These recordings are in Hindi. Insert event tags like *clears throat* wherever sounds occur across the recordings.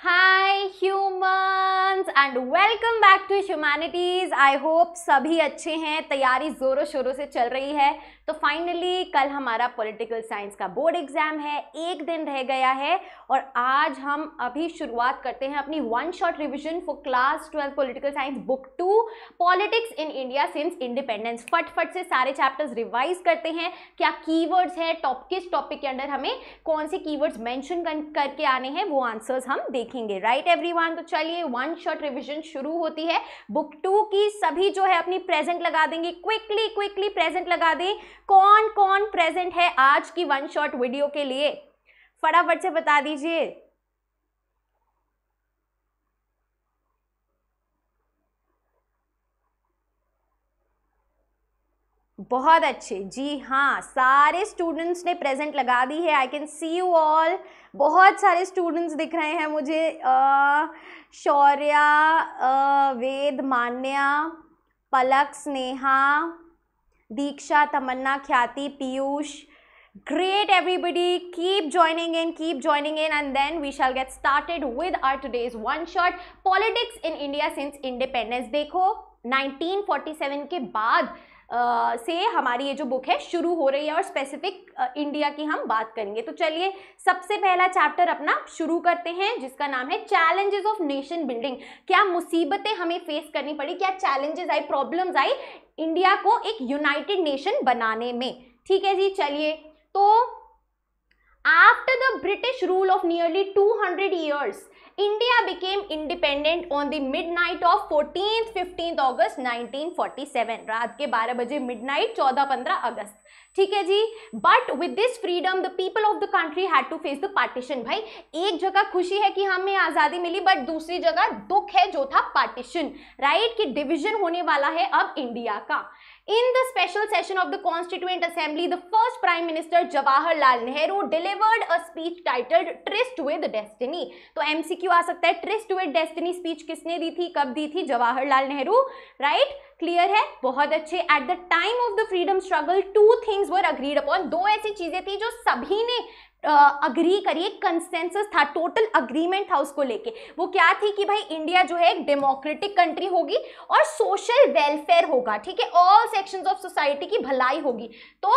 Hi humans and welcome back to humanities I hope सभी अच्छे हैं तैयारी जोरों शोरों से चल रही है तो फाइनली कल हमारा पॉलिटिकल साइंस का बोर्ड एग्जाम है एक दिन रह गया है और आज हम अभी शुरुआत करते हैं अपनी one shot revision for class twelve political science book two politics in India since independence फटफट से सारे चैप्टर्स रिवाइज करते हैं क्या की वर्ड्स है टॉप किस टॉपिक के अंडर हमें कौन से की वर्ड्स मैंशन करके आने हैं वो आंसर्स हम देखेंगे राइट right, एवरीवन तो चलिए वन शॉट रिविजन शुरू होती है बुक टू की सभी जो है अपनी प्रेजेंट लगा देंगे क्विकली क्विकली प्रेजेंट लगा दें कौन कौन प्रेजेंट है आज की वन शॉट वीडियो के लिए फटाफट से बता दीजिए बहुत अच्छे जी हाँ सारे स्टूडेंट्स ने प्रेजेंट लगा दी है I can see you all बहुत सारे स्टूडेंट्स दिख रहे हैं मुझे शौर्या वेद मान्या पलक Sneha Diksha Tamanna Khyati Piyush great everybody keep joining in keep joining in and then we shall get started with our today's one short politics in India since independence देखो 1947 के बाद से हमारी ये जो बुक है शुरू हो रही है और स्पेसिफिक इंडिया की हम बात करेंगे तो चलिए सबसे पहला चैप्टर अपना शुरू करते हैं जिसका नाम है चैलेंजेस ऑफ नेशन बिल्डिंग क्या मुसीबतें हमें फेस करनी पड़ी क्या चैलेंजेस आई प्रॉब्लम्स आई इंडिया को एक यूनाइटेड नेशन बनाने में ठीक है जी चलिए तो after the British rule of nearly two years India became independent on the midnight of 14th 15th August 1947 रात के 12 बजे मिडनाइट 14 15 अगस्त ठीक है जी but with this freedom the people of the country had to face the partition भाई एक जगह खुशी है कि हमें आज़ादी मिली बट दूसरी जगह दुख है जो था पार्टीशन राइट right? कि डिवीजन होने वाला है अब इंडिया का In the special session of the Constituent Assembly, the first Prime Minister Jawaharlal Nehru delivered a speech titled Tryst with Destiny. तो MCQ आ सकता है Tryst with Destiny speech किसने दी थी कब दी थी Jawaharlal Nehru right right? Clear है बहुत अच्छे at the time of the freedom struggle two things were agreed upon दो ऐसी चीजें थी जो सभी ने अग्री करिए कंसेंसस था टोटल अग्रीमेंट था उसको लेके वो क्या थी कि भाई इंडिया जो है एक डेमोक्रेटिक कंट्री होगी और सोशल वेलफेयर होगा ठीक है ऑल सेक्शंस ऑफ सोसाइटी की भलाई होगी तो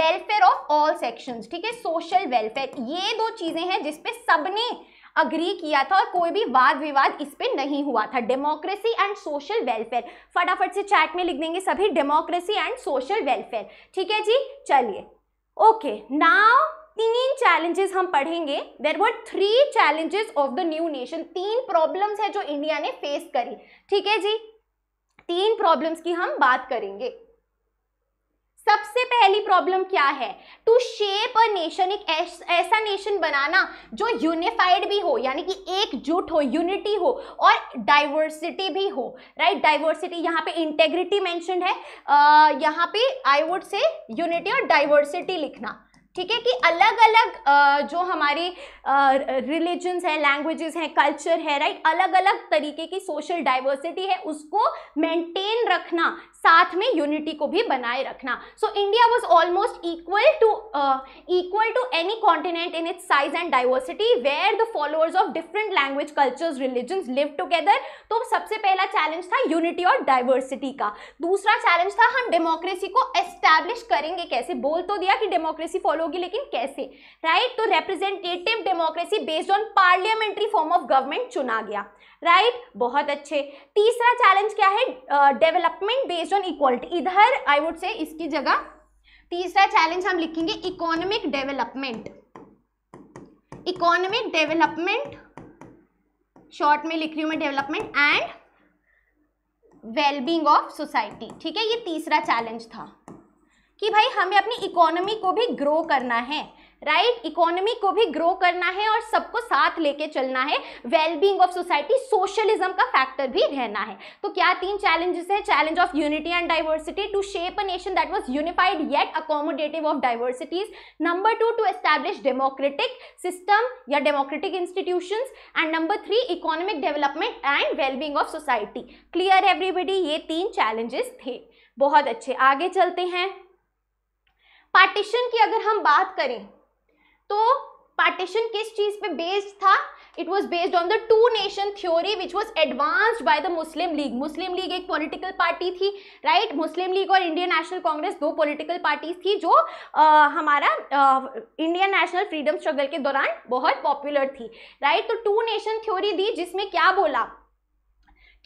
वेलफेयर ऑफ ऑल सेक्शंस ठीक है सोशल वेलफेयर ये दो चीज़ें हैं जिसपे सबने अग्री किया था और कोई भी वाद विवाद इस पर नहीं हुआ था डेमोक्रेसी एंड सोशल वेलफेयर फटाफट से चैट में लिख देंगे सभी डेमोक्रेसी एंड सोशल वेलफेयर ठीक है जी चलिए ओके नाउ तीन चैलेंजेस हम पढ़ेंगे there were three challenges of the new nation तीन प्रॉब्लम्स है जो इंडिया ने फेस करी ठीक है जी तीन प्रॉब्लम्स की हम बात करेंगे सबसे पहली प्रॉब्लम क्या है टू शेप अ नेशन एक ऐसा नेशन बनाना जो यूनिफाइड भी हो यानी कि एकजुट हो यूनिटी हो और डाइवर्सिटी भी हो राइट डाइवर्सिटी यहाँ पे इंटेग्रिटी मेंशन है आ, यहाँ पे आई वुड से यूनिटी और डाइवर्सिटी लिखना ठीक है कि अलग अलग जो हमारी रिलीजन्स हैं लैंग्वेजेस हैं कल्चर है राइट अलग अलग तरीके की सोशल डाइवर्सिटी है उसको मेंटेन रखना साथ में यूनिटी को भी बनाए रखना so India was almost equal to equal to any continent in its size and diversity where the followers of different language cultures religion live together तो सबसे पहला चैलेंज था यूनिटी और डाइवर्सिटी का दूसरा चैलेंज था हम डेमोक्रेसी को एस्टैब्लिश करेंगे कैसे बोल तो दिया कि डेमोक्रेसी फॉलो होगी लेकिन कैसे राइट right? तो representative democracy based on parliamentary form of government चुना गया राइट बहुत अच्छे तीसरा चैलेंज क्या है डेवलपमेंट बेस्ड ऑन इक्वालिटी इधर आई वुड से इसकी जगह तीसरा चैलेंज हम लिखेंगे economic development economic development short में लिख रही हूँ मैं development and wellbeing of society ठीक है ये तीसरा चैलेंज था कि भाई हमें अपनी इकोनॉमी को भी ग्रो करना है राइट इकोनॉमी को भी ग्रो करना है और सबको साथ लेके चलना है वेलबींग ऑफ सोसाइटी सोशलिज्म का फैक्टर भी रहना है तो क्या तीन चैलेंजेस है challenge of unity and diversity to shape a nation that was unified yet accommodative of diversities number two to establish democratic system या democratic institution and number three economic development and wellbeing of society clear everybody ये तीन चैलेंजेस थे बहुत अच्छे आगे चलते हैं पार्टीशन की अगर हम बात करें तो पार्टीशन किस चीज पे बेस्ड था it was based on the two nation theory which was advanced by the Muslim League Muslim League एक पोलिटिकल पार्टी थी राइट right? मुस्लिम लीग और इंडियन नेशनल कांग्रेस दो पोलिटिकल पार्टीज थी जो आ, हमारा इंडियन नेशनल फ्रीडम स्ट्रगल के दौरान बहुत पॉपुलर थी राइट right? तो टू नेशन थ्योरी दी जिसमें क्या बोला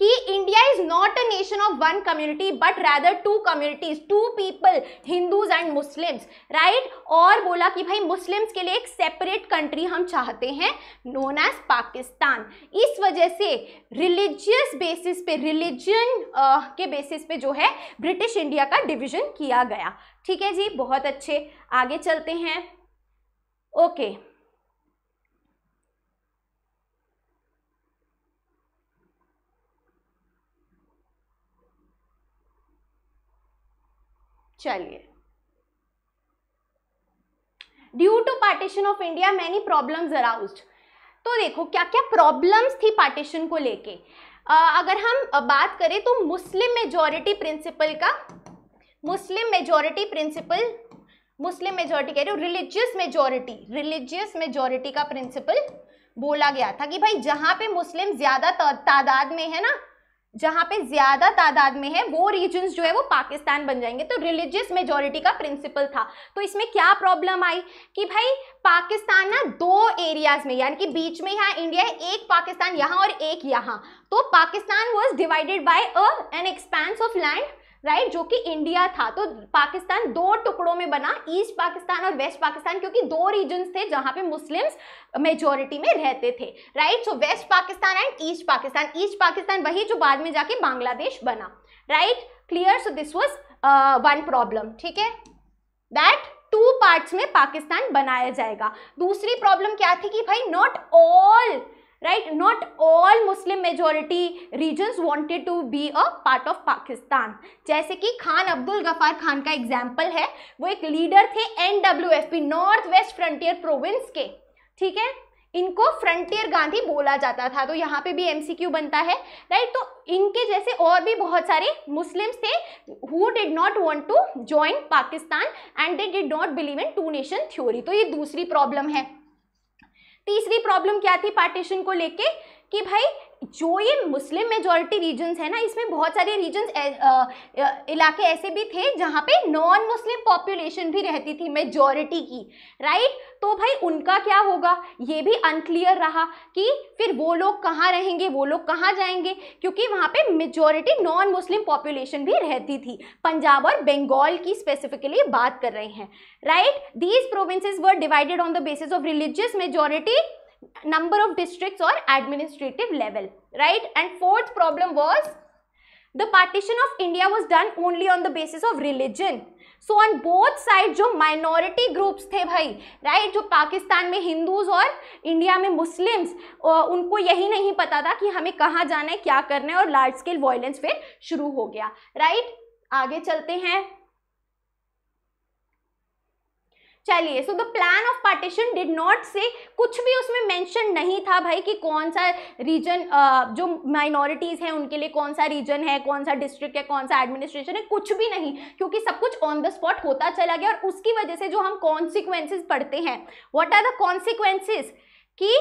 कि India is not a nation of one community but rather two communities two people Hindus and Muslims right और बोला कि भाई मुस्लिम्स के लिए एक सेपरेट कंट्री हम चाहते हैं नोन एज पाकिस्तान इस वजह से रिलीजियस बेसिस पे रिलीजन uh, के बेसिस पे जो है ब्रिटिश इंडिया का डिविजन किया गया ठीक है जी बहुत अच्छे आगे चलते हैं ओके okay. चलिए due to partition of India many problem arouse तो देखो क्या क्या प्रॉब्लम्स थी पार्टीशन को लेके अगर हम बात करें तो मुस्लिम मेजोरिटी प्रिंसिपल का Muslim majority principle Muslim majority कह रहे हो रिलीजियस मेजोरिटी रिलीजियस मेजोरिटी का प्रिंसिपल बोला गया था कि भाई जहाँ पे मुस्लिम ज़्यादा तादाद में है ना जहाँ पे ज़्यादा तादाद में है वो रीजन्स जो है वो पाकिस्तान बन जाएंगे तो रिलीजियस मेजोरिटी का प्रिंसिपल था तो इसमें क्या प्रॉब्लम आई कि भाई पाकिस्तान ना दो एरियाज में यानी कि बीच में यहाँ इंडिया है एक पाकिस्तान यहाँ और एक यहाँ तो Pakistan was divided by a an expanse of land right जो कि इंडिया था तो पाकिस्तान दो टुकड़ों में बना ईस्ट पाकिस्तान और वेस्ट पाकिस्तान क्योंकि दो रीजन थे जहां पे मुस्लिम्स मेजोरिटी में रहते थे right so west Pakistan and east Pakistan east Pakistan वही जो बाद में जाके बांग्लादेश बना right clear so this was one problem ठीक है दैट टू पार्ट्स में पाकिस्तान बनाया जाएगा दूसरी प्रॉब्लम क्या थी कि भाई not all right not all Muslim majority regions wanted to be a part of Pakistan जैसे कि खान अब्दुल गफार खान का एग्जाम्पल है वो एक लीडर थे F P north west frontier province के ठीक है इनको फ्रंटियर गांधी बोला जाता था तो यहाँ पे भी क्यू बनता है राइट तो इनके जैसे और भी बहुत सारे मुस्लिम्स थे who did not want to join Pakistan and they did not believe in two nation theory तो ये दूसरी प्रॉब्लम है तीसरी प्रॉब्लम क्या थी पार्टीशन को लेके कि भाई जो ये मुस्लिम मेजोरिटी रीजन्स है ना इसमें बहुत सारे रीजन्स इलाके ऐसे भी थे जहाँ पे नॉन मुस्लिम पॉपुलेशन भी रहती थी मेजोरिटी की राइट तो भाई उनका क्या होगा ये भी अनक्लियर रहा कि फिर वो लोग कहाँ रहेंगे वो लोग कहाँ जाएंगे क्योंकि वहाँ पे मेजोरिटी नॉन मुस्लिम पॉपुलेशन भी रहती थी पंजाब और बंगाल की स्पेसिफिकली बात कर रहे हैं right these provinces were divided on the basis of religious majority number of district और administrative level right and fourth problem was the partition of India was done only on the basis of religion so on both side जो माइनॉरिटी ग्रुप्स थे भाई राइट जो पाकिस्तान में हिंदूज और इंडिया में मुस्लिम्स उनको यही नहीं पता था कि हमें कहाँ जाना है क्या करना है और लार्ज स्केल वायलेंस फिर शुरू हो गया राइट आगे चलते हैं चलिए so the plan of partition did not से कुछ भी उसमें मेंशन नहीं था भाई कि कौन सा रीजन जो माइनॉरिटीज़ हैं उनके लिए कौन सा रीजन है कौन सा डिस्ट्रिक्ट है कौन सा एडमिनिस्ट्रेशन है कुछ भी नहीं क्योंकि सब कुछ ऑन द स्पॉट होता चला गया और उसकी वजह से जो हम कॉन्सिक्वेंसेज पढ़ते हैं वॉट आर द कॉन्सिक्वेंसेज कि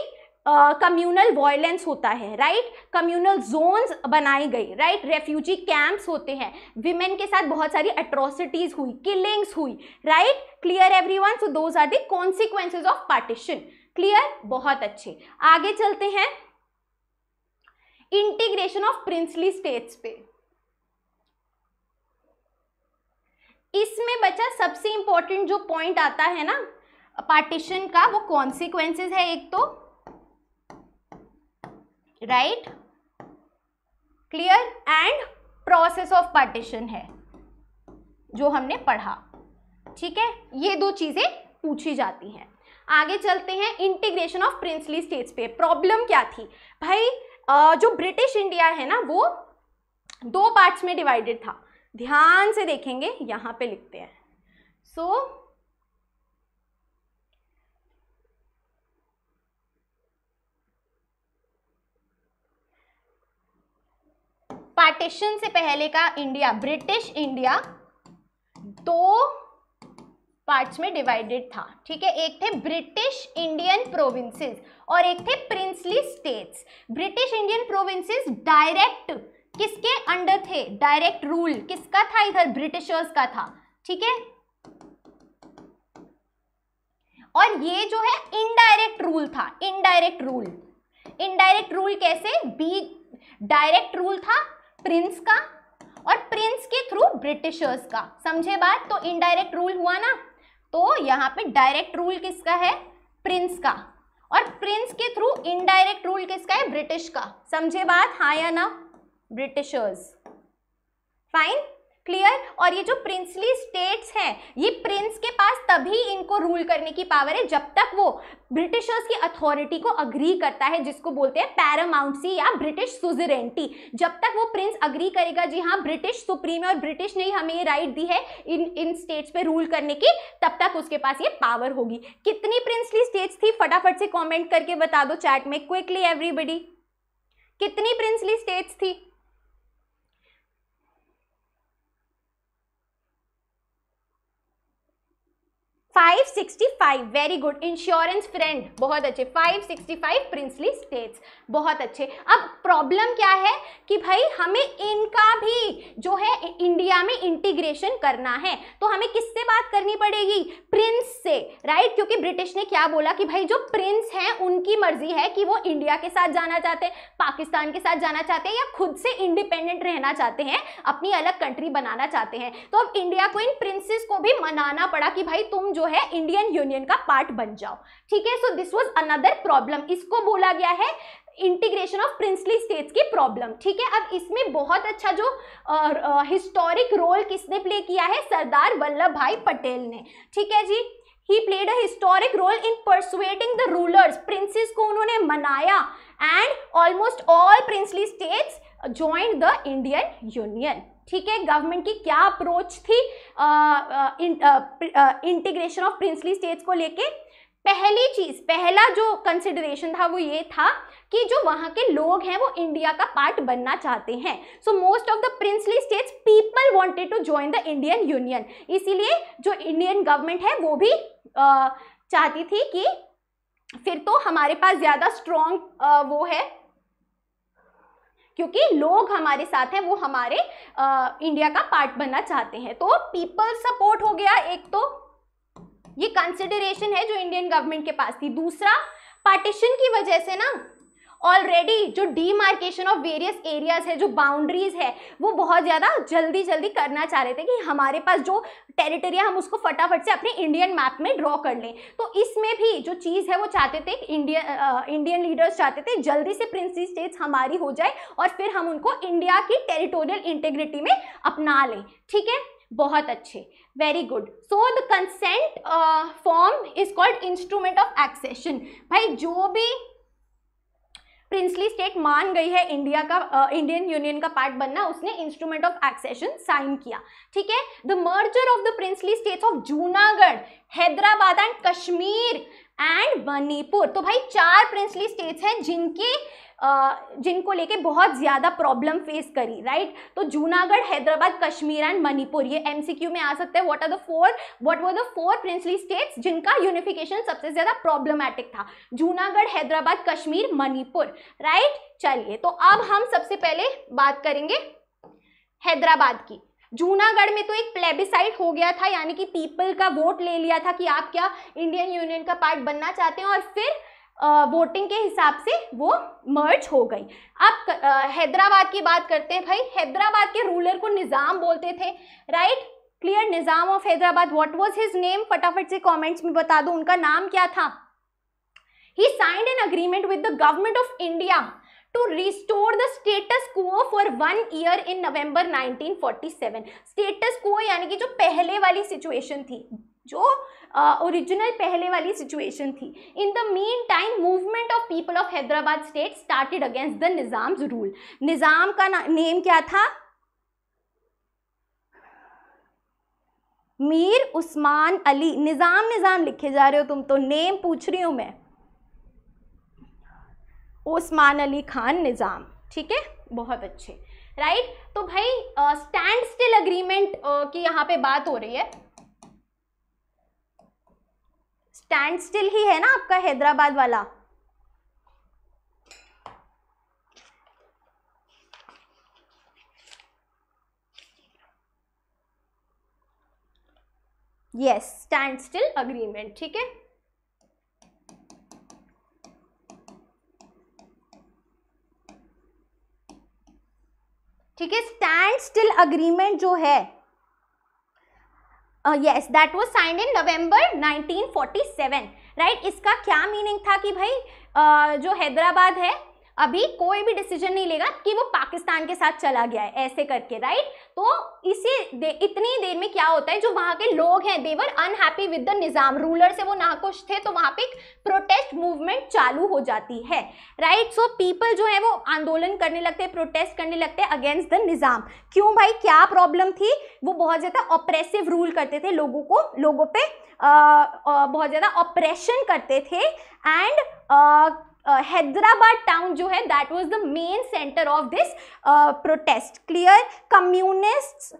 कम्युनल वॉयलेंस होता है राइट कम्युनल जोन्स बनाई गई राइट रेफ्यूजी कैंप्स होते हैं विमेन के साथ बहुत सारी अट्रोसिटीज हुई किलिंग्स हुई right clear everyone so those are the consequences of partition clear बहुत अच्छे आगे चलते हैं इंटीग्रेशन ऑफ प्रिंसली स्टेट्स पे इसमें बच्चा सबसे इंपॉर्टेंट जो पॉइंट आता है ना पार्टीशन का वो कॉन्सिक्वेंसेज है एक तो right clear and process of partition है जो हमने पढ़ा ठीक है ये दो चीज़ें पूछी जाती हैं आगे चलते हैं इंटीग्रेशन ऑफ प्रिंसली स्टेट्स पे प्रॉब्लम क्या थी भाई जो ब्रिटिश इंडिया है ना वो दो पार्ट्स में डिवाइडेड था ध्यान से देखेंगे यहां पे लिखते हैं सो so, पार्टीशन से पहले का इंडिया ब्रिटिश इंडिया दो पार्ट्स में डिवाइडेड था ठीक है एक थे ब्रिटिश इंडियन प्रोविंसेस और एक थे princely states British Indian provinces direct किसके अंडर थे डायरेक्ट रूल किसका था इधर ब्रिटिशर्स का था ठीक है और ये जो है इनडायरेक्ट रूल था इनडायरेक्ट रूल इनडायरेक्ट रूल कैसे बी डायरेक्ट रूल था प्रिंस का और प्रिंस के थ्रू ब्रिटिशर्स का समझे बात तो इनडायरेक्ट रूल हुआ ना तो यहाँ पे डायरेक्ट रूल किसका है प्रिंस का और प्रिंस के थ्रू इनडायरेक्ट रूल किसका है ब्रिटिश का समझे बात हाँ या ना ब्रिटिशर्स फाइन क्लियर और ये जो प्रिंसली स्टेट्स हैं ये प्रिंस के पास तभी इनको रूल करने की पावर है जब तक वो ब्रिटिशर्स की अथॉरिटी को अग्री करता है जिसको बोलते हैं पैरामाउंटसी या ब्रिटिश सुजरेंटी जब तक वो प्रिंस अग्री करेगा जी हाँ ब्रिटिश सुप्रीम और ब्रिटिश ने ही हमें ये राइट दी है इन इन स्टेट्स पे रूल करने की तब तक उसके पास ये पावर होगी कितनी प्रिंसली स्टेट्स थी फटाफट से कॉमेंट करके बता दो चैट में क्विकली एवरीबडी कितनी प्रिंसली स्टेट्स थी 565 वेरी गुड इंश्योरेंस फ्रेंड बहुत अच्छे 565 प्रिंसली स्टेट्स बहुत अच्छे अब प्रॉब्लम क्या है कि भाई हमें इनका भी जो है इंडिया में इंटीग्रेशन करना है तो हमें किससे बात करनी पड़ेगी प्रिंस से राइट क्योंकि ब्रिटिश ने क्या बोला कि भाई जो प्रिंस हैं उनकी मर्जी है कि वो इंडिया के साथ जाना चाहते हैं पाकिस्तान के साथ जाना चाहते हैं या खुद से इंडिपेंडेंट रहना चाहते हैं अपनी अलग कंट्री बनाना चाहते हैं तो अब इंडिया को इन प्रिंसेस को भी मनाना पड़ा कि भाई तुम जो जो है इंडियन यूनियन का पार्ट बन जाओ ठीक है so this was another problem इसको बोला गया है इंटीग्रेशन ऑफ प्रिंसली स्टेट्स की प्रॉब्लम ठीक है अब इसमें बहुत अच्छा जो हिस्टोरिक रोल किसने प्ले किया है सरदार वल्लभ भाई पटेल ने ठीक है जी he played a historic role in persuading the rulers princes को उन्होंने मनाया and almost all princely states join the Indian union ठीक है गवर्नमेंट की क्या अप्रोच थी इंटीग्रेशन ऑफ प्रिंसली स्टेट्स को लेके पहली चीज पहला जो कंसिडरेशन था वो ये था कि जो वहाँ के लोग हैं वो इंडिया का पार्ट बनना चाहते हैं so most of the princely states people wanted to join the Indian union इसीलिए जो इंडियन गवर्नमेंट है वो भी आ, चाहती थी कि फिर तो हमारे पास ज़्यादा स्ट्रॉन्ग वो है क्योंकि लोग हमारे साथ हैं वो हमारे आ, इंडिया का पार्ट बनना चाहते हैं तो पीपल सपोर्ट हो गया एक तो ये कंसिडरेशन है जो इंडियन गवर्नमेंट के पास थी दूसरा पार्टीशन की वजह से ना ऑलरेडी जो डीमार्केशन ऑफ वेरियस एरियाज है जो बाउंड्रीज है वो बहुत ज़्यादा जल्दी जल्दी करना चाह रहे थे कि हमारे पास जो टेरिटरी है हम उसको फटाफट से अपने इंडियन मैप में ड्रॉ कर लें तो इसमें भी जो चीज़ है वो चाहते थे इंडियन इंडियन लीडर्स चाहते थे जल्दी से प्रिंसी स्टेट्स हमारी हो जाए और फिर हम उनको इंडिया की टेरिटोरियल इंटेग्रिटी में अपना लें ठीक है बहुत अच्छे very good so the consent form is called instrument of accession भाई जो भी प्रिंसली स्टेट मान गई है इंडिया का इंडियन यूनियन का पार्ट बनना उसने इंस्ट्रूमेंट ऑफ एक्सेशन साइन किया ठीक है the merger of the princely states of Junagadh Hyderabad and Kashmir and Manipur तो भाई चार प्रिंसली स्टेट्स हैं जिनकी जिनको लेके बहुत ज़्यादा प्रॉब्लम फेस करी राइट तो जूनागढ़ हैदराबाद कश्मीर एंड मणिपुर ये एमसीक्यू में आ सकते हैं what are the four what were the four princely states जिनका यूनिफिकेशन सबसे ज़्यादा प्रॉब्लमैटिक था जूनागढ़ हैदराबाद कश्मीर मणिपुर राइट चलिए तो अब हम सबसे पहले बात करेंगे हैदराबाद की जूनागढ़ में तो एक प्लेबिसाइड हो गया था यानी कि पीपल का वोट ले लिया था कि आप क्या इंडियन यूनियन का पार्ट बनना चाहते हैं और फिर वोटिंग के हिसाब से वो मर्ज हो गई अब हैदराबाद की बात करते हैं भाई हैदराबाद के रूलर को निज़ाम बोलते थे right clear Nizam of Hyderabad what was his name फटाफट से कमेंट्स में बता दो उनका नाम क्या था he signed an agreement with the government of India to restore the status quo for one year in November 1947. Status quo यानी कि जो पहले वाली सिचुएशन थी जो ओरिजिनल पहले वाली सिचुएशन थी in the meantime movement of people of Hyderabad state started against the Nizam rule Nizam का नेम क्या था मीर उस्मान अली निज़ाम निज़ाम लिखे जा रहे हो तुम तो नेम पूछ रही हूँ मैं उस्मान अली खान निज़ाम ठीक है बहुत अच्छे राइट तो भाई स्टैंड स्टिल अग्रीमेंट की यहाँ पे बात हो रही है स्टैंड स्टिल ही है ना आपका हैदराबाद वाला यस स्टैंड स्टिल अग्रीमेंट ठीक है ठीक है स्टैंड स्टिल अग्रीमेंट जो है yes that was signed in November 1947 right right? इसका क्या मीनिंग था कि भाई uh, जो हैदराबाद है अभी कोई भी डिसीजन नहीं लेगा कि वो पाकिस्तान के साथ चला गया है ऐसे करके राइट तो इसी दे, इतनी देर में क्या होता है जो वहाँ के लोग हैं they were unhappy with the Nizam ruler से वो नाखुश थे तो वहाँ पे एक प्रोटेस्ट मूवमेंट चालू हो जाती है राइट सो पीपल जो है वो आंदोलन करने लगते हैं प्रोटेस्ट करने लगते हैं अगेंस्ट द निज़ाम क्यों भाई क्या प्रॉब्लम थी वो बहुत ज़्यादा ऑपरेसिव रूल करते थे लोगों को लोगों पर बहुत ज़्यादा ऑपरेशन करते थे एंड हैदराबाद टाउन जो है that was the main centre of this protest clear communist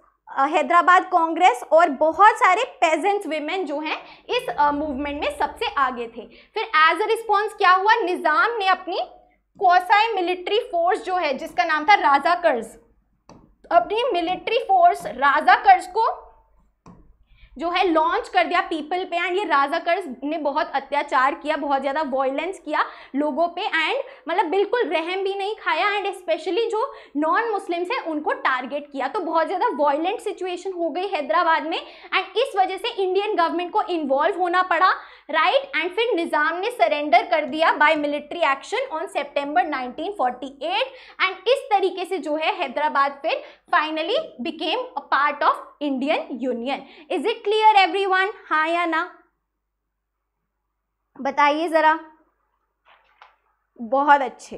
Hyderabad Congress और बहुत सारे पेजेंट्स वेमेन जो हैं इस मूवमेंट में सबसे आगे थे फिर एज अ रिस्पॉन्स क्या हुआ निज़ाम ने अपनी कोसाई मिलिट्री फोर्स जो है जिसका नाम था राजा कर्ज अपनी मिलिट्री फोर्स राजा कर्ज को जो है लॉन्च कर दिया पीपल पे एंड ये राजा कर्ज ने बहुत अत्याचार किया बहुत ज़्यादा वॉयलेंस किया लोगों पे एंड मतलब बिल्कुल रहम भी नहीं खाया एंड स्पेशली जो नॉन मुस्लिम्स हैं उनको टारगेट किया तो बहुत ज़्यादा वॉयलेंट सिचुएशन हो गई हैदराबाद में एंड इस वजह से इंडियन गवर्नमेंट को इन्वॉल्व होना पड़ा राइट right? एंड फिर निज़ाम ने सरेंडर कर दिया by military action on September nineteen and इस तरीके से जो है हैदराबाद फिर finally became a part of Indian union is it clear every one हाँ या ना बताइए ज़रा बहुत अच्छे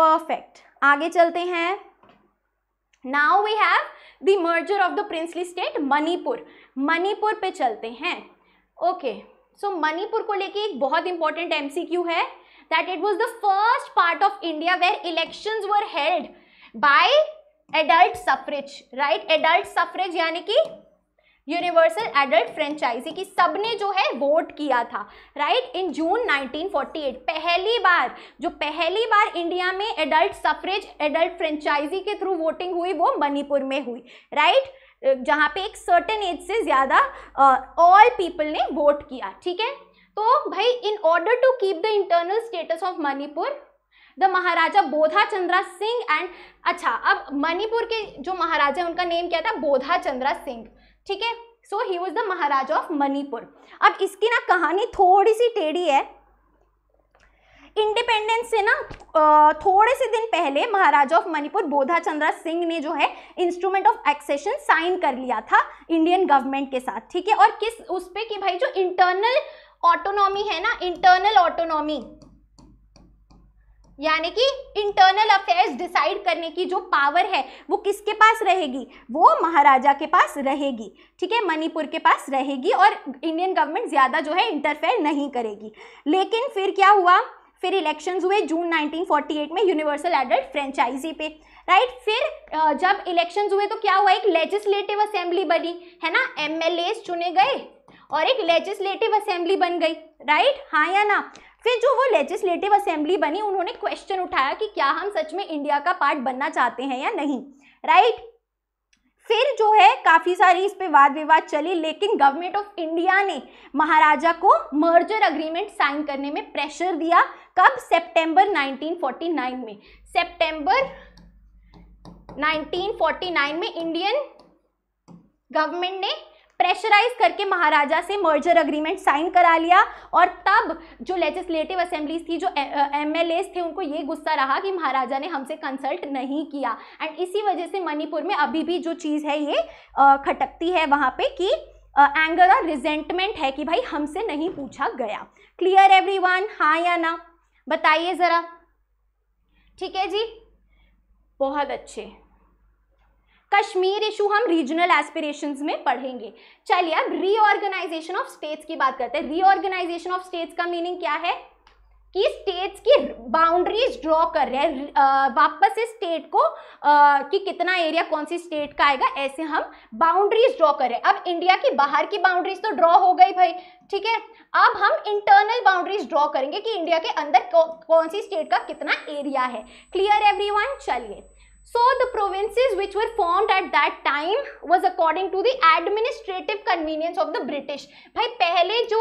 परफेक्ट आगे चलते हैं now we have the merger of the princely state Manipur Manipur पे चलते हैं ओके सो मणिपुर को लेके एक बहुत इंपॉर्टेंट एमसीक्यू है that it was the first part of India where elections were held by adult suffrage right adult suffrage यानी कि यूनिवर्सल एडल्ट फ्रेंचाइजी की सबने जो है वोट किया था राइट इन जून 1948 पहली बार जो पहली बार इंडिया में एडल्ट सफरेज एडल्ट फ्रेंचाइजी के थ्रू वोटिंग हुई वो मणिपुर में हुई राइट right? जहाँ पे एक सर्टेन एज से ज़्यादा ऑल पीपल ने वोट किया ठीक है तो भाई in order to keep the internal status of Manipur the maharaja Bodha Chandra Singh and अच्छा अब मणिपुर के जो महाराजा उनका नेम क्या था बोधा चंद्रा सिंह ठीक है so he was the maharaja of Manipur अब इसकी ना कहानी थोड़ी सी टेढ़ी है इंडिपेंडेंस से ना थोड़े से दिन पहले महाराजा ऑफ मणिपुर बोधा चंद्रा सिंह ने जो है इंस्ट्रूमेंट ऑफ एक्सेशन साइन कर लिया था इंडियन गवर्नमेंट के साथ ठीक है और किस उस पर कि भाई जो इंटरनल ऑटोनॉमी है ना इंटरनल ऑटोनॉमी यानी कि इंटरनल अफेयर्स डिसाइड करने की जो पावर है वो किसके पास रहेगी वो महाराजा के पास रहेगी ठीक है मणिपुर के पास रहेगी और इंडियन गवर्नमेंट ज़्यादा जो है इंटरफेयर नहीं करेगी लेकिन फिर क्या हुआ फिर इलेक्शंस हुए जून 1948 में यूनिवर्सल एडल्ट फ्रेंचाइजी पे राइट फिर जब इलेक्शंस हुए तो क्या हुआ एक लेजिस्लेटिव असेंबली बनी है ना एम चुने गए और एक लेजिस्लेटिव असेंबली बन गई राइट हाँ या ना फिर जो वो लेजिस्लेटिव असेंबली बनी उन्होंने क्वेश्चन उठाया कि क्या हम सच में इंडिया का पार्ट बनना चाहते हैं या नहीं राइट फिर जो है काफ़ी सारी इस पे वाद विवाद चली लेकिन गवर्नमेंट ऑफ इंडिया ने महाराजा को मर्जर अग्रीमेंट साइन करने में प्रेशर दिया कब सितंबर 1949 में सितंबर 1949 में इंडियन गवर्नमेंट ने प्रेशराइज करके महाराजा से मर्जर अग्रीमेंट साइन करा लिया और तब जो लेजिस्लेटिव असेंबलीज थी जो एम थे उनको ये गुस्सा रहा कि महाराजा ने हमसे कंसल्ट नहीं किया एंड इसी वजह से मणिपुर में अभी भी जो चीज़ है ये खटकती है वहाँ पे कि एंगर और रिजेंटमेंट है कि भाई हमसे नहीं पूछा गया क्लियर एवरी हाँ या ना बताइए ज़रा ठीक है जी बहुत अच्छे कश्मीर इशू हम रीजनल एस्पिरेशन में पढ़ेंगे चलिए अब रीऑर्गेनाइजेशन ऑफ स्टेट्स की बात करते हैं रीऑर्गेनाइजेशन ऑफ स्टेट्स का मीनिंग क्या है कि स्टेट्स की बाउंड्रीज ड्रॉ कर रहे हैं वापस से स्टेट को आ, कि कितना एरिया कौन सी स्टेट का आएगा ऐसे हम बाउंड्रीज ड्रॉ कर रहे हैं अब इंडिया की बाहर की बाउंड्रीज तो ड्रॉ हो गई भाई ठीक है अब हम इंटरनल बाउंड्रीज ड्रॉ करेंगे कि इंडिया के अंदर कौ, कौन सी स्टेट का कितना एरिया है क्लियर एवरी चलिए So the provinces which were formed at that time was according to the administrative convenience of the British. भाई पहले जो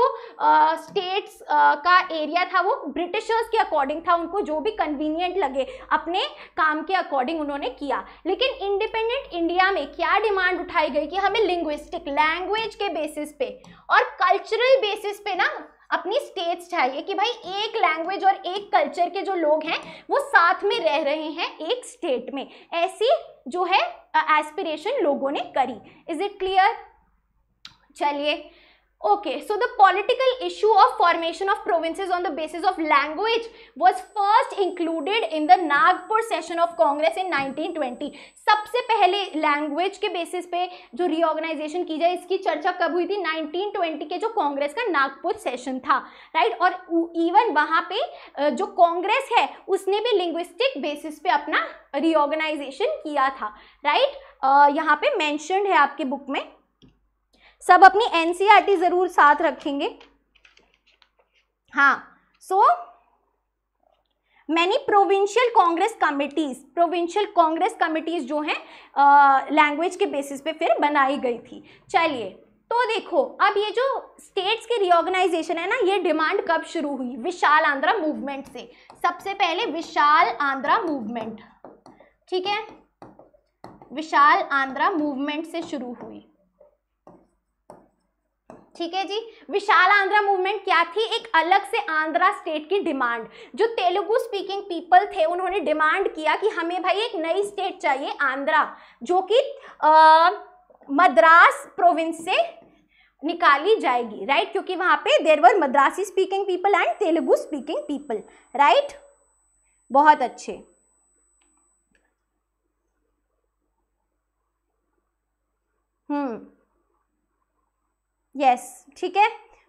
स्टेट्स uh, uh, का एरिया था वो ब्रिटिशर्स के अकॉर्डिंग था उनको जो भी कन्वीनियंट लगे अपने काम के अकॉर्डिंग उन्होंने किया लेकिन इंडिपेंडेंट इंडिया में क्या डिमांड उठाई गई कि हमें लिंग्विस्टिक लैंग्वेज के बेसिस पे और कल्चरल बेसिस पे ना अपनी स्टेट्स चाहिए कि भाई एक लैंग्वेज और एक कल्चर के जो लोग हैं वो साथ में रह रहे हैं एक स्टेट में ऐसी जो है एस्पिरेशन लोगों ने करी इज इट क्लियर चलिए Okay, so the political issue of formation of provinces on the basis of language was first included in the Nagpur session of Congress in 1920. सबसे पहले लैंग्वेज के बेसिस पे जो रिओर्गेनाइजेशन की जाए इसकी चर्चा कब हुई थी 1920 के जो कांग्रेस का नागपुर सेशन था राइट और इवन वहाँ पे जो कांग्रेस है उसने भी लिंग्विस्टिक बेसिस पे अपना रिओर्गेनाइजेशन किया था राइट यहाँ पे मेंशनड है आपके बुक में सब अपनी एनसीईआरटी e जरूर साथ रखेंगे हाँ so many provincial Congress committees provincial Congress committees जो हैं लैंग्वेज के बेसिस पे फिर बनाई गई थी चलिए तो देखो अब ये जो स्टेट्स की रिओर्गेनाइजेशन है ना ये डिमांड कब शुरू हुई विशाल आंध्रा मूवमेंट से सबसे पहले विशाल आंध्रा मूवमेंट ठीक है विशाल आंध्रा मूवमेंट से शुरू हुई ठीक है जी विशाल आंध्रा मूवमेंट क्या थी एक अलग से आंध्रा स्टेट की डिमांड जो तेलुगु स्पीकिंग पीपल थे उन्होंने डिमांड किया कि हमें भाई एक नई स्टेट चाहिए आंध्रा जो कि मद्रास प्रोविंस से निकाली जाएगी राइट क्योंकि वहां पे there were Madrasi speaking people and Telugu speaking people right बहुत अच्छे हम्म यस ठीक है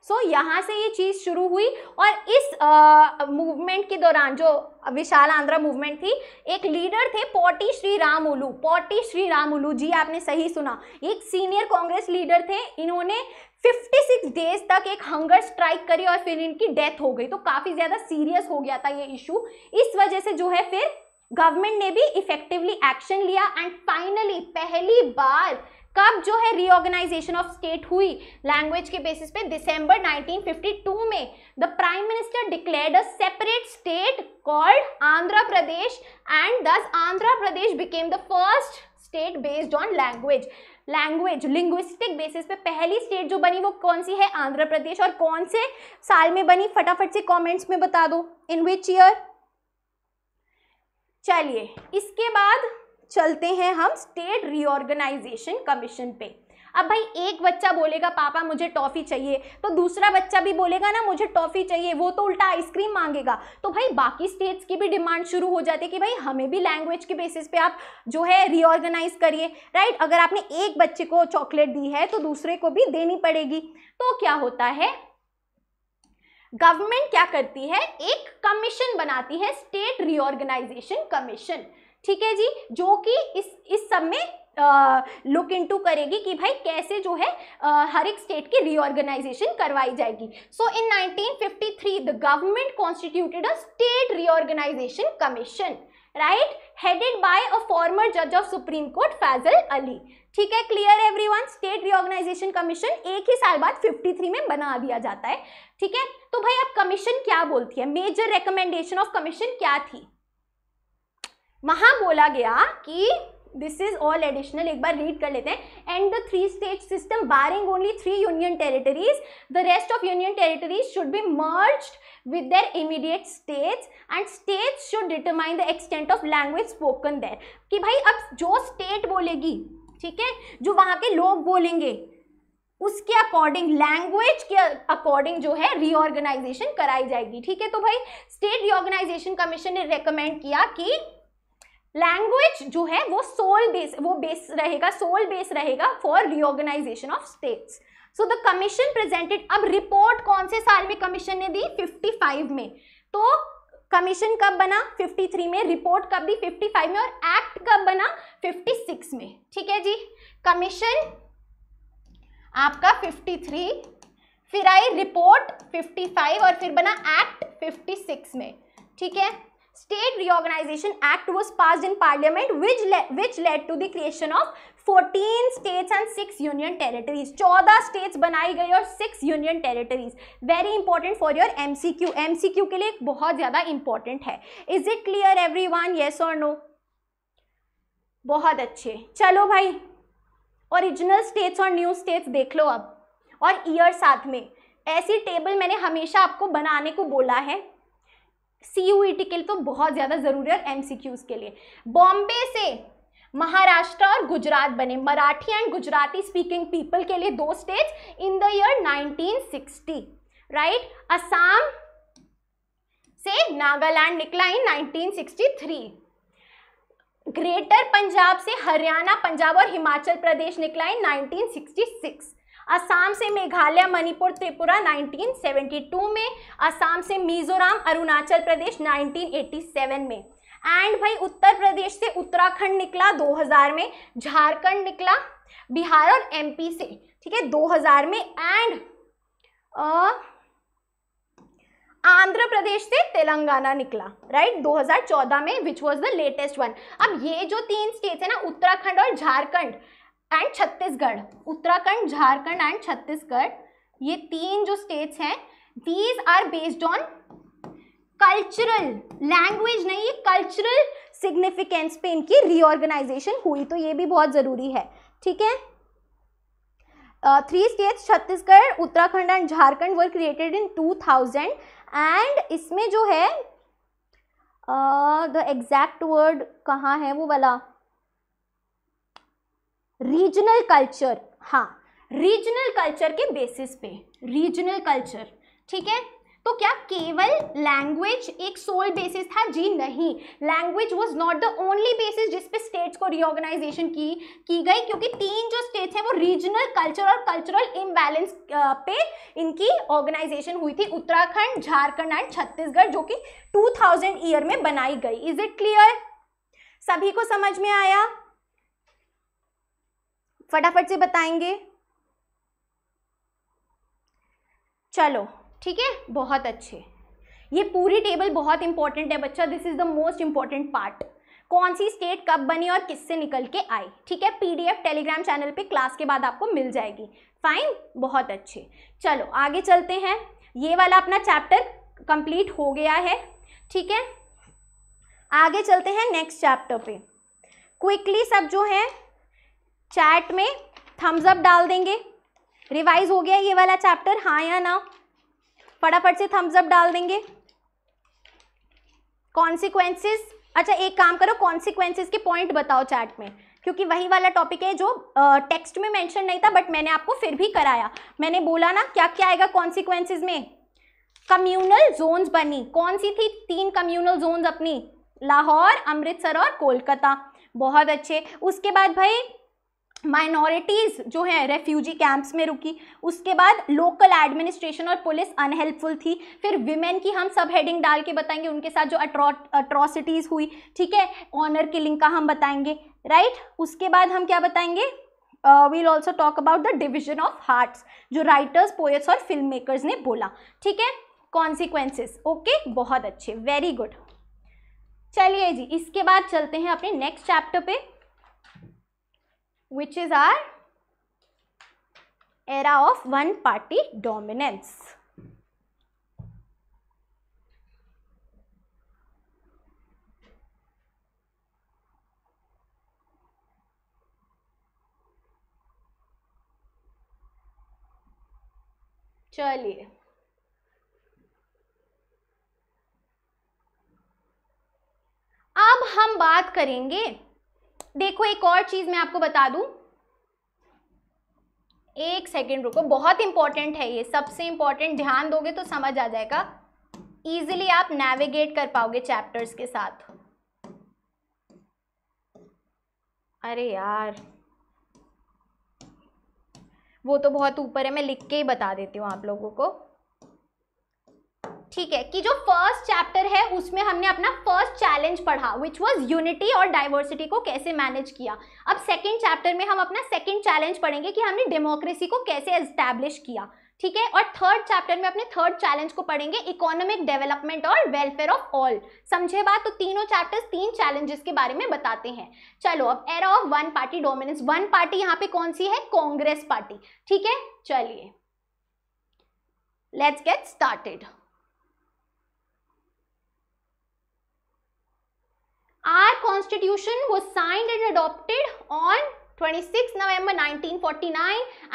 सो so, यहाँ से ये चीज़ शुरू हुई और इस मूवमेंट के दौरान जो विशाल आंध्रा मूवमेंट थी एक लीडर थे पोटी श्री राम उलू पोटी श्री राम उलू जी आपने सही सुना एक सीनियर कांग्रेस लीडर थे इन्होंने 56 डेज तक एक हंगर स्ट्राइक करी और फिर इनकी डेथ हो गई तो काफ़ी ज़्यादा सीरियस हो गया था ये इशू इस वजह से जो है फिर गवर्नमेंट ने भी इफेक्टिवली एक्शन लिया एंड फाइनली पहली बार कब जो है रीऑर्गेनाइजेशन ऑफ स्टेट हुई लैंग्वेज के बेसिस पे दिसंबर 1952 में the prime minister declared a separate state called Andhra Pradesh and this Andhra Pradesh became the first state based on language language linguistic basis पे पहली स्टेट जो बनी वो कौन सी है आंध्र प्रदेश और कौन से साल में बनी फटाफट से कॉमेंट्स में बता दो इन विच ईयर चलिए इसके बाद चलते हैं हम स्टेट रीऑर्गेनाइजेशन कमीशन पे अब भाई एक बच्चा बोलेगा पापा मुझे टॉफ़ी चाहिए तो दूसरा बच्चा भी बोलेगा ना मुझे टॉफ़ी चाहिए वो तो उल्टा आइसक्रीम मांगेगा तो भाई बाकी स्टेट्स की भी डिमांड शुरू हो जाती है कि भाई हमें भी लैंग्वेज के बेसिस पे आप जो है रीऑर्गेनाइज करिए राइट अगर आपने एक बच्चे को चॉकलेट दी है तो दूसरे को भी देनी पड़ेगी तो क्या होता है गवर्नमेंट क्या करती है एक कमीशन बनाती है स्टेट रीऑर्गेनाइजेशन कमीशन ठीक है जी जो कि इस इस सब में लुक इन टू करेगी कि भाई कैसे जो है आ, हर एक स्टेट की रीऑर्गेनाइजेशन करवाई जाएगी so in 1953 the government constituted a state reorganisation commission right headed by a former जज of supreme court Fazal Ali ठीक है clear everyone state reorganisation commission एक ही साल बाद 53 में बना दिया जाता है ठीक है तो भाई अब कमीशन क्या बोलती है मेजर रिकमेंडेशन ऑफ कमीशन क्या थी वहां बोला गया कि दिस इज ऑल एडिशनल एक बार रीड कर लेते हैं and the three state system barring only three union territories the rest of union territories should be merge with their immediate states and states should determine the extent of language spoken there कि भाई अब जो स्टेट बोलेगी ठीक है जो वहाँ के लोग बोलेंगे उसके अकॉर्डिंग लैंग्वेज के अकॉर्डिंग जो है रीऑर्गेनाइजेशन कराई जाएगी ठीक है तो भाई स्टेट रीऑर्गेनाइजेशन कमीशन ने रिकमेंड किया कि लैंग्वेज जो है वो सोल बेस वो बेस रहेगा सोल बेस रहेगा for reorganisation of states so the commission presented अब रिपोर्ट कौन से साल में कमीशन ने दी 55 में तो कमीशन कब बना 53 में रिपोर्ट कब दी 55 में और एक्ट कब बना 56 में ठीक है जी कमीशन आपका 53 फिर आई रिपोर्ट 55 और फिर बना एक्ट 56 में ठीक है State Reorganization Act was passed in Parliament, which le which led to the creation of 14 states and 6 union territories. 14 states बनाई गई और 6 union territories. Very important for your MCQ. MCQ के लिए बहुत ज़्यादा important है Is it clear everyone? Yes or no? बहुत अच्छे चलो भाई ओरिजिनल स्टेट्स और न्यू स्टेट्स देख लो अब और ईयर साथ में ऐसी टेबल मैंने हमेशा आपको बनाने को बोला है सी यू ई टी के लिए तो बहुत ज़्यादा ज़रूरी है एम सी क्यूज़ के लिए बॉम्बे से महाराष्ट्र और गुजरात बने Marathi and Gujarati speaking people के लिए दो state in the year 1960 right Assam से नागालैंड निकला इन 1963 ग्रेटर पंजाब से हरियाणा पंजाब और हिमाचल प्रदेश निकला इन 1966 असम से मेघालय मणिपुर त्रिपुरा 1972 में असम से मिजोरम अरुणाचल प्रदेश 1987 में एंड भाई उत्तर प्रदेश से उत्तराखंड निकला 2000 में झारखंड निकला बिहार और एमपी से ठीक है 2000 में एंड आंध्र प्रदेश से तेलंगाना निकला राइट right? 2014 में which was the latest one अब ये जो तीन स्टेट्स है ना उत्तराखंड और झारखंड एंड छत्तीसगढ़ उत्तराखंड झारखंड एंड छत्तीसगढ़ ये तीन जो स्टेट्स हैं these are based on cultural language नहीं ये कल्चरल सिग्निफिकेंस पे इनकी रीऑर्गेनाइजेशन हुई तो ये भी बहुत ज़रूरी है ठीक है three states Chhattisgarh Uttarakhand and Jharkhand were created in 2000 and इसमें जो है द एग्जैक्ट वर्ड कहाँ है वो वाला रीजनल कल्चर हाँ रीजनल कल्चर के बेसिस पे रीजनल कल्चर ठीक है तो क्या केवल लैंग्वेज एक सोल बेसिस था जी नहीं language was not the only basis जिसपे स्टेट्स को रिओर्गेनाइजेशन की की गई क्योंकि तीन जो स्टेट्स हैं वो रीजनल कल्चर और कल्चरल इम्बैलेंस पे इनकी ऑर्गेनाइजेशन हुई थी उत्तराखंड झारखंड एंड छत्तीसगढ़ जो कि 2000 ईयर में बनाई गई इज इट क्लियर सभी को समझ में आया फटाफट से बताएंगे चलो ठीक है बहुत अच्छे ये पूरी टेबल बहुत इंपॉर्टेंट है बच्चा this is the most important part कौन सी स्टेट कब बनी और किससे निकल के आई ठीक है पीडीएफ टेलीग्राम चैनल पे क्लास के बाद आपको मिल जाएगी फाइन बहुत अच्छे चलो आगे चलते हैं ये वाला अपना चैप्टर कंप्लीट हो गया है ठीक है आगे चलते हैं नेक्स्ट चैप्टर पे क्विकली सब जो है चैट में थम्स अप डाल देंगे रिवाइज हो गया ये वाला चैप्टर हाँ या ना फटाफट से थम्स अप डाल देंगे कॉन्सिक्वेंसेस अच्छा एक काम करो कॉन्सिक्वेंसेस के पॉइंट बताओ चैट में क्योंकि वही वाला टॉपिक है जो टेक्स्ट में मेंशन नहीं था बट मैंने आपको फिर भी कराया मैंने बोला ना क्या क्या आएगा कॉन्सिक्वेंसिस में कम्युनल जोन्स बनी कौन सी थी तीन कम्युनल जोन्स अपनी लाहौर अमृतसर और कोलकाता बहुत अच्छे उसके बाद भाई माइनॉरिटीज़ जो हैं रेफ्यूजी कैंप्स में रुकी उसके बाद लोकल एडमिनिस्ट्रेशन और पुलिस अनहेल्पफुल थी फिर विमेन की हम सब हेडिंग डाल के बताएंगे उनके साथ जो अट्रॉसिटीज़ हुई ठीक है ऑनर किलिंग का हम बताएंगे राइट right? उसके बाद हम क्या बताएंगे we'll also talk about the division of hearts जो राइटर्स पोएट्स और फिल्म मेकर्स ने बोला ठीक है कॉन्सिक्वेंसेस ओके बहुत अच्छे वेरी गुड चलिए जी इसके बाद चलते हैं अपने नेक्स्ट चैप्टर पे which is our era of one party dominance. चलिए अब हम बात करेंगे देखो एक और चीज मैं आपको बता दूं एक सेकेंड रुको बहुत इंपॉर्टेंट है ये सबसे इंपॉर्टेंट ध्यान दोगे तो समझ आ जाएगा इजिली आप नेविगेट कर पाओगे चैप्टर्स के साथ अरे यार वो तो बहुत ऊपर है मैं लिख के ही बता देती हूँ आप लोगों को ठीक है कि जो फर्स्ट चैप्टर है उसमें हमने अपना फर्स्ट चैलेंज पढ़ा विच वॉज यूनिटी और डाइवर्सिटी को कैसे मैनेज किया अब सेकेंड चैप्टर में हम अपना सेकेंड चैलेंज पढ़ेंगे कि हमने डेमोक्रेसी को कैसे एस्टैब्लिश किया ठीक है और थर्ड चैप्टर में अपने थर्ड चैलेंज को पढ़ेंगे इकोनॉमिक डेवलपमेंट और वेलफेयर ऑफ ऑल समझे बात तो तीनों चैप्टर्स तीन चैलेंजेस के बारे में बताते हैं चलो अब era of one party dominance one party यहाँ पे कौन सी है कांग्रेस पार्टी ठीक है चलिए let's get started our constitution was signed and adopted on 26 november 1949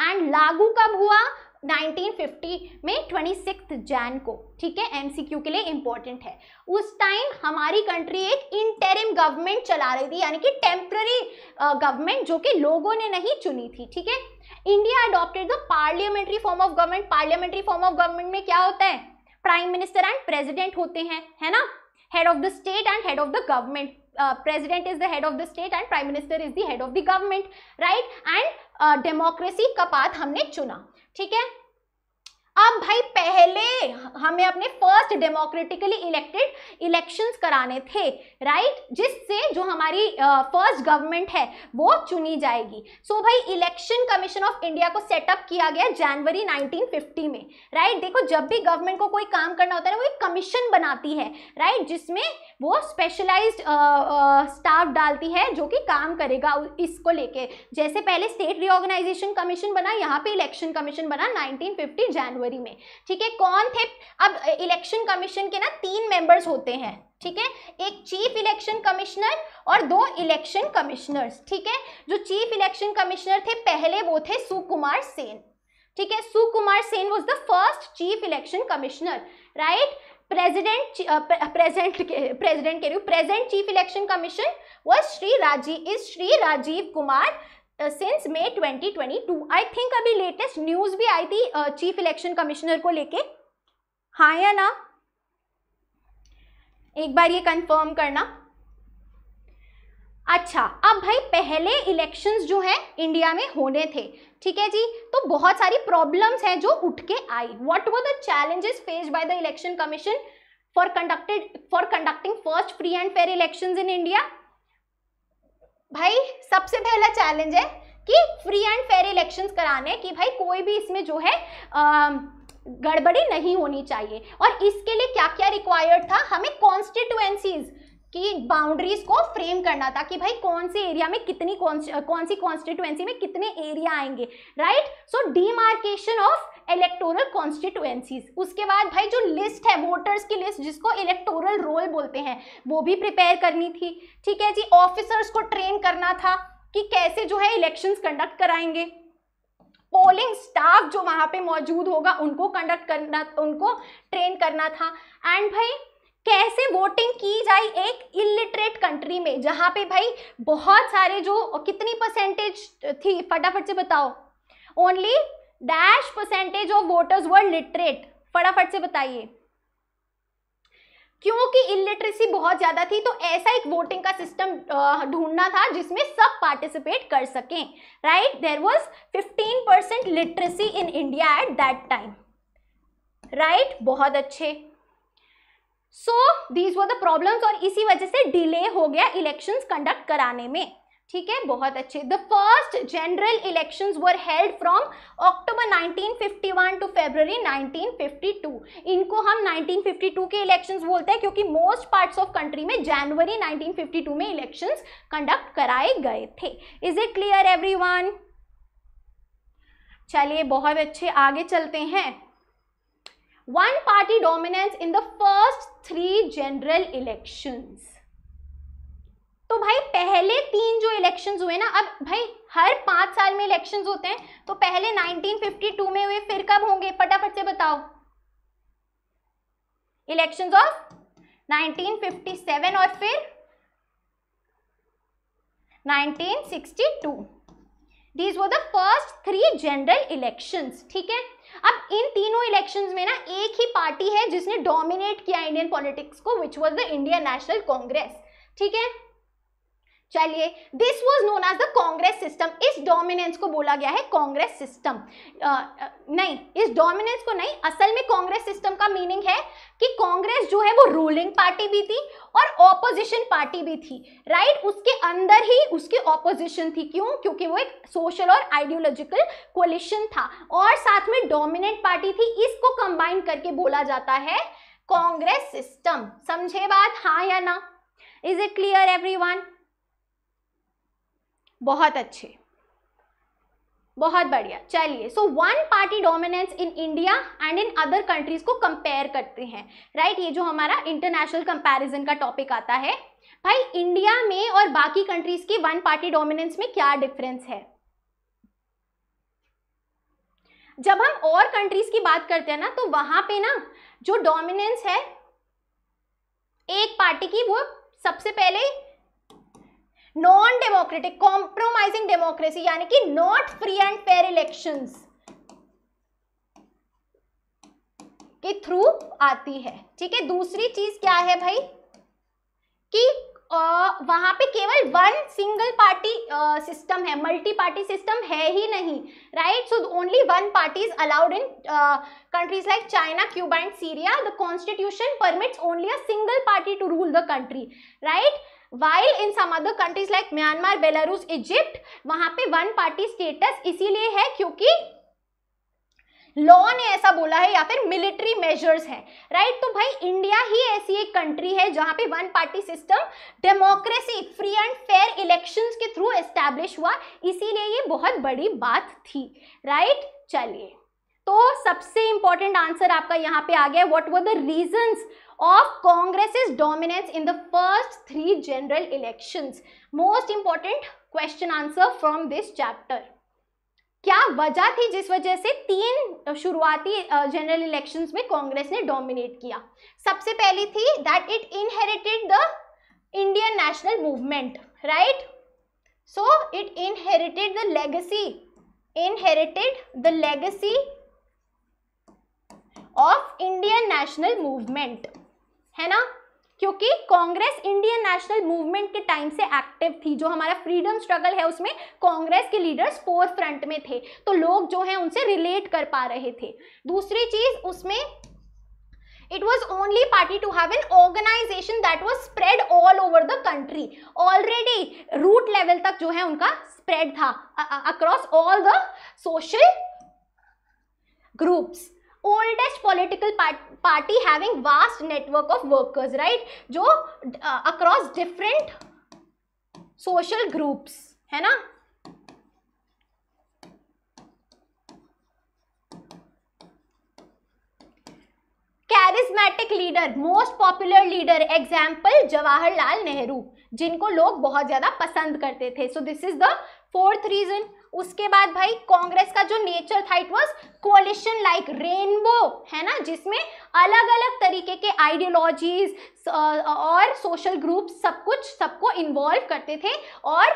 and lagu kab hua 1950 में 26 जैन को ठीक है एमसीक्यू के लिए इंपॉर्टेंट है उस टाइम हमारी कंट्री एक इंटरिम गवर्नमेंट चला रही थी यानी कि टेम्प्ररी गवर्नमेंट जो कि लोगों ने नहीं चुनी थी ठीक है India adopted the parliamentary form of government parliamentary form of government में क्या होता है प्राइम मिनिस्टर एंड प्रेजिडेंट होते हैं है ना head of the state and head of the government uh, president is the head of the state and prime minister is the head of the government right and uh, democracy का पाथ हमने चुना ठीक अब भाई पहले हमें अपने फर्स्ट डेमोक्रेटिकली इलेक्टेड इलेक्शंस कराने थे राइट जिससे जो हमारी फर्स्ट uh, गवर्नमेंट है वो चुनी जाएगी सो so भाई इलेक्शन कमीशन ऑफ इंडिया को सेटअप किया गया जनवरी 1950 में राइट देखो जब भी गवर्नमेंट को कोई काम करना होता है ना वो एक कमीशन बनाती है राइट जिसमें वो स्पेशलाइज्ड स्टाफ uh, uh, डालती है जो कि काम करेगा इसको लेके जैसे पहले स्टेट रिओर्गेनाइजेशन कमीशन बना यहाँ पे इलेक्शन कमीशन बना 1950 जनवरी में ठीक है कौन थे अब इलेक्शन कमीशन के ना तीन मेंबर्स होते हैं ठीक है एक चीफ इलेक्शन कमिश्नर और दो इलेक्शन कमिश्नर्स ठीक है जो चीफ इलेक्शन कमिश्नर थे पहले वो थे सुकुमार सेन ठीक है Sukumar Sen was the first chief election commissioner right president present president कह रही हूँ प्रेजेंट चीफ इलेक्शन कमीशन व Shri Rajiv is Shri Rajiv Kumar since May 2022 I think अभी लेटेस्ट न्यूज भी आई थी चीफ इलेक्शन कमिश्नर को लेके हाँ या ना एक बार ये कंफर्म करना अच्छा अब भाई पहले इलेक्शंस जो है इंडिया में होने थे ठीक है जी तो बहुत सारी प्रॉब्लम्स हैं जो उठ के आई what were the challenges faced by the election commission for conducted for conducting first free and fair elections in India भाई सबसे पहला चैलेंज है कि फ्री एंड फेयर इलेक्शंस कराने कि भाई कोई भी इसमें जो है आ, गड़बड़ी नहीं होनी चाहिए और इसके लिए क्या क्या रिक्वायर्ड था हमें कॉन्स्टिट्यूएंसीज़ कि बाउंड्रीज को फ्रेम करना था कि भाई कौन से एरिया में कितनी कौन, कौन सी कॉन्स्टिट्युएंसी में कितने एरिया आएंगे right so demarcation of electoral constituencies उसके बाद भाई जो लिस्ट है वोटर्स की लिस्ट जिसको इलेक्टोरल रोल बोलते हैं वो भी प्रिपेयर करनी थी ठीक है जी ऑफिसर्स को ट्रेन करना था कि कैसे जो है इलेक्शन कंडक्ट कराएंगे पोलिंग स्टाफ जो वहां पे मौजूद होगा उनको कंडक्ट करना उनको ट्रेन करना था एंड भाई कैसे वोटिंग की जाए एक इलिटरेट कंट्री में जहां पे भाई बहुत सारे जो कितनी परसेंटेज थी फटाफट से बताओ only dash percentage of voters were literate फटाफट से बताइए क्योंकि इलिटरेसी बहुत ज़्यादा थी तो ऐसा एक वोटिंग का सिस्टम ढूंढना था जिसमें सब पार्टिसिपेट कर सकें right there was fifteen percent literacy in India at that time right बहुत अच्छे so these were the problems और इसी वजह से डिले हो गया इलेक्शंस कंडक्ट कराने में ठीक है बहुत अच्छे the first general election were held from October 1951 to February 1952 इनको हम 1952 के इलेक्शंस बोलते हैं क्योंकि मोस्ट पार्ट्स ऑफ कंट्री में जनवरी 1952 में इलेक्शंस कंडक्ट कराए गए थे इज इट क्लियर एवरीवन चलिए बहुत अच्छे आगे चलते हैं one party dominance in the first three general elections तो भाई पहले तीन जो इलेक्शंस हुए ना अब भाई हर पाँच साल में इलेक्शंस होते हैं तो पहले 1952 में हुए फिर कब होंगे फटाफट से बताओ इलेक्शंस ऑफ 1957 और फिर 1962 these were the first three general elections ठीक है अब इन तीनों इलेक्शंस में ना एक ही पार्टी है जिसने डोमिनेट किया इंडियन पॉलिटिक्स को which was the Indian national Congress ठीक है चलिए this was known as the Congress system इस डोमिनेंस को बोला गया है कांग्रेस सिस्टम नहीं इस डोमिनेंस को नहीं असल में कांग्रेस सिस्टम का मीनिंग है कि कांग्रेस जो है वो रूलिंग पार्टी भी थी और ऑपोजिशन पार्टी भी थी राइट right? उसके अंदर ही उसकी ऑपोजिशन थी क्यों क्योंकि वो एक सोशल और आइडियोलॉजिकल कोलिशन था और साथ में डोमिनेंट पार्टी थी इसको कंबाइन करके बोला जाता है कांग्रेस सिस्टम समझे बात हाँ या ना इज इट क्लियर वन बहुत अच्छे बहुत बढ़िया चलिए so one party dominance in India and in other countries को कंपेयर करते हैं राइट right? ये जो हमारा इंटरनेशनल कंपैरिजन का टॉपिक आता है भाई इंडिया में और बाकी कंट्रीज के वन पार्टी डोमिनेंस में क्या डिफरेंस है जब हम और कंट्रीज की बात करते हैं ना तो वहां पे ना जो डोमिनेंस है एक पार्टी की वो सबसे पहले नॉन डेमोक्रेटिक कॉम्प्रोमाइजिंग डेमोक्रेसी यानी कि not free and fair election के थ्रू आती है ठीक है दूसरी चीज क्या है भाई कि वहां पे केवल वन सिंगल पार्टी सिस्टम है मल्टी पार्टी सिस्टम है ही नहीं right so only one party is allowed in countries like China Cuba and Syria the constitution permits only a single party to rule the country right while in some other countries like Myanmar Belarus Egypt वहां पे वन पार्टी स्टेटस इसीलिए है क्योंकि लॉ ने ऐसा बोला है या फिर मिलिट्री मेजर्स है राइट तो भाई इंडिया ही ऐसी एक कंट्री है जहां पे one party system democracy free and fair elections के थ्रू एस्टैब्लिश हुआ इसीलिए ये बहुत बड़ी बात थी राइट चलिए तो सबसे इंपॉर्टेंट आंसर आपका यहाँ पे आ गया what were the reasons of Congress's dominance in the first three general elections. Most important question answer from this chapter. क्या वजह थी जिस वजह से तीन शुरुआती जनरल इलेक्शंस में कांग्रेस ने डोमिनेट किया सबसे पहली थी that it inherited the Indian national movement right so it inherited the legacy inherited the legacy of Indian national movement. है ना क्योंकि कांग्रेस इंडियन नेशनल मूवमेंट के टाइम से एक्टिव थी जो हमारा फ्रीडम स्ट्रगल है उसमें कांग्रेस के लीडर्स फोर फ्रंट में थे तो लोग जो हैं उनसे रिलेट कर पा रहे थे दूसरी चीज उसमें it was only party to have an organization that was spread all over the country already root level तक जो है उनका स्प्रेड था across all the social groups oldest political part, party having vast network of workers right जो uh, across different social groups है ना charismatic leader most popular leader example Jawaharlal Nehru जिनको लोग बहुत ज्यादा पसंद करते थे so this is the fourth reason उसके बाद भाई कांग्रेस का जो नेचर था it was coalition like rainbow है ना जिसमें अलग अलग तरीके के आइडियोलॉजीज और सोशल ग्रुप सब कुछ सबको इन्वॉल्व करते थे और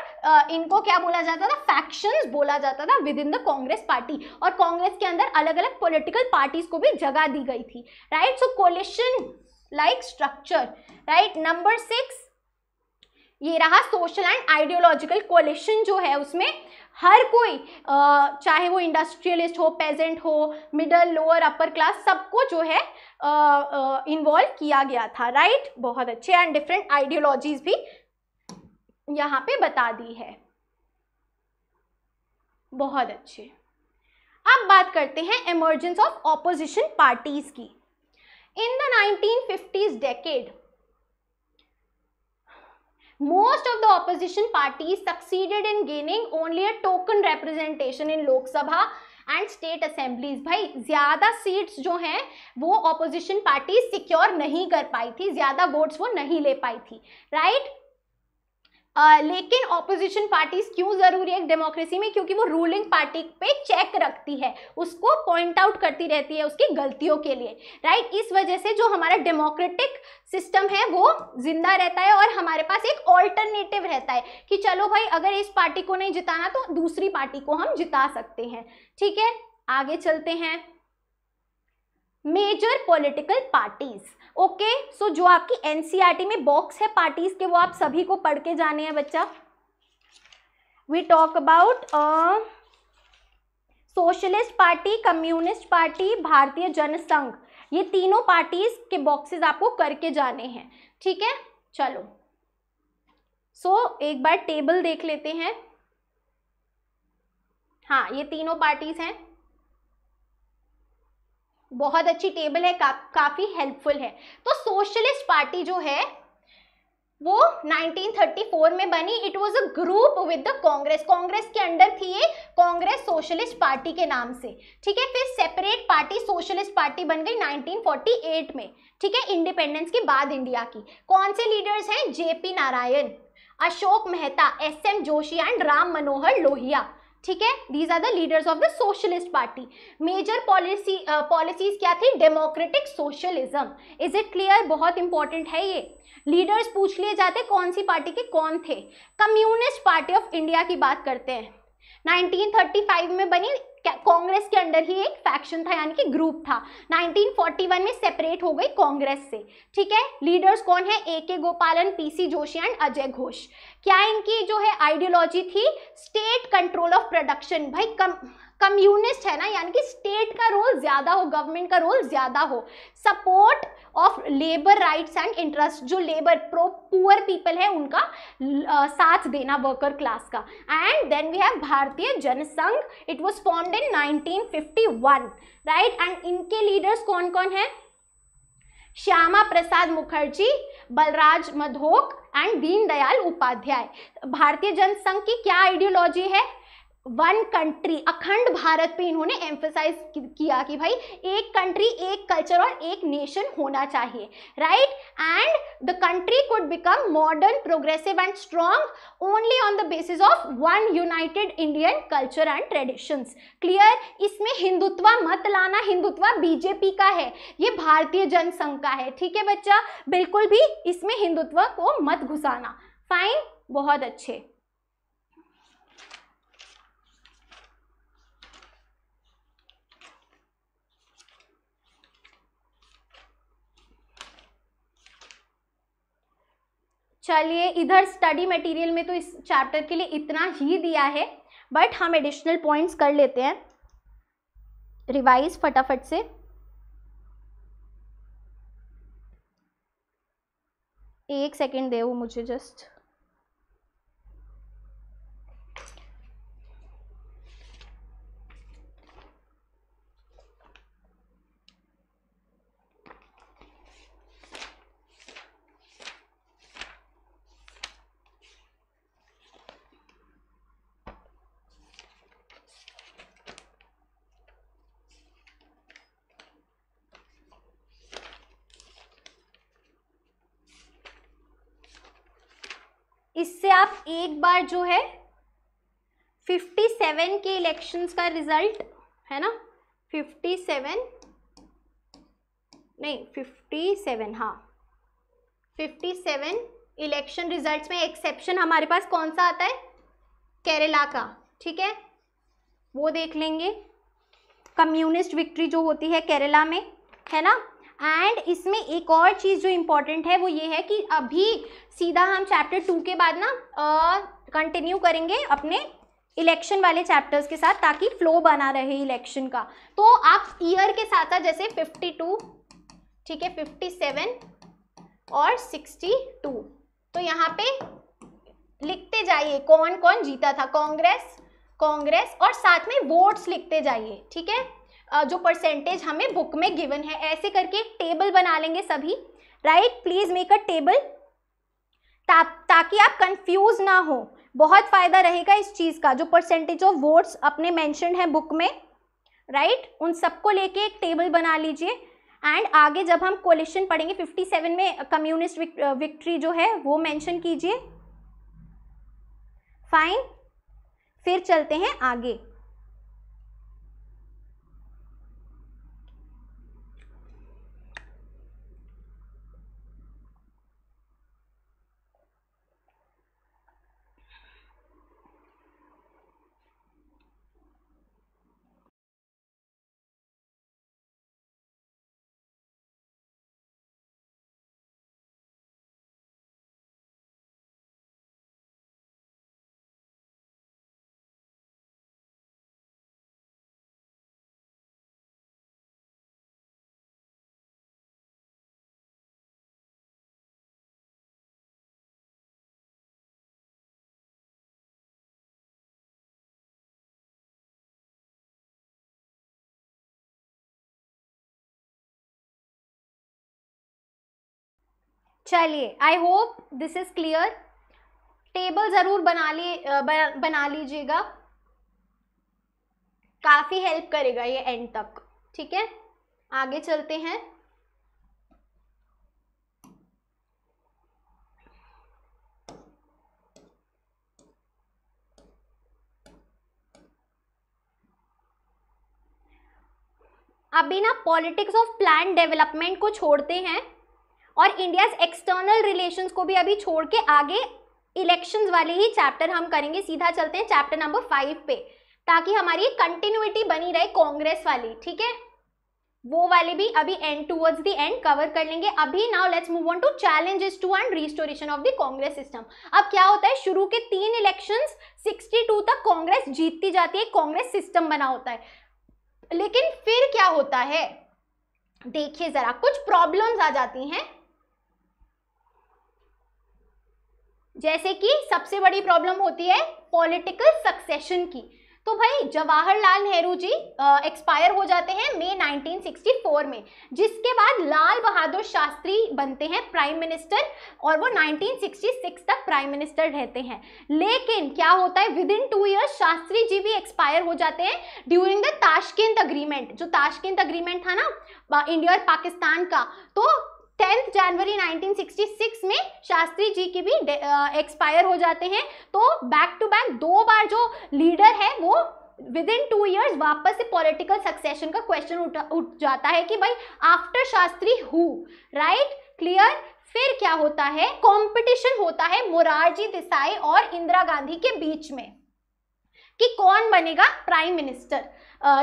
इनको क्या बोला जाता था फैक्शंस बोला जाता था within the Congress party और कांग्रेस के अंदर अलग अलग पॉलिटिकल पार्टीज को भी जगह दी गई थी right so coalition like structure right number six ये रहा सोशल एंड आइडियोलॉजिकल कोलिशन जो है उसमें हर कोई चाहे वो इंडस्ट्रियलिस्ट हो पेजेंट हो मिडल लोअर अपर क्लास सबको जो है इन्वॉल्व किया गया था राइट बहुत अच्छे एंड डिफरेंट आइडियोलॉजीज भी यहाँ पे बता दी है बहुत अच्छे अब बात करते हैं इमरजेंस ऑफ ऑपोजिशन पार्टीज की in the 1950s decade most of the opposition parties succeeded in gaining only a token representation in Lok Sabha and state assemblies bhai zyada seats jo hain wo opposition party secure nahi kar payi thi zyada votes wo nahi le payi thi right? आ, लेकिन ऑपोजिशन पार्टीज क्यों ज़रूरी है डेमोक्रेसी में क्योंकि वो रूलिंग पार्टी पे चेक रखती है उसको पॉइंट आउट करती रहती है उसकी गलतियों के लिए राइट इस वजह से जो हमारा डेमोक्रेटिक सिस्टम है वो जिंदा रहता है और हमारे पास एक ऑल्टरनेटिव रहता है कि चलो भाई अगर इस पार्टी को नहीं जिताना तो दूसरी पार्टी को हम जिता सकते हैं ठीक है आगे चलते हैं major political parties okay okay, so so जो आपकी एनसीईआरटी e में बॉक्स है पार्टीज के वो आप सभी को पढ़ के जाने हैं बच्चा we talk about socialist party communist party Bharatiya Jana Sangh ये तीनों पार्टीज के बॉक्सेस आपको करके जाने हैं ठीक है चलो सो so, एक बार टेबल देख लेते हैं हाँ ये तीनों पार्टीज हैं बहुत अच्छी टेबल है का, काफ़ी हेल्पफुल है तो सोशलिस्ट पार्टी जो है वो 1934 में बनी it was a group with the Congress Congress के अंडर थी ये कांग्रेस सोशलिस्ट पार्टी के नाम से ठीक है फिर सेपरेट पार्टी सोशलिस्ट पार्टी बन गई 1948 में ठीक है इंडिपेंडेंस के बाद इंडिया की कौन से लीडर्स हैं JP Narayan Ashok Mehta S M Joshi and Ram Manohar Lohia ठीक है these are the leaders of the socialist party major policy policies क्या थी democratic socialism is it clear बहुत इंपॉर्टेंट है ये लीडर्स पूछ लिए जाते कौन सी पार्टी के कौन थे कम्युनिस्ट पार्टी ऑफ इंडिया की बात करते हैं 1935 में बनी कांग्रेस के अंडर ही एक फैक्शन था यानी कि ग्रुप था 1941 में सेपरेट हो गई कांग्रेस से ठीक है लीडर्स कौन है A K Gopalan PC Joshi and Ajay Ghosh क्या इनकी जो है आइडियोलॉजी थी स्टेट कंट्रोल ऑफ प्रोडक्शन भाई कम कम्युनिस्ट है ना यानी कि स्टेट का रोल ज्यादा हो गवर्नमेंट का रोल ज्यादा हो support of labour rights and interest जो लेबर प्रो पुअर पीपल है उनका आ, साथ देना वर्कर क्लास का and then we have Bharatiya Jana Sangh it was formed in 1951 right and इनके लीडर्स कौन कौन है श्यामा प्रसाद मुखर्जी बलराज मधोक एंड दीनदयाल उपाध्याय भारतीय जनसंघ की क्या आइडियोलॉजी है वन कंट्री अखंड भारत पे इन्होंने एम्फोसाइज किया कि भाई एक कंट्री एक कल्चर और एक नेशन होना चाहिए right and the country could become modern progressive and strong only on the basis of one united Indian culture and traditions clear इसमें हिंदुत्व मत लाना हिंदुत्व बीजेपी का है ये भारतीय जनसंघ का है ठीक है बच्चा बिल्कुल भी इसमें हिंदुत्व को मत घुसाना फाइन बहुत अच्छे चलिए इधर स्टडी मटेरियल में तो इस चैप्टर के लिए इतना ही दिया है बट हम एडिशनल पॉइंट्स कर लेते हैं रिवाइज फटाफट से एक सेकेंड दे वो मुझे जस्ट एक बार जो है 57 के इलेक्शंस का रिजल्ट है ना 57 नहीं 57 हाँ फिफ्टी इलेक्शन रिजल्ट्स में एक्सेप्शन हमारे पास कौन सा आता है केरला का ठीक है वो देख लेंगे कम्युनिस्ट विक्ट्री जो होती है केरला में है ना एंड इसमें एक और चीज़ जो इम्पॉर्टेंट है वो ये है कि अभी सीधा हम चैप्टर टू के बाद ना कंटिन्यू uh, करेंगे अपने इलेक्शन वाले चैप्टर्स के साथ ताकि फ्लो बना रहे इलेक्शन का तो आप ईयर के साथ साथ जैसे 52 ठीक है 57 और 62 तो यहाँ पे लिखते जाइए कौन कौन जीता था कांग्रेस कांग्रेस और साथ में वोट्स लिखते जाइए ठीक है जो परसेंटेज हमें बुक में गिवन है ऐसे करके एक टेबल बना लेंगे सभी right please make a table ताकि आप कंफ्यूज ना हो बहुत फ़ायदा रहेगा इस चीज़ का जो परसेंटेज ऑफ वोट्स अपने मेंशन है बुक में राइट right? उन सबको लेके एक टेबल बना लीजिए एंड आगे जब हम कोलिशन पढ़ेंगे 57 में कम्युनिस्ट विक्ट्री जो है वो मेंशन कीजिए फाइन फिर चलते हैं आगे चलिए I hope this is clear table ज़रूर बना ली बना लीजिएगा काफ़ी हेल्प करेगा ये एंड तक ठीक है आगे चलते हैं अभी ना पॉलिटिक्स ऑफ प्लान डेवलपमेंट को छोड़ते हैं और इंडियाज एक्सटर्नल रिलेशंस को भी अभी छोड़ के आगे इलेक्शंस वाले ही चैप्टर हम करेंगे सीधा चलते हैं चैप्टर नंबर फाइव पे ताकि हमारी कंटिन्यूटी बनी रहे कांग्रेस वाली ठीक है वो वाले भी अभी and towards the end cover कर लेंगे अभी now let's move on to challenges to and restoration of the Congress system अब क्या होता है शुरू के तीन इलेक्शंस 62 तक कांग्रेस जीतती जाती है कांग्रेस सिस्टम बना होता है लेकिन फिर क्या होता है देखिए जरा कुछ प्रॉब्लम्स आ जाती हैं जैसे कि सबसे बड़ी प्रॉब्लम होती है पॉलिटिकल सक्सेशन की तो भाई जवाहरलाल नेहरू जी एक्सपायर हो जाते हैं मई 1964 में जिसके बाद लाल बहादुर शास्त्री बनते हैं प्राइम मिनिस्टर और वो 1966 तक प्राइम मिनिस्टर रहते हैं लेकिन क्या होता है within two years Shastri ji भी एक्सपायर हो जाते हैं ड्यूरिंग द ताशकंद अग्रीमेंट जो ताशकंद अग्रीमेंट था ना इंडिया और पाकिस्तान का तो टेंथ जनवरी 1966 में शास्त्री जी की भी एक्सपायर हो जाते हैं तो बैक टू बैक दो बार जो लीडर है वो विद इन टू ईयर्स वापस से पॉलिटिकल सक्सेशन का क्वेश्चन उठ उठ जाता है कि भाई after Shastri who right clear फिर क्या होता है कंपटीशन होता है मोरारजी देसाई और इंदिरा गांधी के बीच में कि कौन बनेगा प्राइम मिनिस्टर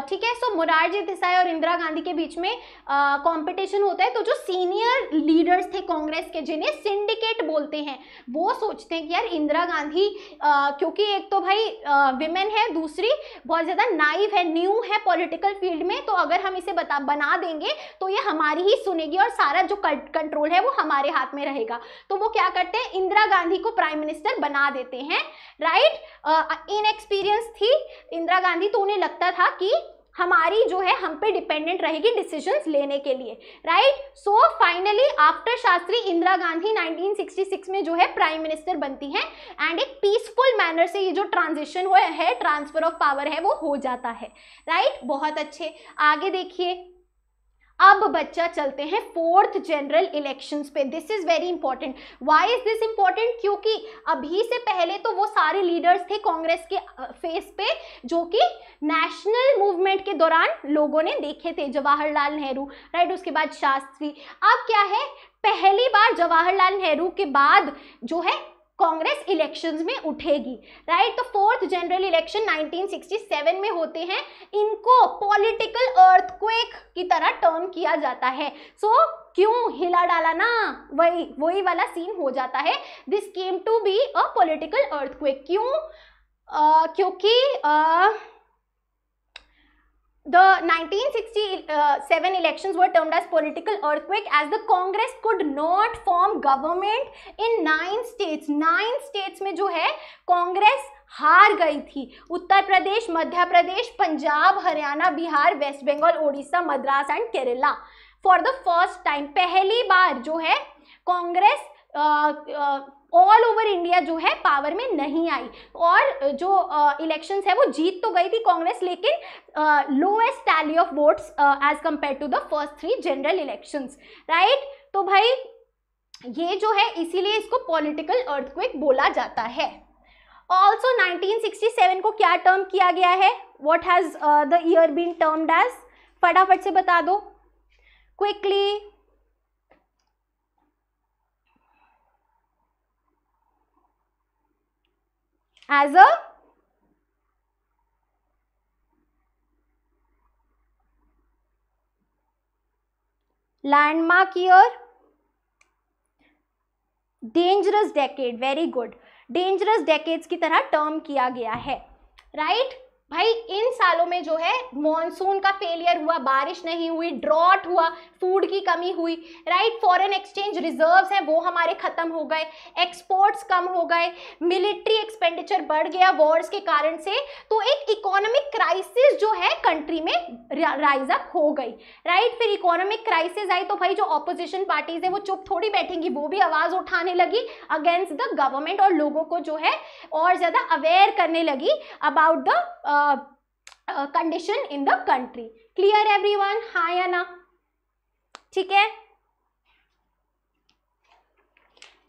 ठीक है सो मुरारजी देसाई और इंदिरा गांधी के बीच में कंपटीशन होता है तो जो सीनियर लीडर्स थे कांग्रेस के जिन्हें सिंडिकेट बोलते हैं वो सोचते हैं कि यार इंदिरा गांधी आ, क्योंकि एक तो भाई विमेन है दूसरी बहुत ज़्यादा नाइव है न्यू है पॉलिटिकल फील्ड में तो अगर हम इसे बता बना देंगे तो ये हमारी ही सुनेगी और सारा जो कंट्रोल है वो हमारे हाथ में रहेगा तो वो क्या करते हैं इंदिरा गांधी को प्राइम मिनिस्टर बना देते हैं राइट इनएक्सपीरियंस थी इंदिरा गांधी तो उन्हें लगता था कि हमारी जो है हम पे डिपेंडेंट रहेगी डिसीजंस लेने के लिए right so finally after Shastri Indira Gandhi 1966 में जो है प्राइम मिनिस्टर बनती हैं एंड एक पीसफुल मैनर से ये जो ट्रांजिशन है ट्रांसफर ऑफ पावर है वो हो जाता है राइट right? बहुत अच्छे आगे देखिए अब बच्चा चलते हैं फोर्थ जनरल इलेक्शंस पे this is very important why is this important क्योंकि अभी से पहले तो वो सारे लीडर्स थे कांग्रेस के फेस पे जो कि नेशनल मूवमेंट के दौरान लोगों ने देखे थे जवाहरलाल नेहरू राइट उसके बाद शास्त्री अब क्या है पहली बार जवाहरलाल नेहरू के बाद जो है कांग्रेस इलेक्शंस में उठेगी राइट तो फोर्थ जनरल इलेक्शन 1967 में होते हैं इनको पॉलिटिकल अर्थक्वेक की तरह टर्म किया जाता है सो so, क्यों हिला डाला ना वही वही वाला सीन हो जाता है this came to be a political earthquake क्यों uh, क्योंकि uh, The 1967 elections were termed as political earthquake as the Congress could not form government in nine states. Nine states mein jo hai congress हार गई थी Uttar Pradesh Madhya Pradesh Punjab Haryana Bihar West Bengal Odisha Madras and Kerala for the first time पहली बार जो है कांग्रेस ऑल ओवर इंडिया जो है पावर में नहीं आई और जो इलेक्शंस है वो जीत तो गई थी कांग्रेस लेकिन lowest tally of votes as compared to the first three general elections right तो भाई ये जो है इसीलिए इसको पॉलिटिकल अर्थक्वेक बोला जाता है ऑल्सो 1967 को क्या टर्म किया गया है what has the year been termed as फटाफट से बता दो quickly as a landmark year dangerous decade very good dangerous decades ki tarah term kiya gaya hai right भाई इन सालों में जो है मॉनसून का फेलियर हुआ बारिश नहीं हुई ड्रॉट हुआ फूड की कमी हुई राइट फॉरेन एक्सचेंज रिजर्व्स हैं वो हमारे ख़त्म हो गए एक्सपोर्ट्स कम हो गए मिलिट्री एक्सपेंडिचर बढ़ गया वॉर्स के कारण से तो एक इकोनॉमिक क्राइसिस जो है कंट्री में राइज अप हो गई राइट फिर इकोनॉमिक क्राइसिस आई तो भाई जो ऑपोजिशन पार्टीज है वो चुप थोड़ी बैठेंगी वो भी आवाज़ उठाने लगी अगेंस्ट द गवर्नमेंट और लोगों को जो है और ज़्यादा अवेयर करने लगी about the condition in the country clear every everyone हा या ना ठीक है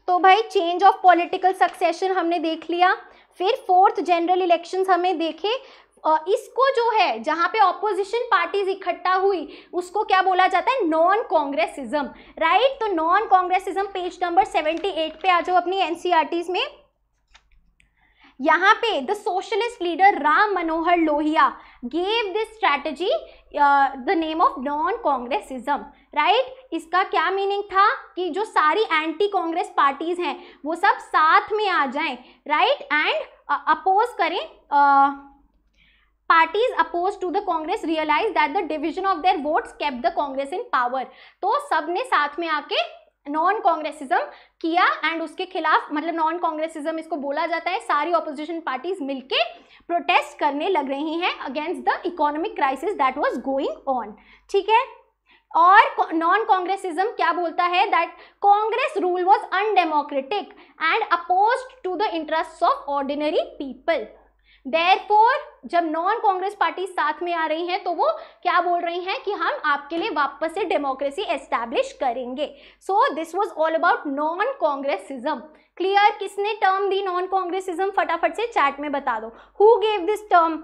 तो भाई चेंज ऑफ पॉलिटिकल सक्सेशन हमने देख लिया फिर फोर्थ जनरल इलेक्शंस हमें देखे uh, इसको जो है जहाँ पे ऑपोजिशन पार्टीज इकट्ठा हुई उसको क्या बोला जाता है नॉन कांग्रेसिज्म राइट तो नॉन कांग्रेसिज्म पेज नंबर 78 पे आ जाओ अपनी एनसीईआरटीज e में यहाँ पे the socialist leader Ram Manohar Lohia gave this strategy the name of non Congressism right इसका क्या मीनिंग था कि जो सारी एंटी कांग्रेस पार्टीज हैं वो सब साथ में आ जाएं राइट एंड अपोज करें parties oppose to the Congress realize that the division of their votes kept the Congress in power तो सब ने साथ में आके नॉन कांग्रेसिज्म किया एंड उसके खिलाफ मतलब नॉन कांग्रेसिज्म इसको बोला जाता है सारी ऑपोजिशन पार्टीज मिलके प्रोटेस्ट करने लग रही हैं against the economic crisis that was going on ठीक है और नॉन कांग्रेसिज्म क्या बोलता है that Congress rule was undemocratic and oppose to the interest of ordinary people therefore जब नॉन कांग्रेस पार्टी साथ में आ रही हैं तो वो क्या बोल रही हैं कि हम आपके लिए वापस से डेमोक्रेसी एस्टैब्लिश करेंगे so this was all about non Congressism clear किसने टर्म दी नॉन कांग्रेसिज्म फटाफट से चैट में बता दो हु गेव दिस टर्म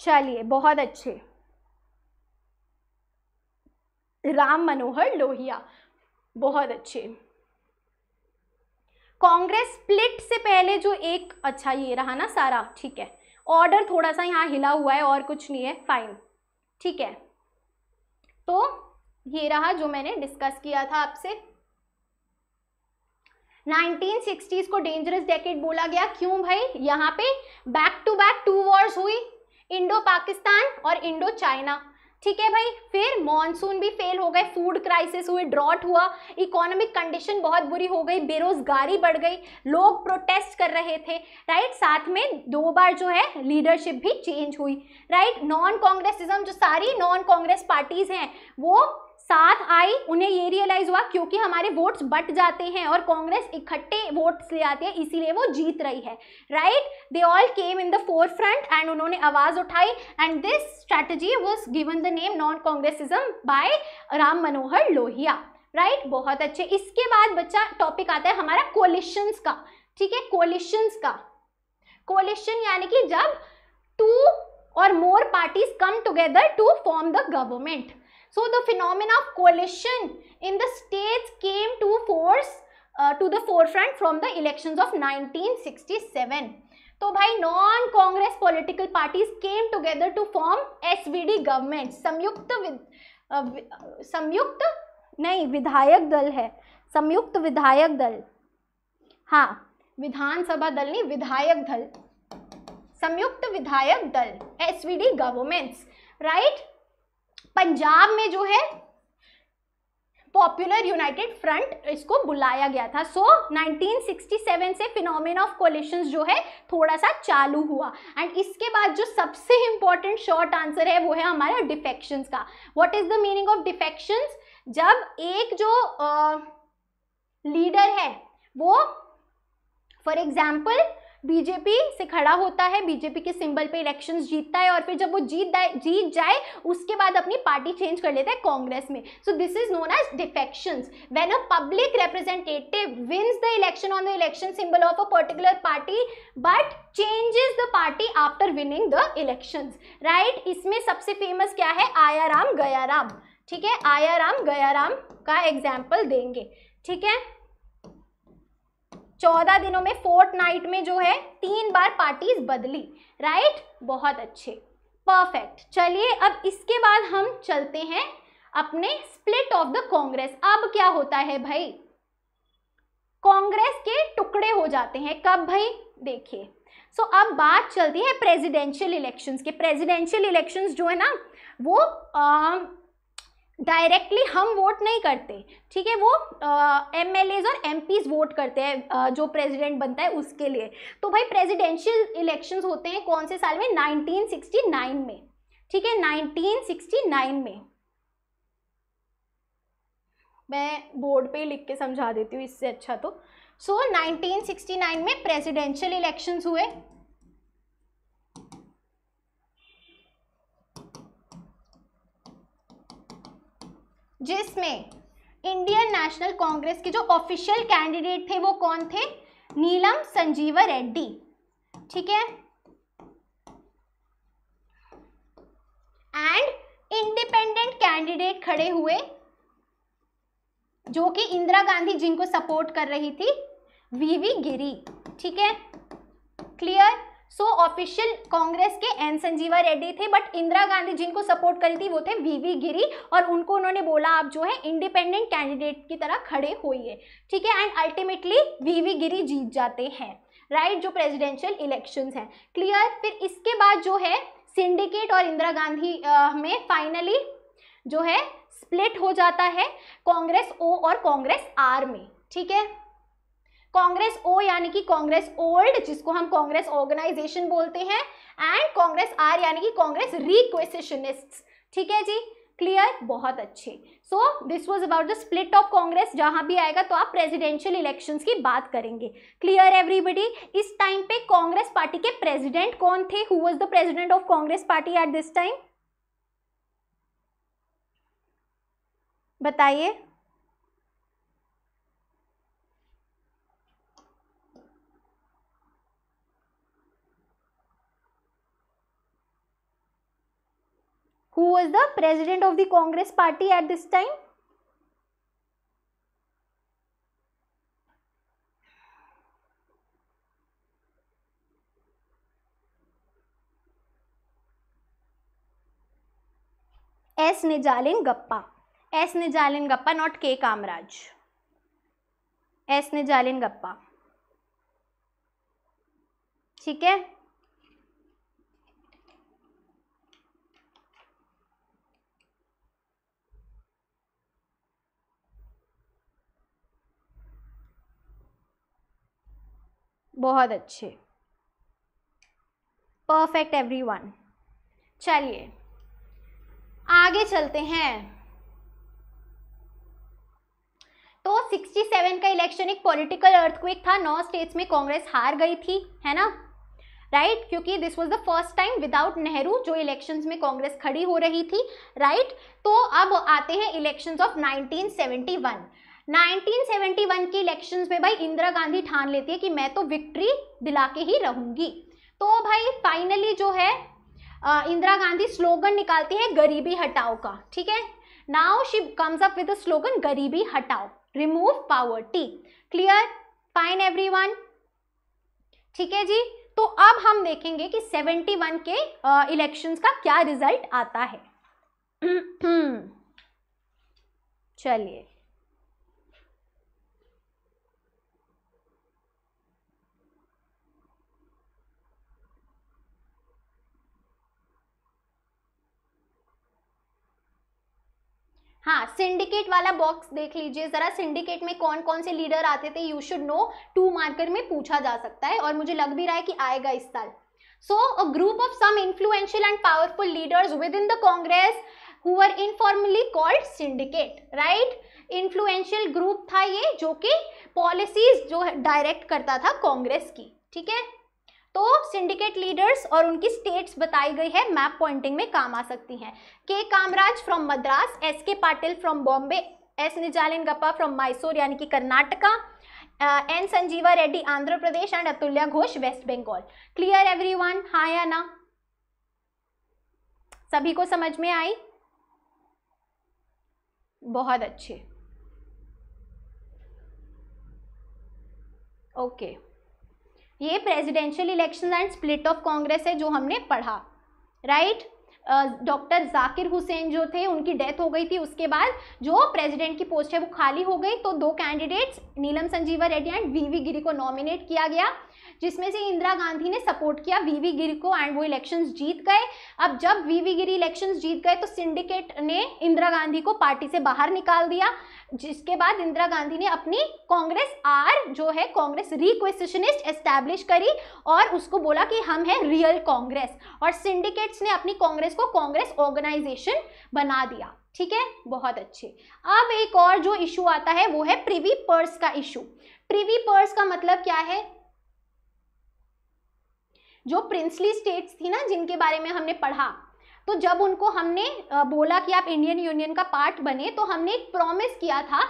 चलिए बहुत अच्छे राम मनोहर लोहिया बहुत अच्छे कांग्रेस स्प्लिट से पहले जो एक अच्छा ये रहा ना सारा ठीक है ऑर्डर थोड़ा सा यहाँ हिला हुआ है और कुछ नहीं है फाइन ठीक है तो ये रहा जो मैंने डिस्कस किया था आपसे 1960s को डेंजरस डेकेट बोला गया क्यों भाई यहाँ पे back to back two wars हुई इंडो पाकिस्तान और इंडो चाइना ठीक है भाई फिर मॉनसून भी फेल हो गए फूड क्राइसिस हुए ड्रॉट हुआ इकोनॉमिक कंडीशन बहुत बुरी हो गई बेरोजगारी बढ़ गई लोग प्रोटेस्ट कर रहे थे राइट साथ में दो बार जो है लीडरशिप भी चेंज हुई राइट नॉन कांग्रेसिज्म जो सारी नॉन कांग्रेस पार्टीज हैं वो साथ आई उन्हें ये रियलाइज हुआ क्योंकि हमारे वोट्स बट जाते हैं और कांग्रेस इकट्ठे वोट्स ले आती है इसीलिए वो जीत रही है right they all came in the forefront and उन्होंने आवाज उठाई and this strategy was given the name non Congressism by Ram Manohar Lohia right right? बहुत अच्छे इसके बाद बच्चा टॉपिक आता है हमारा कोलिशंस का ठीक है कोलिशंस का कोलिशन यानी कि जब टू और more parties come together to form the government So the phenomena of coalition in the states came to force uh, to the forefront from the elections of 1967. तो भाई non Congress political parties came together to form SVD government संयुक्त संयुक्त नहीं विधायक दल है संयुक्त विधायक दल हाँ विधानसभा दल नहीं विधायक दल संयुक्त विधायक दल एसवीडी गवर्नमेंट्स राइट पंजाब में जो है पॉपुलर यूनाइटेड फ्रंट इसको बुलाया गया था सो so, 1967 से फिनोमिन ऑफ कोलिशंस जो है थोड़ा सा चालू हुआ एंड इसके बाद जो सबसे इंपॉर्टेंट शॉर्ट आंसर है वो है हमारा डिफेक्शंस का what is the meaning of defections जब एक जो लीडर uh, है वो फॉर एग्जाम्पल बीजेपी से खड़ा होता है बीजेपी के सिंबल पे इलेक्शंस जीतता है और फिर जब वो जीत जीत जाए उसके बाद अपनी पार्टी चेंज कर लेता है कांग्रेस में so this is known as defections when a public representative wins the election on the election symbol of a particular party but changes the party after winning the elections right इसमें सबसे फेमस क्या है आया राम गया राम ठीक है आया राम गया राम का एग्जाम्पल देंगे ठीक है चौदह दिनों में फोर्थ नाइट में जो है तीन बार पार्टीज बदली राइट बहुत अच्छे परफेक्ट चलिए अब इसके बाद हम चलते हैं अपने स्प्लिट ऑफ द कांग्रेस अब क्या होता है भाई कांग्रेस के टुकड़े हो जाते हैं कब भाई देखिए सो so, अब बात चलती है प्रेसिडेंशियल इलेक्शंस के प्रेसिडेंशियल इलेक्शंस जो है ना वो आ, डायरेक्टली हम वोट नहीं करते ठीक है वो एम एल एज और एम वोट करते हैं uh, जो प्रेसिडेंट बनता है उसके लिए तो भाई प्रेसिडेंशियल इलेक्शंस होते हैं कौन से साल में 1969 में ठीक है 1969 में मैं बोर्ड पे लिख के समझा देती हूँ इससे अच्छा तो सो so, 1969 में प्रेसिडेंशियल इलेक्शंस हुए जिसमें इंडियन नेशनल कांग्रेस के जो ऑफिशियल कैंडिडेट थे वो कौन थे नीलम संजीवा रेड्डी ठीक है एंड इंडिपेंडेंट कैंडिडेट खड़े हुए जो कि इंदिरा गांधी जिनको सपोर्ट कर रही थी वीवी गिरी ठीक है क्लियर सो ऑफिशियल कांग्रेस के एन संजीवा रेड्डी थे बट इंदिरा गांधी जिनको सपोर्ट करी थी वो थे वीवी गिरी और उनको उन्होंने बोला आप जो है इंडिपेंडेंट कैंडिडेट की तरह खड़े होइए ठीक है एंड अल्टीमेटली वीवी गिरी जीत जाते हैं राइट right, जो प्रेसिडेंशियल इलेक्शंस हैं क्लियर फिर इसके बाद जो है सिंडिकेट और इंदिरा गांधी uh, में फाइनली जो है स्प्लिट हो जाता है कांग्रेस ओ और कांग्रेस आर में ठीक है कांग्रेस ओ यानी कि कांग्रेस ओल्ड जिसको हम कांग्रेस ऑर्गेनाइजेशन बोलते हैं एंड कांग्रेस आर यानी कि कांग्रेस रिक्वेसिशनिस्ट ठीक है जी क्लियर बहुत अच्छे so this was about the split of Congress जहां भी आएगा तो आप प्रेसिडेंशियल इलेक्शन की बात करेंगे क्लियर एवरीबडी इस टाइम पे कांग्रेस पार्टी के प्रेजिडेंट कौन थे who was the president of Congress party at this time बताइए who was the president of the Congress party at this time? S. Nijalin Gappa. S. Nijalin Gappa, not K. Kamraj. S. Nijalin Gappa. ठीक है बहुत अच्छे परफेक्ट एवरीवन चलिए आगे चलते हैं तो 67 का इलेक्शन एक पॉलिटिकल अर्थक्वेक था नौ स्टेट्स में कांग्रेस हार गई थी है ना राइट right? क्योंकि this was the first time without Nehru जो इलेक्शंस में कांग्रेस खड़ी हो रही थी राइट right? तो अब आते हैं इलेक्शंस ऑफ 1971 1971 के इलेक्शंस में भाई इंदिरा गांधी ठान लेती है कि मैं तो विक्ट्री दिला के ही रहूंगी तो भाई फाइनली जो है इंदिरा गांधी स्लोगन निकालती है गरीबी हटाओ का ठीक है now she comes up with slogan गरीबी हटाओ remove poverty clear fine every ठीक है जी तो अब हम देखेंगे कि 71 के इलेक्शंस का क्या रिजल्ट आता है *clears throat* चलिए हाँ सिंडिकेट वाला बॉक्स देख लीजिए जरा सिंडिकेट में कौन कौन से लीडर आते थे you should know two marker में पूछा जा सकता है और मुझे लग भी रहा है कि आएगा इस साल so a group of some influential and powerful leaders within the Congress who are informally called syndicate right influential group था ये जो कि पॉलिसीज जो डायरेक्ट करता था कांग्रेस की ठीक है तो सिंडिकेट लीडर्स और उनकी स्टेट्स बताई गई है मैप पॉइंटिंग में काम आ सकती हैं के Kamaraj from Madras S K Patil from Bombay S Nijalingappa from Mysore यानी कि Karnataka N Sanjiva Reddy Andhra Pradesh and Atulya Ghosh West Bengal clear every one या ना सभी को समझ में आई बहुत अच्छे ओके okay. ये presidential election and split of Congress है जो हमने पढ़ा राइट डॉक्टर जाकिर हुसैन जो थे उनकी डेथ हो गई थी उसके बाद जो प्रेसिडेंट की पोस्ट है वो खाली हो गई तो दो candidates Neelam Sanjiva Reddy and V V Giri को नॉमिनेट किया गया जिसमें से इंदिरा गांधी ने सपोर्ट किया वीवी गिरी को एंड वो इलेक्शंस जीत गए अब जब वीवी गिरी इलेक्शंस जीत गए तो सिंडिकेट ने इंदिरा गांधी को पार्टी से बाहर निकाल दिया जिसके बाद इंदिरा गांधी ने अपनी कांग्रेस आर जो है कांग्रेस रिक्वेस्टिशनिस्ट एस्टैब्लिश करी और उसको बोला कि हम हैं रियल कांग्रेस और सिंडिकेट्स ने अपनी कांग्रेस को कांग्रेस ऑर्गेनाइजेशन बना दिया ठीक है बहुत अच्छे अब एक और जो इशू आता है वो है प्रिवी पर्स का इशू प्रिवी पर्स का मतलब क्या है जो प्रिंसली स्टेट्स थी ना जिनके बारे में हमने पढ़ा तो जब उनको हमने बोला कि आप इंडियन यूनियन का पार्ट बने तो हमने एक प्रॉमिस किया था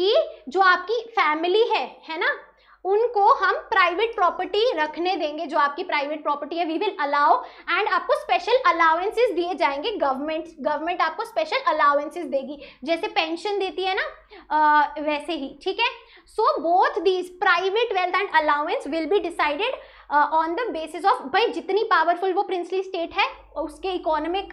कि जो आपकी फैमिली है है ना उनको हम प्राइवेट प्रॉपर्टी रखने देंगे जो आपकी प्राइवेट प्रॉपर्टी है वी विल अलाउ एंड आपको स्पेशल अलाउंसेस दिए जाएंगे गवर्नमेंट गवर्नमेंट आपको स्पेशल अलाउंसेस देगी जैसे पेंशन देती है ना वैसे ही ठीक है so both these private wealth and allowance will be decided on the basis of भाई जितनी पावरफुल वो प्रिंसली स्टेट है उसके इकोनॉमिक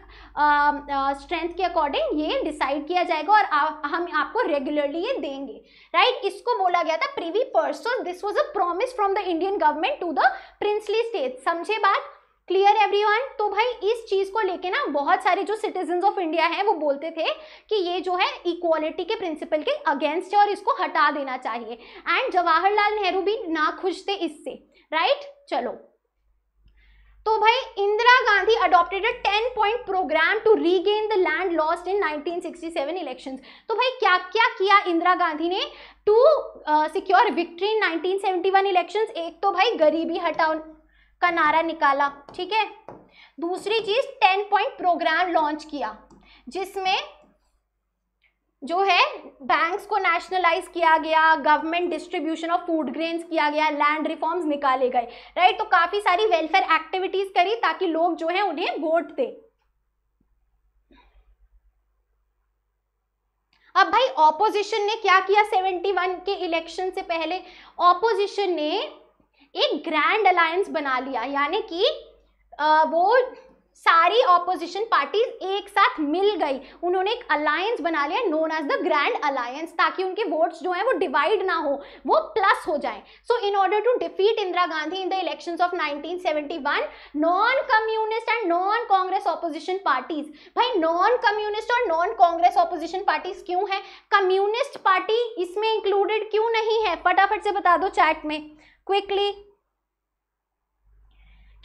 स्ट्रेंथ के अकॉर्डिंग ये डिसाइड किया जाएगा और आ, हम आपको रेगुलरली ये देंगे राइट right? इसको बोला गया था privy person this was a promise from the Indian government to the princely state समझे बात क्लियर एवरीवन तो भाई इस चीज़ को लेके ना बहुत सारे जो सिटीजन ऑफ इंडिया हैं वो बोलते थे कि ये जो है इक्वालिटी के प्रिंसिपल के अगेंस्ट है और इसको हटा देना चाहिए एंड जवाहरलाल नेहरू भी ना खुश थे इससे राइट right? चलो तो भाई Indira Gandhi adopted a point programme to regain the land lost in 1967 elections तो भाई क्या क्या किया इंदिरा गांधी ने to secure victory in 1971 elections एक तो भाई गरीबी हटाओ का नारा निकाला ठीक है दूसरी चीज टेन पॉइंट प्रोग्राम लॉन्च किया जिसमें जो है बैंक्स को नेशनलाइज किया गया government distribution of food grains किया गया लैंड रिफॉर्म्स निकाले गए राइट तो काफी सारी वेलफेयर एक्टिविटीज करी ताकि लोग जो है उन्हें वोट दें अब भाई ऑपोजिशन ने क्या किया 71 के इलेक्शन से पहले ऑपोजिशन ने एक ग्रैंड अलायंस बना लिया यानी कि आ, वो सारी ऑपोजिशन पार्टीज एक साथ मिल गई उन्होंने एक अलायंस बना लिया known as the grand alliance ताकि उनके वोट्स जो हैं वो डिवाइड ना हो वो प्लस हो जाए so in order to defeat Indira Gandhi in the elections of 1971 non communist and non Congress opposition parties भाई नॉन कम्युनिस्ट और नॉन कांग्रेस ऑपोजिशन पार्टीज क्यों है कम्युनिस्ट पार्टी इसमें इंक्लूडेड क्यों नहीं है फटाफट से बता दो चैट में क्विकली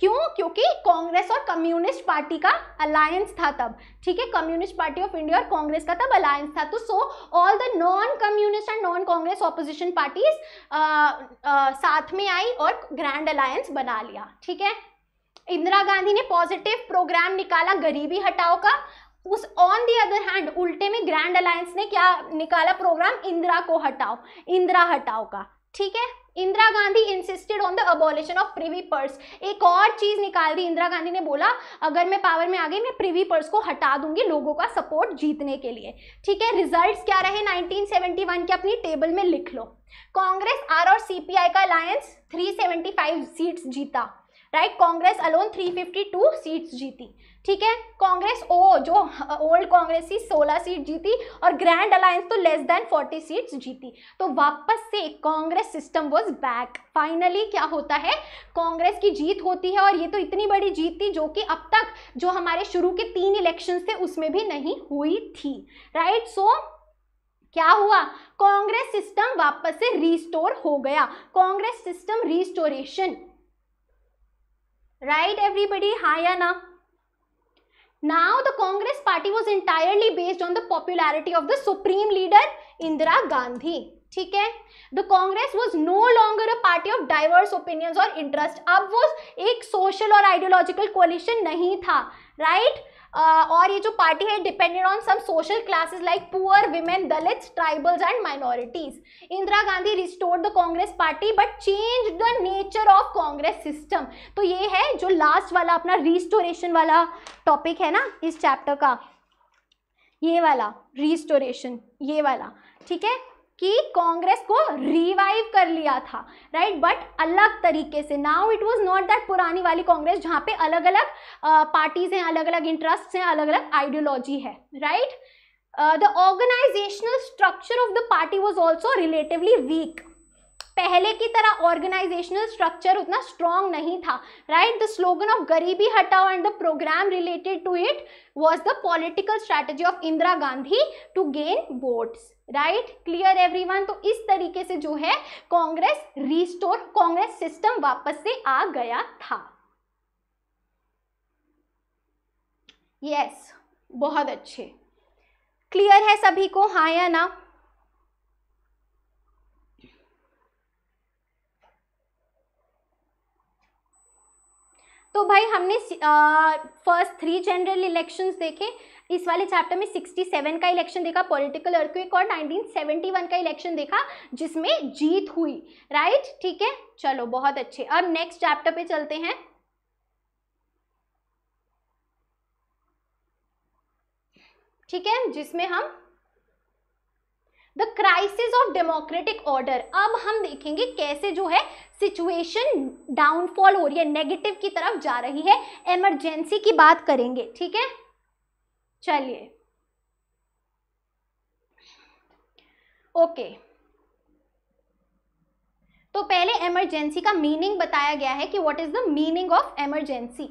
क्यों क्योंकि कांग्रेस और कम्युनिस्ट पार्टी का अलायंस था तब ठीक है कम्युनिस्ट पार्टी ऑफ इंडिया और कांग्रेस का तब अलायंस था तो so all the non communist and non Congress opposition parties साथ में आई और ग्रैंड अलायंस बना लिया ठीक है इंदिरा गांधी ने पॉजिटिव प्रोग्राम निकाला गरीबी हटाओ का उस ऑन दी अदर हैंड उल्टे में ग्रैंड अलायंस ने क्या निकाला प्रोग्राम इंदिरा को हटाओ इंदिरा हटाओ का ठीक है Indira Gandhi insisted on the abolition of privy purse एक और चीज निकाल दी इंदिरा गांधी ने बोला अगर मैं पावर में आ गई मैं प्रीवी पर्स को हटा दूंगी लोगों का सपोर्ट जीतने के लिए ठीक है रिजल्ट्स क्या रहे 1971 के अपनी टेबल में लिख लो कांग्रेस आर और सीपीआई का अलायंस 375 सीट्स जीता राइट कांग्रेस अलोन 352 सीट्स जीती ठीक है कांग्रेस ओ जो ओल्ड कांग्रेस ही 16 सीट जीती और ग्रैंड अलायंस तो लेस देन 40 सीट्स जीती तो वापस से Congress system was back finally क्या होता है कांग्रेस की जीत होती है और ये तो इतनी बड़ी जीत थी जो कि अब तक जो हमारे शुरू के तीन इलेक्शन थे उसमें भी नहीं हुई थी राइट सो so, क्या हुआ कांग्रेस सिस्टम वापस से रिस्टोर हो गया Congress system restoration right everybody हाँ या ना Now the Congress party was entirely based on the popularity of the supreme leader Indira Gandhi. ठीक है the Congress was no longer a party of diverse opinions और इंटरेस्ट अब वो एक सोशल और आइडियोलॉजिकल कोलिशन नहीं था राइट right? और ये जो पार्टी है depended on some social classes like poor women Dalit tribals and minorities Indira Gandhi restore the Congress party but change the nature of Congress system तो ये है जो लास्ट वाला अपना रिस्टोरेशन वाला टॉपिक है ना इस चैप्टर का ये वाला रिस्टोरेशन ये वाला ठीक है कि कांग्रेस को रिवाइव कर लिया था राइट बट अलग तरीके से now it was not that पुरानी वाली कांग्रेस जहाँ पे अलग अलग पार्टीज हैं अलग अलग इंटरेस्ट हैं अलग अलग आइडियोलॉजी है right the organisational structure of the party was also relatively weak पहले की तरह ऑर्गेनाइजेशनल स्ट्रक्चर उतना स्ट्रांग नहीं था राइट द स्लोगन ऑफ गरीबी हटाओ and the programme related to it was the political strategy of Indira Gandhi to gain votes right clear everyone तो इस तरीके से जो है कांग्रेस रिस्टोर कांग्रेस सिस्टम वापस से आ गया था यस yes, बहुत अच्छे क्लियर है सभी को हाँ या ना तो भाई हमने फर्स्ट थ्री जनरल इलेक्शंस देखे इस वाले चैप्टर में 67 का इलेक्शन देखा पॉलिटिकल अर्थक्वेक और 1971 का इलेक्शन देखा जिसमें जीत हुई राइट ठीक है चलो बहुत अच्छे अब नेक्स्ट चैप्टर पे चलते हैं ठीक है जिसमें हम the crisis of democratic order अब हम देखेंगे कैसे जो है सिचुएशन डाउनफॉल हो रही है नेगेटिव की तरफ जा रही है एमरजेंसी की बात करेंगे ठीक है चलिए ओके तो पहले इमरजेंसी का मीनिंग बताया गया है कि what is the meaning of emergency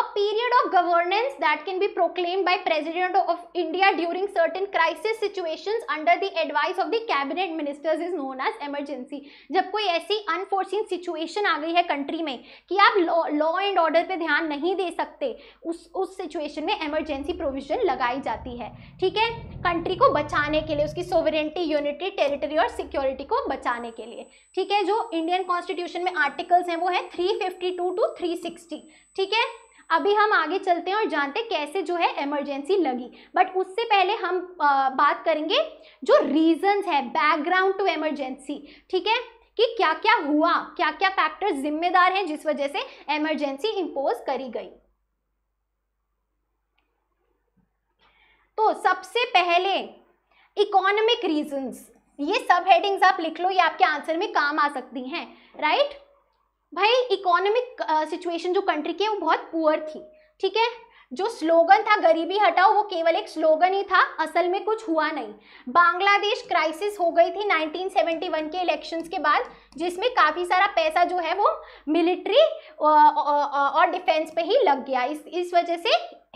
a period of governance that can be proclaimed by president of india during certain crisis situations under the advice of the cabinet ministers is known as emergency जब कोई ऐसी अनफोर्सिन सिचुएशन आ गई है कंट्री में कि आप लॉ एंड ऑर्डर पे ध्यान नहीं दे सकते उस उस सिचुएशन में इमरजेंसी प्रोविजन लगाई जाती है ठीक है कंट्री को बचाने के लिए उसकी सोवरेंटी यूनिटी टेरिटरी और सिक्योरिटी को बचाने के लिए ठीक है जो इंडियन कॉन्स्टिट्यूशन में आर्टिकल्स हैं वो है 352 टू 360 ठीक है अभी हम आगे चलते हैं और जानते हैं कैसे जो है इमरजेंसी लगी बट उससे पहले हम आ, बात करेंगे जो रीजंस है बैकग्राउंड टू इमरजेंसी ठीक है कि क्या क्या हुआ क्या क्या फैक्टर्स जिम्मेदार हैं जिस वजह से इमरजेंसी इम्पोज करी गई तो सबसे पहले इकोनॉमिक रीजंस ये सब हेडिंग्स आप लिख लो ये आपके आंसर में काम आ सकती हैं राइट भाई इकोनॉमिक सिचुएशन जो कंट्री की है वो बहुत पुअर थी ठीक है जो स्लोगन था गरीबी हटाओ वो केवल एक स्लोगन ही था असल में कुछ हुआ नहीं बांग्लादेश क्राइसिस हो गई थी 1971 के इलेक्शंस के बाद जिसमें काफ़ी सारा पैसा जो है वो मिलिट्री और डिफेंस पे ही लग गया इस इस वजह से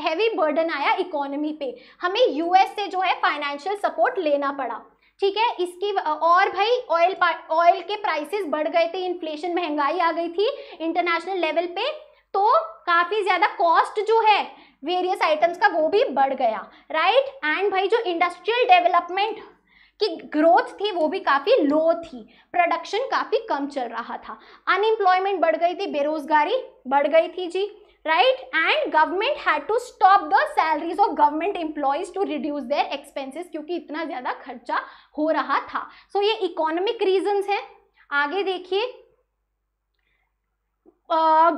हैवी बर्डन आया इकोनॉमी पे हमें यूएस से जो है फाइनेंशियल सपोर्ट लेना पड़ा ठीक है इसकी और भाई ऑयल ऑयल के प्राइसेस बढ़ गए थे इन्फ्लेशन महंगाई आ गई थी इंटरनेशनल लेवल पे तो काफ़ी ज़्यादा कॉस्ट जो है वेरियस आइटम्स का वो भी बढ़ गया राइट एंड भाई जो इंडस्ट्रियल डेवलपमेंट की ग्रोथ थी वो भी काफ़ी लो थी प्रोडक्शन काफ़ी कम चल रहा था अनएम्प्लॉयमेंट बढ़ गई थी बेरोजगारी बढ़ गई थी जी right and government had to stop the salaries of government employees to reduce their expenses kyunki itna zyada kharcha ho raha tha so, ye economic reasons हैं aage dekhiye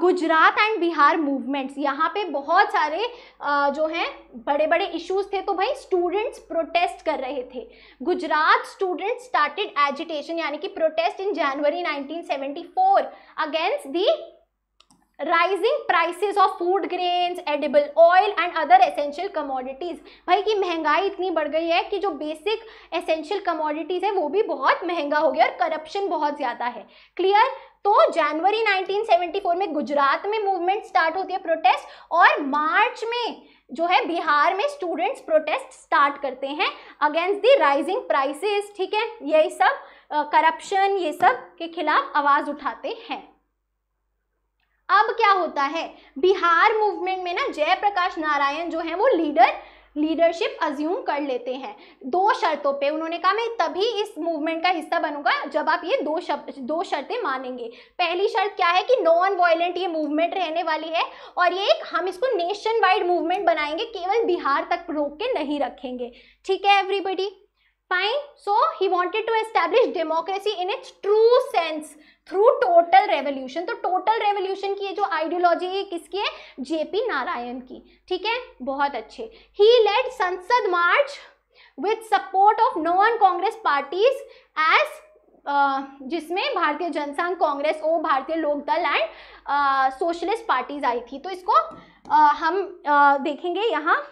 Gujarat and Bihar movements यहाँ पे बहुत सारे uh, जो हैं बड़े बड़े इश्यूज थे तो भाई स्टूडेंट्स प्रोटेस्ट कर रहे थे गुजरात स्टूडेंट्स स्टार्टेड एजिटेशन यानी कि protest in January 1974 against the rising prices of food grains edible oil and other essential commodities भाई की महंगाई इतनी बढ़ गई है कि जो बेसिक एसेंशियल कमोडिटीज़ है वो भी बहुत महंगा हो गया और करप्शन बहुत ज़्यादा है क्लियर तो जनवरी 1974 में गुजरात में मूवमेंट स्टार्ट होती है प्रोटेस्ट और मार्च में जो है बिहार में स्टूडेंट्स प्रोटेस्ट स्टार्ट करते हैं अगेंस्ट दी राइजिंग प्राइसेस ठीक है यही सब करप्शन ये सब के खिलाफ आवाज़ उठाते हैं अब क्या होता है बिहार मूवमेंट में ना जयप्रकाश नारायण जो है वो लीडर लीडरशिप अज्यूम कर लेते हैं दो शर्तों पे उन्होंने कहा मैं तभी इस मूवमेंट का हिस्सा बनूंगा जब आप ये दो शब्द दो शर्तें मानेंगे पहली शर्त क्या है कि नॉन वायलेंट ये मूवमेंट रहने वाली है और ये एक हम इसको नेशन वाइड मूवमेंट बनाएंगे केवल बिहार तक रोक के नहीं रखेंगे ठीक है everybody fine so he wanted to establish democracy in its true sense through total revolution तो टोटल रेवोल्यूशन की ये जो आइडियोलॉजी है किसकी है जेपी नारायण की ठीक है बहुत अच्छे ही led Sansad march with support of non Congress parties as जिसमें भारतीय जनसंघ कांग्रेस और Bharatiya Lok Dal and socialist parties आई थी तो इसको uh, हम uh, देखेंगे यहाँ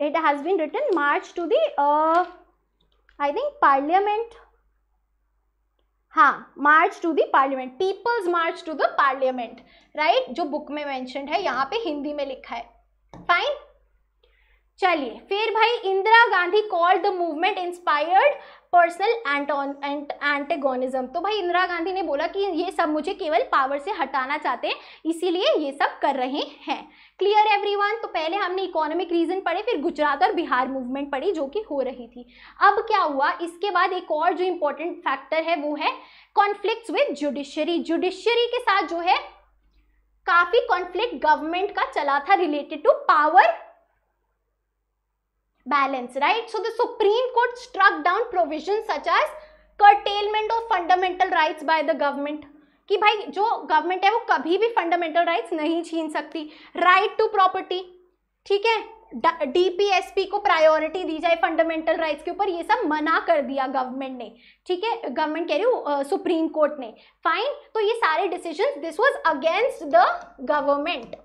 it has been written march to the think parliament हाँ march to the parliament people's march to the parliament right जो बुक में मैंशन है यहाँ पे हिंदी में लिखा है फाइन चलिए फिर भाई Indira Gandhi called the movement inspired personal antagonism तो भाई इंदिरा गांधी ने बोला कि ये सब मुझे केवल पावर से हटाना चाहते हैं इसीलिए ये सब कर रहे हैं क्लियर एवरीवन तो पहले हमने इकोनॉमिक रीजन पढ़े फिर गुजरात और बिहार मूवमेंट पढ़ी जो कि हो रही थी अब क्या हुआ इसके बाद एक और जो इंपॉर्टेंट फैक्टर है वो है कॉन्फ्लिक्ट विद जुडिशरी जुडिशरी के साथ जो है काफी कॉन्फ्लिक्ट गवर्नमेंट का चला था related to power balance, right? So the Supreme Court struck down provisions such as curtailment of fundamental rights by the government. कि भाई जो गवर्नमेंट है वो कभी भी फंडामेंटल राइट्स नहीं छीन सकती राइट टू प्रॉपर्टी ठीक है डीपीएसपी को प्रायोरिटी दी जाए फंडामेंटल राइट्स के ऊपर ये सब मना कर दिया गवर्नमेंट ने ठीक है गवर्नमेंट कह रही हूँ सुप्रीम कोर्ट ने फाइन तो ये सारे decision this was against the government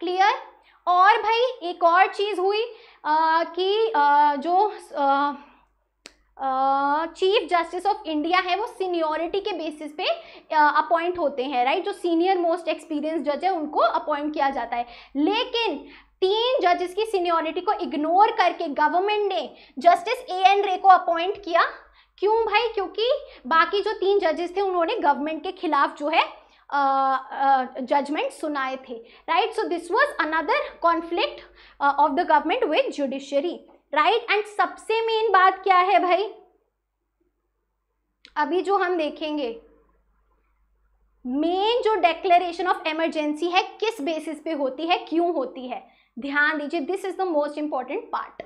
clear और भाई एक और चीज़ हुई आ, कि आ, जो चीफ जस्टिस ऑफ इंडिया है वो सीनियोरिटी के बेसिस पे अपॉइंट होते हैं राइट जो सीनियर मोस्ट एक्सपीरियंस जज है उनको अपॉइंट किया जाता है लेकिन तीन जजेस की सीनियोरिटी को इग्नोर करके गवर्नमेंट ने जस्टिस ए एन रे को अपॉइंट किया क्यों भाई क्योंकि बाकी जो तीन जजेस थे उन्होंने गवर्नमेंट के खिलाफ जो है जजमेंट सुनाए थे right so this was another conflict of the government with judiciary right and सबसे मेन बात क्या है भाई अभी जो हम देखेंगे मेन जो डेक्लेरेशन ऑफ इमरजेंसी है किस बेसिस पे होती है क्यों होती है ध्यान दीजिए this is the most important part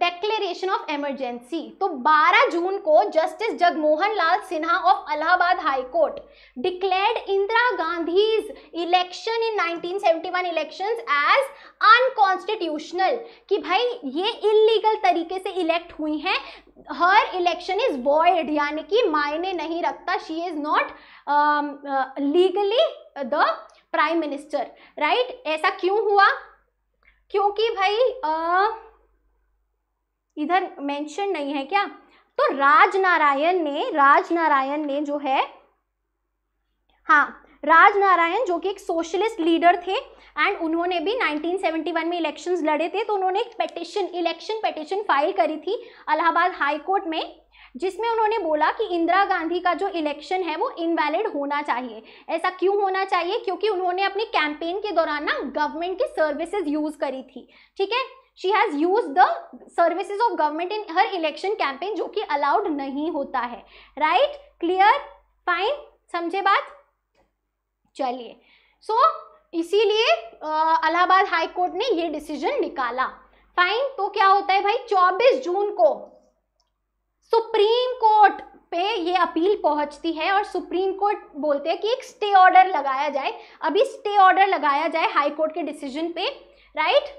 declaration of emergency तो 12 जून को justice Jagmohan Lal Sinha of Allahabad high court declared Indira Gandhi's election in 1971 elections as unconstitutional कि भाई ये इलीगल तरीके से इलेक्ट हुई हैं हर इलेक्शन इज वॉइड यानी कि मायने नहीं रखता she is not legally the prime minister right ऐसा क्यों हुआ क्योंकि भाई uh, इधर मेंशन नहीं है क्या तो राज नारायण ने राज नारायण ने जो है हाँ राज नारायण जो कि एक सोशलिस्ट लीडर थे एंड उन्होंने भी 1971 में इलेक्शंस लड़े थे तो उन्होंने एक पेटिशन इलेक्शन पेटिशन फाइल करी थी अलाहाबाद हाई कोर्ट में जिसमें उन्होंने बोला कि इंदिरा गांधी का जो इलेक्शन है वो इनवैलिड होना चाहिए ऐसा क्यों होना चाहिए क्योंकि उन्होंने अपने कैंपेन के दौरान ना गवर्नमेंट की सर्विसेज यूज़ करी थी ठीक है she has use the services of government in her election campaign जो कि अलाउड नहीं होता है राइट क्लियर फाइन समझे बात चलिए सो so, इसीलिए अलाहाबाद हाई कोर्ट ने ये डिसीजन निकाला फाइन तो क्या होता है भाई 24 जून को सुप्रीम कोर्ट पे ये अपील पहुंचती है और सुप्रीम कोर्ट बोलते हैं कि एक स्टे ऑर्डर लगाया जाए अभी स्टे ऑर्डर लगाया जाए हाई कोर्ट के डिसीजन पे राइट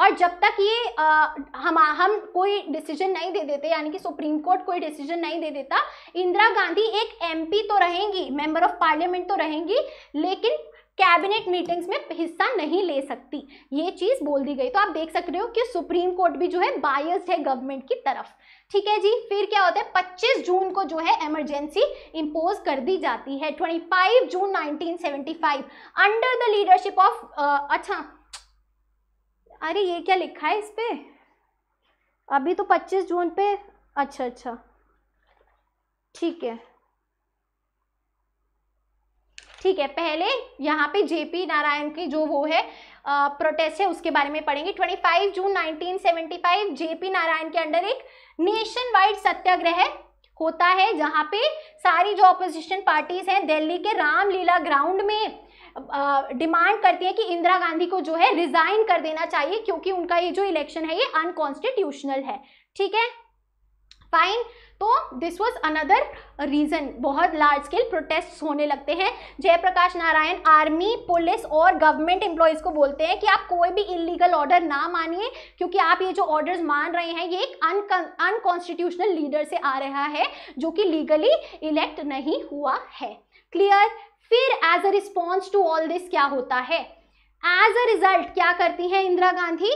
और जब तक ये आ, हम हम कोई डिसीजन नहीं दे देते यानी कि सुप्रीम कोर्ट कोई डिसीजन नहीं दे देता इंदिरा गांधी एक एमपी तो रहेंगी मेंबर ऑफ पार्लियामेंट तो रहेंगी लेकिन कैबिनेट मीटिंग्स में हिस्सा नहीं ले सकती ये चीज बोल दी गई तो आप देख सक रहे हो कि सुप्रीम कोर्ट भी जो है बायस्ड है गवर्नमेंट की तरफ ठीक है जी फिर क्या होता है 25 जून को जो है इमरजेंसी इंपोज कर दी जाती है 25 जून 1975 अंडर द लीडरशिप ऑफ अच्छा अरे ये क्या लिखा है इस पर अभी तो 25 जून पे अच्छा अच्छा ठीक है ठीक है पहले यहाँ पे जेपी नारायण की जो वो है प्रोटेस्ट है उसके बारे में पढ़ेंगे 25 जून 1975 जेपी नारायण के अंडर एक नेशन वाइड सत्याग्रह होता है जहाँ पे सारी जो अपोजिशन पार्टीज हैं दिल्ली के रामलीला ग्राउंड में डिमांड करती है कि इंदिरा गांधी को जो है रिजाइन कर देना चाहिए क्योंकि उनका ये जो इलेक्शन है ये अनकॉन्स्टिट्यूशनल है ठीक है फाइन तो दिस वॉज अनदर रीज़न बहुत लार्ज स्केल प्रोटेस्ट होने लगते हैं जयप्रकाश नारायण आर्मी पुलिस और गवर्नमेंट एम्प्लॉयज़ को बोलते हैं कि आप कोई भी इलीगल ऑर्डर ना मानिए क्योंकि आप ये जो ऑर्डर्स मान रहे हैं ये एक अनकॉन्स्टिट्यूशनल लीडर से आ रहा है जो कि लीगली इलेक्ट नहीं हुआ है क्लियर फिर as a response to all this क्या होता है एज अ रिजल्ट क्या करती है इंदिरा गांधी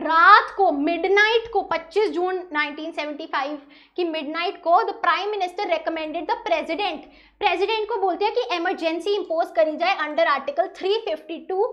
रात को मिडनाइट को 25 जून 1975 की मिडनाइट को the prime minister recommended the president president को बोलते हैं कि इमरजेंसी इंपोज करी जाए अंडर आर्टिकल 352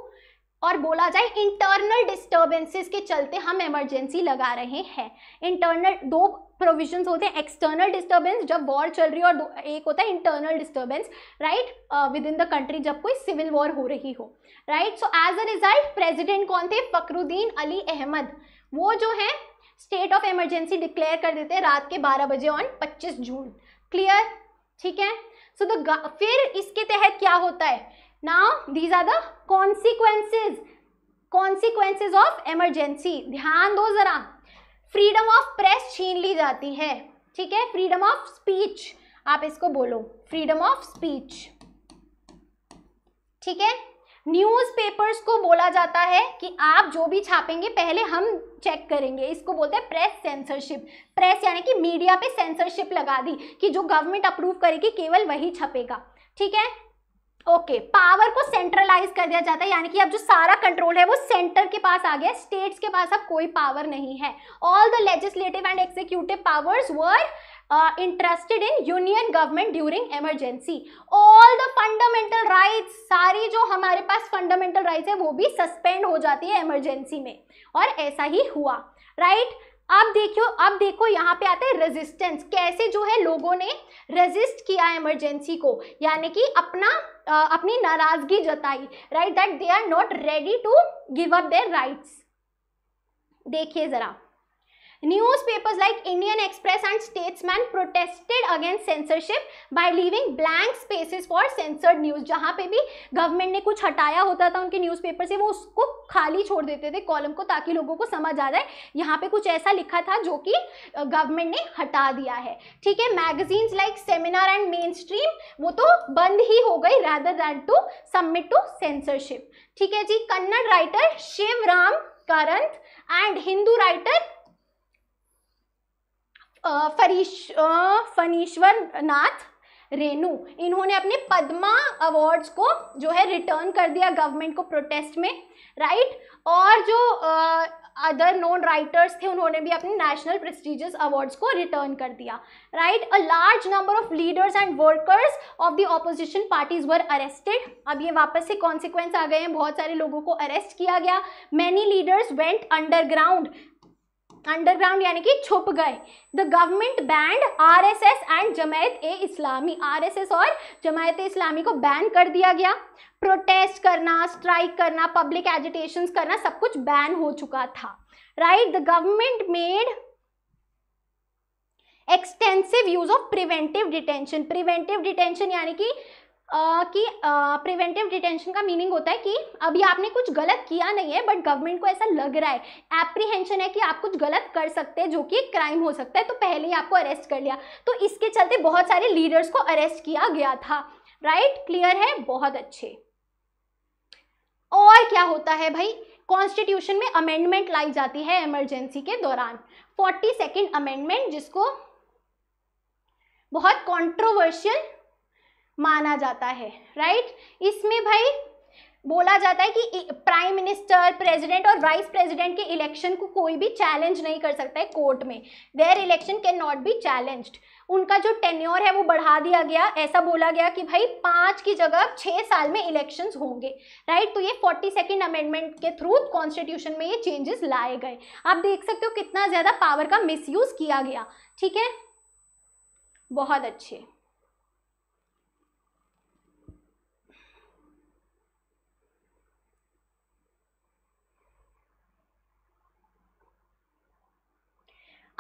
और बोला जाए इंटरनल डिस्टर्बेंसेस के चलते हम इमरजेंसी लगा रहे हैं इंटरनल दो प्रोविजन होते हैं एक्सटर्नल डिस्टर्बेंस जब वॉर चल रही है और एक होता है internal disturbance right within the country जब कोई सिविल वॉर हो रही हो right so as a result president कौन थे फकरुद्दीन अली अहमद वो जो है स्टेट ऑफ इमरजेंसी डिक्लेयर कर देते हैं रात के 12 बजे ऑन 25 जून क्लियर ठीक है सो so द फिर इसके तहत क्या होता है now these are the consequences consequences of emergency ध्यान दो जरा फ्रीडम ऑफ प्रेस छीन ली जाती है ठीक है फ्रीडम ऑफ स्पीच आप इसको बोलो फ्रीडम ऑफ स्पीच ठीक है न्यूज़पेपर्स को बोला जाता है कि आप जो भी छापेंगे पहले हम चेक करेंगे इसको बोलते हैं प्रेस सेंसरशिप प्रेस यानी कि मीडिया पे सेंसरशिप लगा दी कि जो गवर्नमेंट अप्रूव करेगी केवल वही छपेगा ठीक है ओके okay, पावर को सेंट्रलाइज कर दिया जाता है यानी कि अब जो सारा कंट्रोल है वो सेंटर के पास आ गया स्टेट्स के पास अब कोई पावर नहीं है all the legislative and executive powers were interested in union government during emergency all the fundamental rights सारी जो हमारे पास फंडामेंटल राइट्स है वो भी सस्पेंड हो जाती है इमरजेंसी में और ऐसा ही हुआ राइट right? अब देखियो अब देखो यहाँ पे आता है रेजिस्टेंस कैसे जो है लोगों ने रेजिस्ट किया इमरजेंसी को यानी कि अपना अपनी नाराजगी जताई right that they are not ready to give up their rights देखिए ज़रा Newspapers like Indian Express and Statesman protested against censorship by leaving blank spaces for censored news जहाँ पे भी गवर्नमेंट ने कुछ हटाया होता था उनके न्यूज़पेपर से वो उसको खाली छोड़ देते थे कॉलम को ताकि लोगों को समझ आ जाए यहाँ पे कुछ ऐसा लिखा था जो कि गवर्नमेंट ने हटा दिया है ठीक है magazines like seminar and main stream वो तो बंद ही हो गई rather than to submit to censorship ठीक है जी Kannada writer Shivaram Karanth and Hindu writer फरीश फनीश्वर नाथ रेनू इन्होंने अपने पद्मा अवार्ड्स को जो है रिटर्न कर दिया गवर्नमेंट को प्रोटेस्ट में राइट और जो अदर नॉन राइटर्स थे उन्होंने भी अपने नेशनल प्रेस्टिजियस अवार्ड्स को रिटर्न कर दिया right a large number of leaders and workers of the opposition parties were arrested अब ये वापस से कॉन्सिक्वेंस आ गए हैं बहुत सारे लोगों को अरेस्ट किया गया many leaders went underground underground यानी कि छुप गए the government banned R S S and Jamaat e Islami R S S और जमायत ए इस्लामी को बैन कर दिया गया प्रोटेस्ट करना स्ट्राइक करना पब्लिक एजिटेशन करना सब कुछ बैन हो चुका था right the government made extensive use of preventive detention preventive detention यानी कि कि प्रिवेंटिव डिटेंशन का मीनिंग होता है कि अभी आपने कुछ गलत किया नहीं है बट गवर्नमेंट को ऐसा लग रहा है एप्रीहेंशन है कि आप कुछ गलत कर सकते हैं जो कि क्राइम हो सकता है तो पहले ही आपको अरेस्ट कर लिया तो इसके चलते बहुत सारे लीडर्स को अरेस्ट किया गया था राइट क्लियर है बहुत अच्छे और क्या होता है भाई कॉन्स्टिट्यूशन में अमेंडमेंट लाई जाती है इमरजेंसी के दौरान फोर्टी सेकेंड अमेंडमेंट जिसको बहुत कॉन्ट्रोवर्शियल माना जाता है राइट इसमें भाई बोला जाता है कि प्राइम मिनिस्टर प्रेसिडेंट और वाइस प्रेसिडेंट के इलेक्शन को कोई भी चैलेंज नहीं कर सकता है कोर्ट में their election can not be challenged उनका जो टेन्योर है वो बढ़ा दिया गया ऐसा बोला गया कि भाई पाँच की जगह छः साल में इलेक्शंस होंगे राइट तो ये फोर्टी सेकेंड अमेंडमेंट के थ्रू कॉन्स्टिट्यूशन में ये चेंजेस लाए गए आप देख सकते हो कितना ज़्यादा पावर का मिसयूज़ किया गया ठीक है बहुत अच्छे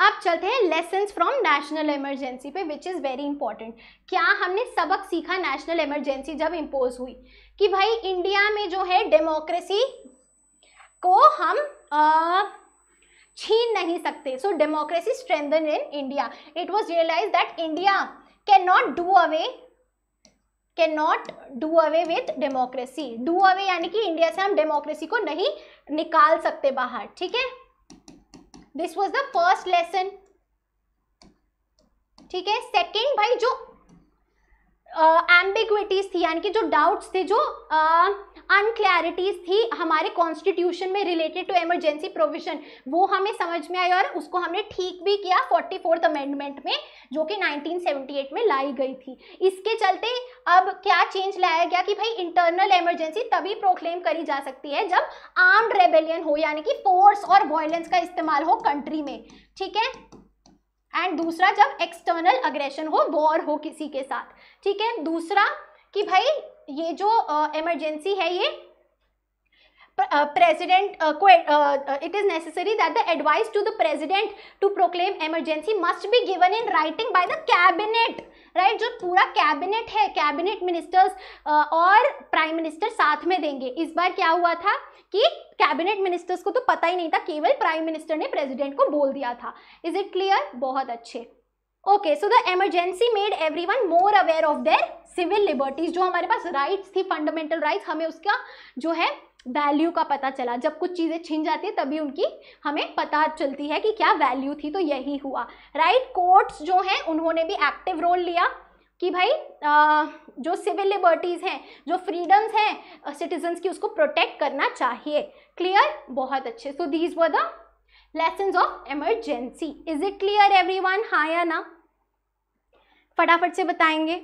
अब चलते हैं लेसन फ्रॉम नेशनल इमरजेंसी पे विच इज़ वेरी इंपॉर्टेंट क्या हमने सबक सीखा नेशनल इमरजेंसी जब इम्पोज हुई कि भाई इंडिया में जो है डेमोक्रेसी को हम आ, छीन नहीं सकते so democracy strengthen in India it was realise that India can not do away can not do away with democracy do away यानी कि इंडिया से हम डेमोक्रेसी को नहीं निकाल सकते बाहर ठीक है this was the first lesson ठीक है सेकेंड भाई जो एम्बिग्विटीज थी यानी कि जो डाउट्स थे जो अनक्लैरिटीज थी हमारे कॉन्स्टिट्यूशन में रिलेटेड टू इमरजेंसी प्रोविजन वो हमें समझ में आई और उसको हमने ठीक भी किया फोर्टी फोर्थ अमेंडमेंट में जो कि 1978 में लाई गई थी इसके चलते अब क्या चेंज लाया गया कि भाई इंटरनल इमरजेंसी तभी प्रोक्लेम करी जा सकती है जब आर्म्ड रेबेलियन हो यानी कि फोर्स और वॉयलेंस का इस्तेमाल हो कंट्री में ठीक है एंड दूसरा जब एक्सटर्नल अग्रेशन हो वॉर हो किसी के साथ ठीक है दूसरा कि भाई ये जो इमरजेंसी है ये प्रेजिडेंट को it is necessary that the advice to the president to proclaim proclaim must be given in writing by the cabinet right जो पूरा कैबिनेट है कैबिनेट मिनिस्टर्स और प्राइम मिनिस्टर साथ में देंगे इस बार क्या हुआ था कि कैबिनेट मिनिस्टर्स को तो पता ही नहीं था केवल प्राइम मिनिस्टर ने प्रेसिडेंट को बोल दिया था इज इट क्लियर बहुत अच्छे okay so the emergency made everyone more aware of their civil liberties जो हमारे पास राइट्स थी फंडामेंटल राइट्स हमें उसका जो है वैल्यू का पता चला जब कुछ चीज़ें छिन जाती है तभी उनकी हमें पता चलती है कि क्या वैल्यू थी तो यही हुआ राइट कोर्ट्स जो हैं उन्होंने भी एक्टिव रोल लिया कि भाई आ, जो सिविल लिबर्टीज़ हैं जो फ्रीडम्स हैं सिटीजन्स की उसको प्रोटेक्ट करना चाहिए क्लियर बहुत अच्छे so these were the of emergency is it clear every one हाँ या ना फटाफट से बताएंगे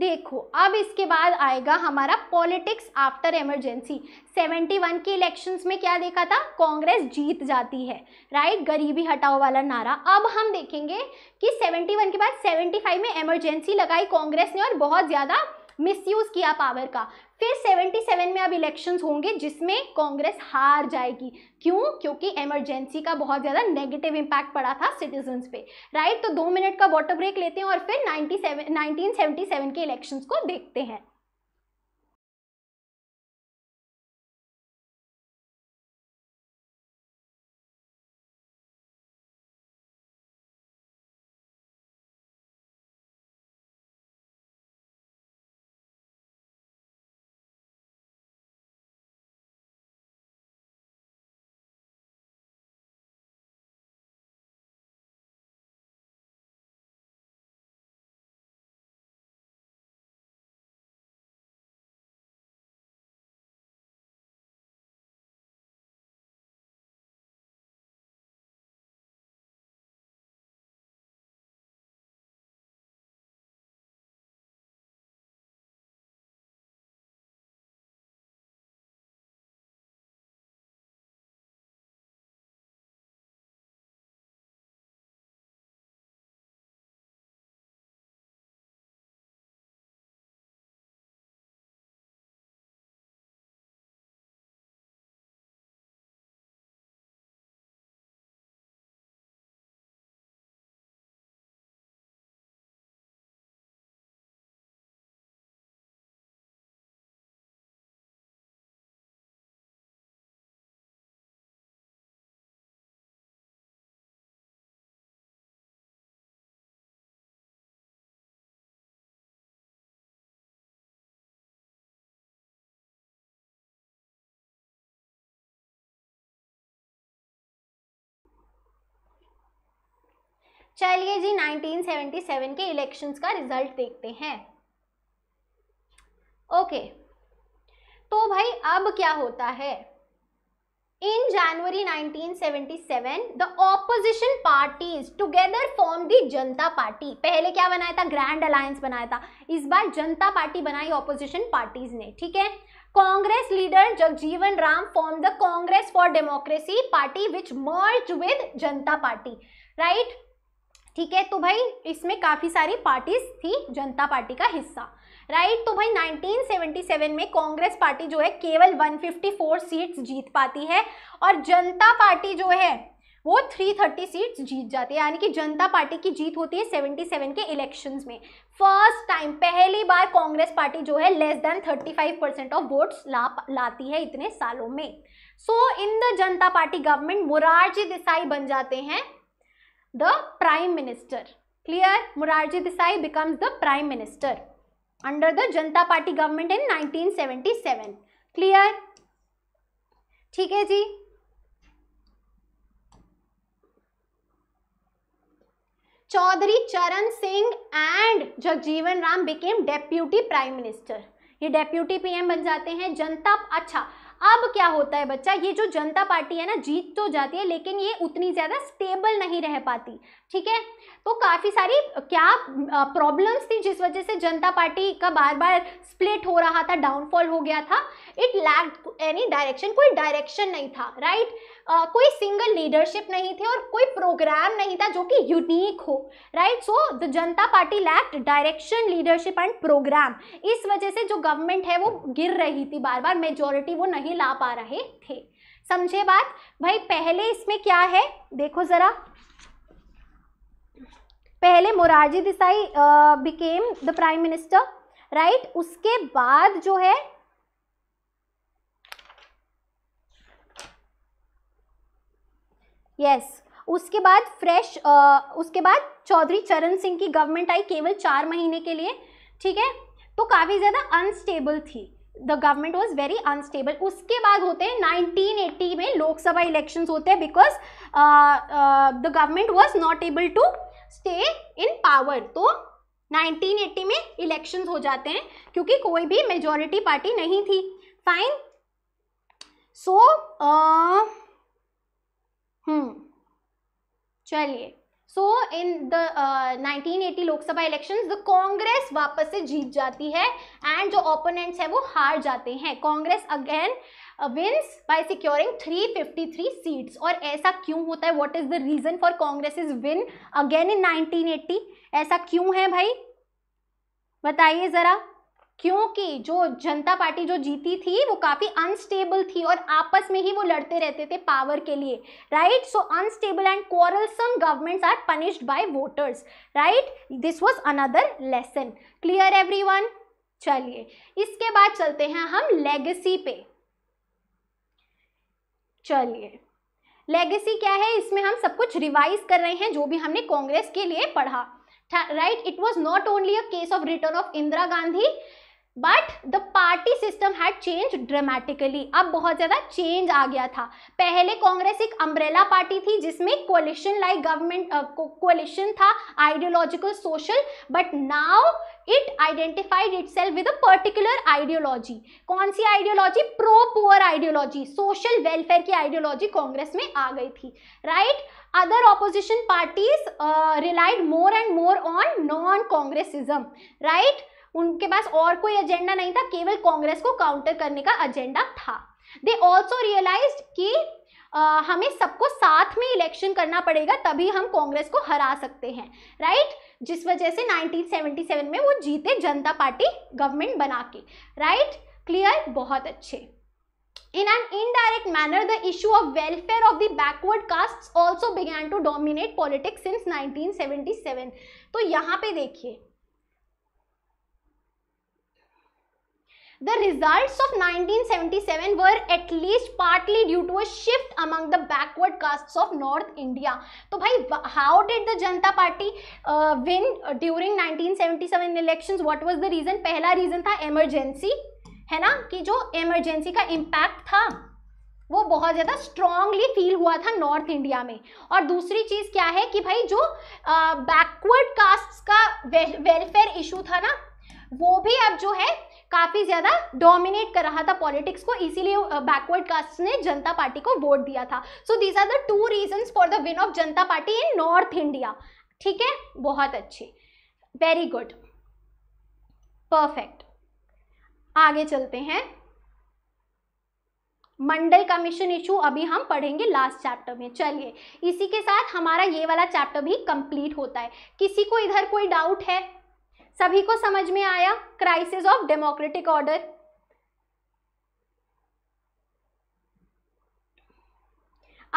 देखो अब इसके बाद आएगा हमारा पॉलिटिक्स आफ्टर इमरजेंसी 71 के इलेक्शंस में क्या देखा था कांग्रेस जीत जाती है राइट गरीबी हटाओ वाला नारा अब हम देखेंगे कि 71 के बाद 75 में इमरजेंसी लगाई कांग्रेस ने और बहुत ज़्यादा मिसयूज़ किया पावर का फिर 77 में अब इलेक्शंस होंगे जिसमें कांग्रेस हार जाएगी क्यों क्योंकि इमरजेंसी का बहुत ज़्यादा नेगेटिव इम्पैक्ट पड़ा था सिटीजन्स पे राइट तो दो मिनट का वाटर ब्रेक लेते हैं और फिर 97 1977 के इलेक्शंस को देखते हैं चलिए जी 1977 के इलेक्शंस का रिजल्ट देखते हैं ओके तो भाई अब क्या होता है in January 1977, the opposition parties together form the Janata party पहले क्या बनाया था ग्रैंड अलायंस बनाया था इस बार जनता पार्टी बनाई ऑपोजिशन पार्टीज ने ठीक है Congress leader Jagjivan Ram form the Congress for democracy party which merge with Janata party right ठीक है तो भाई इसमें काफ़ी सारी पार्टीज थी जनता पार्टी का हिस्सा राइट तो भाई 1977 में कांग्रेस पार्टी जो है केवल 154 सीट्स जीत पाती है और जनता पार्टी जो है वो 330 सीट्स जीत जाती है यानी कि जनता पार्टी की जीत होती है 77 के इलेक्शंस में फर्स्ट टाइम पहली बार कांग्रेस पार्टी जो है less than 35 percent of votes ला लाती है इतने सालों में so in the Janata party government Morarji Desai बन जाते हैं the prime minister clear morarji desai becomes the prime minister under the janta party government in 1977 clear theek hai ji Chaudhary Charan Singh and Jagjivan Ram became deputy prime minister ये डेप्यूटी पीएम बन जाते हैं जनता अच्छा अब क्या होता है बच्चा ये जो जनता पार्टी है ना जीत तो जाती है लेकिन ये उतनी ज़्यादा स्टेबल नहीं रह पाती ठीक है तो काफ़ी सारी क्या प्रॉब्लम्स थी जिस वजह से जनता पार्टी का बार बार स्प्लिट हो रहा था डाउनफॉल हो गया था इट लैक एनी डायरेक्शन कोई डायरेक्शन नहीं था राइट right? आ, कोई सिंगल लीडरशिप नहीं थी और कोई प्रोग्राम नहीं था जो कि यूनिक हो right so the Janata party lacked direction leadership and programme इस वजह से जो गवर्नमेंट है वो गिर रही थी बार बार मेजोरिटी वो नहीं ला पा रहे थे समझे बात भाई पहले इसमें क्या है देखो ज़रा पहले Morarji Desai became the prime minister right उसके बाद जो है यस yes. उसके बाद फ्रेश आ, उसके बाद चौधरी चरण सिंह की गवर्नमेंट आई केवल चार महीने के लिए ठीक है तो काफ़ी ज़्यादा अनस्टेबल थी the government was very unstable उसके बाद होते हैं 1980 में लोकसभा इलेक्शंस होते हैं because the government was not able to stay in power तो 1980 में इलेक्शंस हो जाते हैं क्योंकि कोई भी मेजोरिटी पार्टी नहीं थी fine so so, uh, hmm चलिए so in the 1980 Lok Sabha elections the Congress वापस से जीत जाती है एंड जो ओपोनेंट्स हैं वो हार जाते हैं Congress again wins by securing 353 seats और ऐसा क्यों होता है what is the reason for Congress is win again in 1980 ऐसा क्यों है भाई बताइए जरा क्योंकि जो जनता पार्टी जो जीती थी वो काफ़ी अनस्टेबल थी और आपस में ही वो लड़ते रहते थे पावर के लिए right so unstable and quarrelsome governments are punished by voters right this was another lesson clear everyone चलिए इसके बाद चलते हैं हम लेगेसी पे चलिए लेगेसी क्या है इसमें हम सब कुछ रिवाइज कर रहे हैं जो भी हमने कांग्रेस के लिए पढ़ा right it was not only a case of return of Indira Gandhi but the party system had change dramatically अब बहुत ज़्यादा चेंज आ गया था पहले कांग्रेस एक अम्ब्रेला पार्टी थी जिसमें कोलिशन लाइक गवर्नमेंट कोलिशन था ideological social but now it identified itself with a particular ideology कौन सी ideology pro poor ideology social welfare की आइडियोलॉजी कांग्रेस में आ गई थी right other opposition parties relied more and more on non Congressism right उनके पास और कोई एजेंडा नहीं था केवल कांग्रेस को काउंटर करने का एजेंडा था दे ऑल्सो रियलाइज कि आ, हमें सबको साथ में इलेक्शन करना पड़ेगा तभी हम कांग्रेस को हरा सकते हैं राइट जिस वजह से 1977 में वो जीते जनता पार्टी गवर्नमेंट बना के राइट क्लियर बहुत अच्छे in an indirect manner the issue of welfare of the backward caste also began to dominate politics since 1977. तो यहाँ पे देखिए the result of nineteen were at least partly due to a among the backward caste of north India तो भाई how did the Janata party win during nineteen seventy seven election the reason पहला रीजन था एमरजेंसी है ना कि जो एमरजेंसी का इम्पैक्ट था वो बहुत ज़्यादा स्ट्रॉन्गली फील हुआ था नॉर्थ इंडिया में और दूसरी चीज़ क्या है कि भाई जो बैकवर्ड uh, कास्ट का वेलफेयर इशू था ना वो भी अब जो है काफी ज्यादा डोमिनेट कर रहा था पॉलिटिक्स को इसीलिए बैकवर्ड कास्ट ने जनता पार्टी को वोट दिया था so these are the two reason for the win of Janata party in north India ठीक है बहुत अच्छी वेरी गुड परफेक्ट आगे चलते हैं मंडल कमीशन इशू अभी हम पढ़ेंगे लास्ट चैप्टर में चलिए इसी के साथ हमारा ये वाला चैप्टर भी कंप्लीट होता है किसी को इधर कोई डाउट है सभी को समझ में आया क्राइसिस ऑफ डेमोक्रेटिक ऑर्डर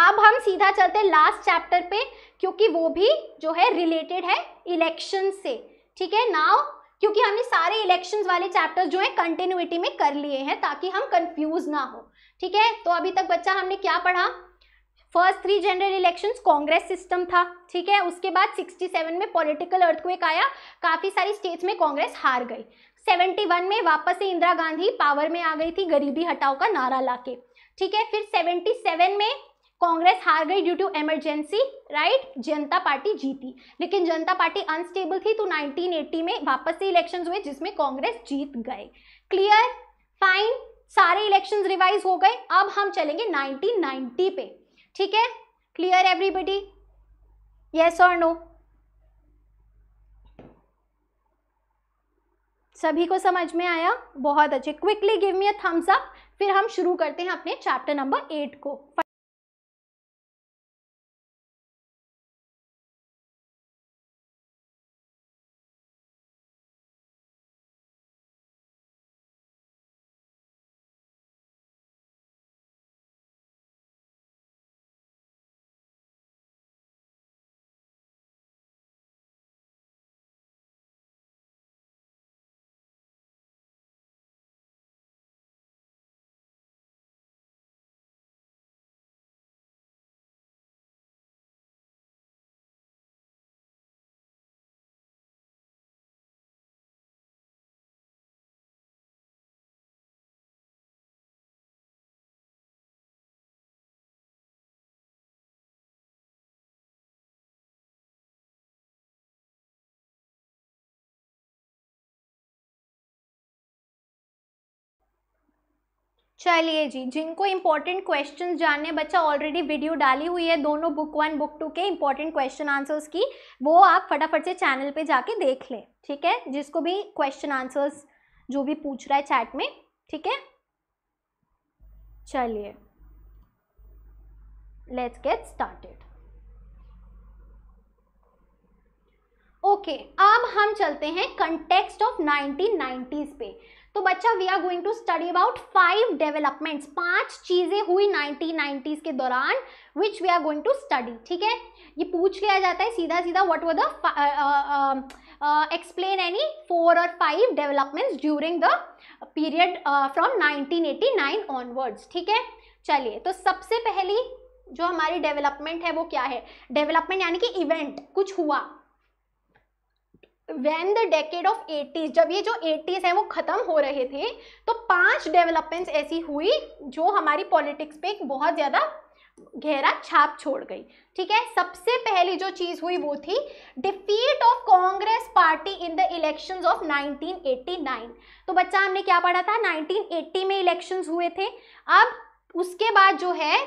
अब हम सीधा चलते हैं लास्ट चैप्टर पे क्योंकि वो भी जो है रिलेटेड है इलेक्शन से ठीक है नाउ क्योंकि हमने सारे इलेक्शंस वाले चैप्टर जो है कंटिन्यूटी में कर लिए हैं ताकि हम कंफ्यूज ना हो ठीक है तो अभी तक बच्चा हमने क्या पढ़ा first three general election Congress system था ठीक है उसके बाद 67 में पॉलिटिकल अर्थक्वेक आया काफ़ी सारी स्टेट्स में कांग्रेस हार गई 71 में वापस से इंदिरा गांधी पावर में आ गई थी गरीबी हटाओ का नारा लाके ठीक है फिर 77 में कांग्रेस हार गई due to emergency right Janata party जीती लेकिन जनता पार्टी अनस्टेबल थी तो 1980 में वापस से इलेक्शन हुए जिसमें कांग्रेस जीत गए क्लियर फाइन सारे इलेक्शंस रिवाइज हो गए अब हम चलेंगे 1990 पे ठीक है क्लियर एवरीबडी यस और नो सभी को समझ में आया बहुत अच्छे quickly give me a thumbs up फिर हम शुरू करते हैं अपने चैप्टर नंबर एट को चलिए जी जिनको इंपॉर्टेंट क्वेश्चन जानने बच्चा ऑलरेडी वीडियो डाली हुई है दोनों बुक वन बुक टू के इंपॉर्टेंट क्वेश्चन आंसर्स की वो आप फटाफट से चैनल पे जाके देख लें ठीक है जिसको भी क्वेश्चन आंसर्स जो भी पूछ रहा है चैट में ठीक है चलिए लेट्स गेट स्टार्टेड ओके अब हम चलते हैं कंटेक्स्ट ऑफ नाइनटीन पे तो बच्चा we are going to study about five developments पांच चीजें हुई 1990s के दौरान which we are going to study ठीक है ये पूछ लिया जाता है सीधा सीधा what were the explain any four और five developments during the period from 1989 onwards ठीक है चलिए तो सबसे पहली जो हमारी डेवलपमेंट है वो क्या है डेवलपमेंट यानी कि इवेंट कुछ हुआ when the decade of eighties जब ये जो एटीज हैं वो ख़त्म हो रहे थे तो पांच डेवलपमेंट्स ऐसी हुई जो हमारी पॉलिटिक्स पे बहुत ज़्यादा गहरा छाप छोड़ गई ठीक है सबसे पहली जो चीज़ हुई वो थी defeat of Congress party in the elections of 1989 तो बच्चा हमने क्या पढ़ा था 1980 में इलेक्शंस हुए थे अब उसके बाद जो है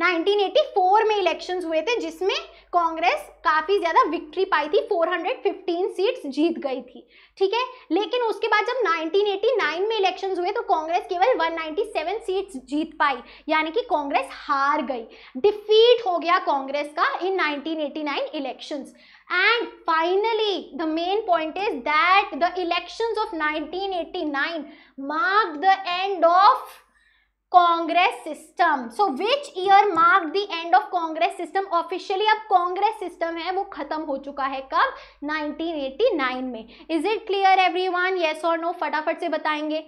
1984 में इलेक्शंस हुए थे जिसमें कांग्रेस काफी ज्यादा विक्ट्री पाई थी 415 सीट्स जीत गई थी ठीक है लेकिन उसके बाद जब 1989 में इलेक्शंस हुए तो कांग्रेस केवल 197 सीट्स जीत पाई यानी कि कांग्रेस हार गई डिफीट हो गया कांग्रेस का in 1989 elections and finally the main point is that the elections of 1989 mark the end of Congress system so which year mark the end of Congress system officially अब कांग्रेस सिस्टम है वो खत्म हो चुका है कब 1989 में is it clear everyone yes और नो फटाफट से बताएंगे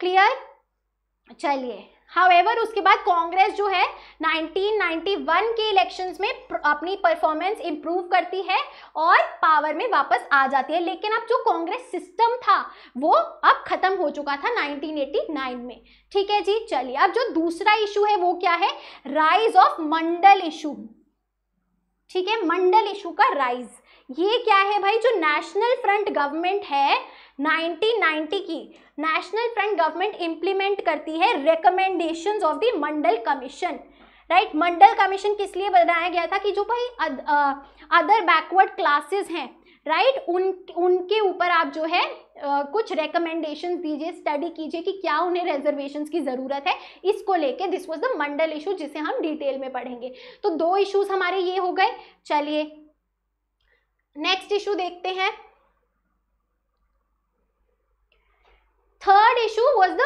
क्लियर चलिए हाउएवर उसके बाद कांग्रेस जो है 1991 के इलेक्शंस में अपनी परफॉर्मेंस इंप्रूव करती है और पावर में वापस आ जाती है लेकिन अब जो कांग्रेस सिस्टम था वो अब खत्म हो चुका था 1989 में ठीक है जी चलिए अब जो दूसरा इशू है वो क्या है राइज ऑफ मंडल इशू ठीक है मंडल इशू का राइज ये क्या है भाई जो नेशनल फ्रंट गवर्नमेंट है 1990 की नेशनल फ्रंट गवर्नमेंट इंप्लीमेंट करती है recommendations of the Mandal commission right Mandal commission किस लिए बनाया गया था कि जो भाई अदर बैकवर्ड क्लासेस हैं राइट उन उनके ऊपर आप जो है आ, कुछ रिकमेंडेशन दीजिए स्टडी कीजिए कि क्या उन्हें रिजर्वेशन की ज़रूरत है इसको लेके this was the Mandal issue जिसे हम डिटेल में पढ़ेंगे तो दो इशूज हमारे ये हो गए चलिए नेक्स्ट इशू देखते हैं third issue was the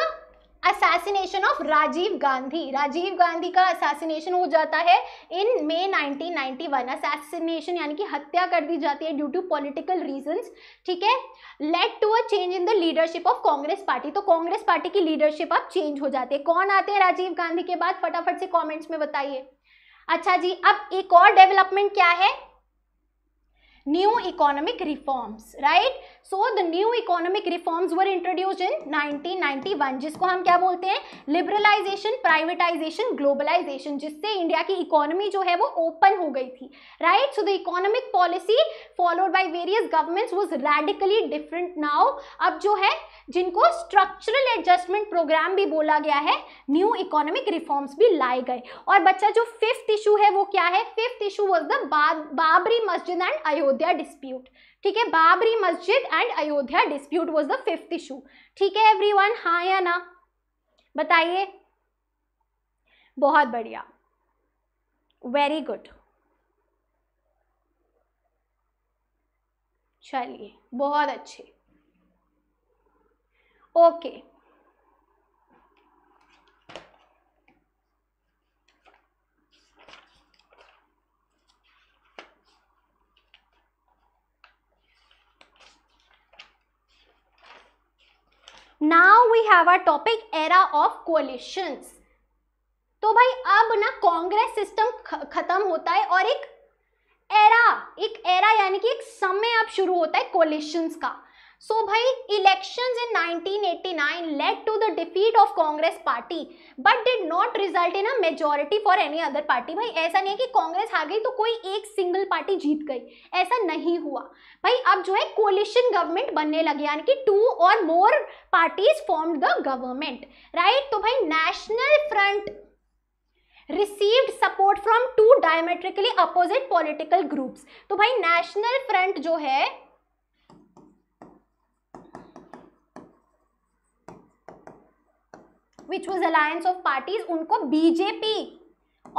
assassination of Rajiv Gandhi Rajiv Gandhi का असासिनेशन हो जाता है इन मे 1991 असासिनेशन यानी कि हत्या कर दी जाती है ड्यू टू पॉलिटिकल रीजंस ठीक है led to a change in the leadership of Congress party तो कांग्रेस पार्टी की लीडरशिप अब चेंज हो जाती है कौन आते हैं राजीव गांधी के बाद फटाफट से कॉमेंट्स में बताइए अच्छा जी अब एक और डेवलपमेंट क्या है new economic reforms right so the new economic reforms were introduced in 1991 जिसको हम क्या बोलते हैं लिबरलाइजेशन प्राइवेटाइजेशन ग्लोबलाइजेशन जिससे इंडिया की इकोनॉमी जो है वो ओपन हो गई थी right so the economic policy followed by various governments was radically different now अब जो है जिनको स्ट्रक्चरल एडजस्टमेंट प्रोग्राम भी बोला गया है न्यू इकोनॉमिक रिफॉर्म्स भी लाए गए और बच्चा जो फिफ्थ इशू है वो क्या है fifth issue was the Babri Masjid and Ayodhya dispute ठीक है Babri Masjid and Ayodhya dispute was the fifth issue ठीक है एवरी वन हाँ या ना बताइए बहुत बढ़िया वेरी गुड चलिए बहुत अच्छे okay now we have a topic era of coalitions तो भाई अब ना कांग्रेस सिस्टम खत्म होता है और एक एरा एक एरा यानी कि एक समय अब शुरू होता है कोलिशंस का सो so, भाई elections in 1989 led to the defeat of Congress party but did not result in a majority for any other party भाई ऐसा नहीं है कि कांग्रेस हार गई तो कोई एक सिंगल पार्टी जीत गई ऐसा नहीं हुआ भाई अब जो है कोलिशन गवर्नमेंट बनने लगे यानी कि टू और more parties form the government right तो भाई national front received support from two diametrically opposite political groups तो भाई नेशनल फ्रंट जो है which was alliance of parties उनको बीजेपी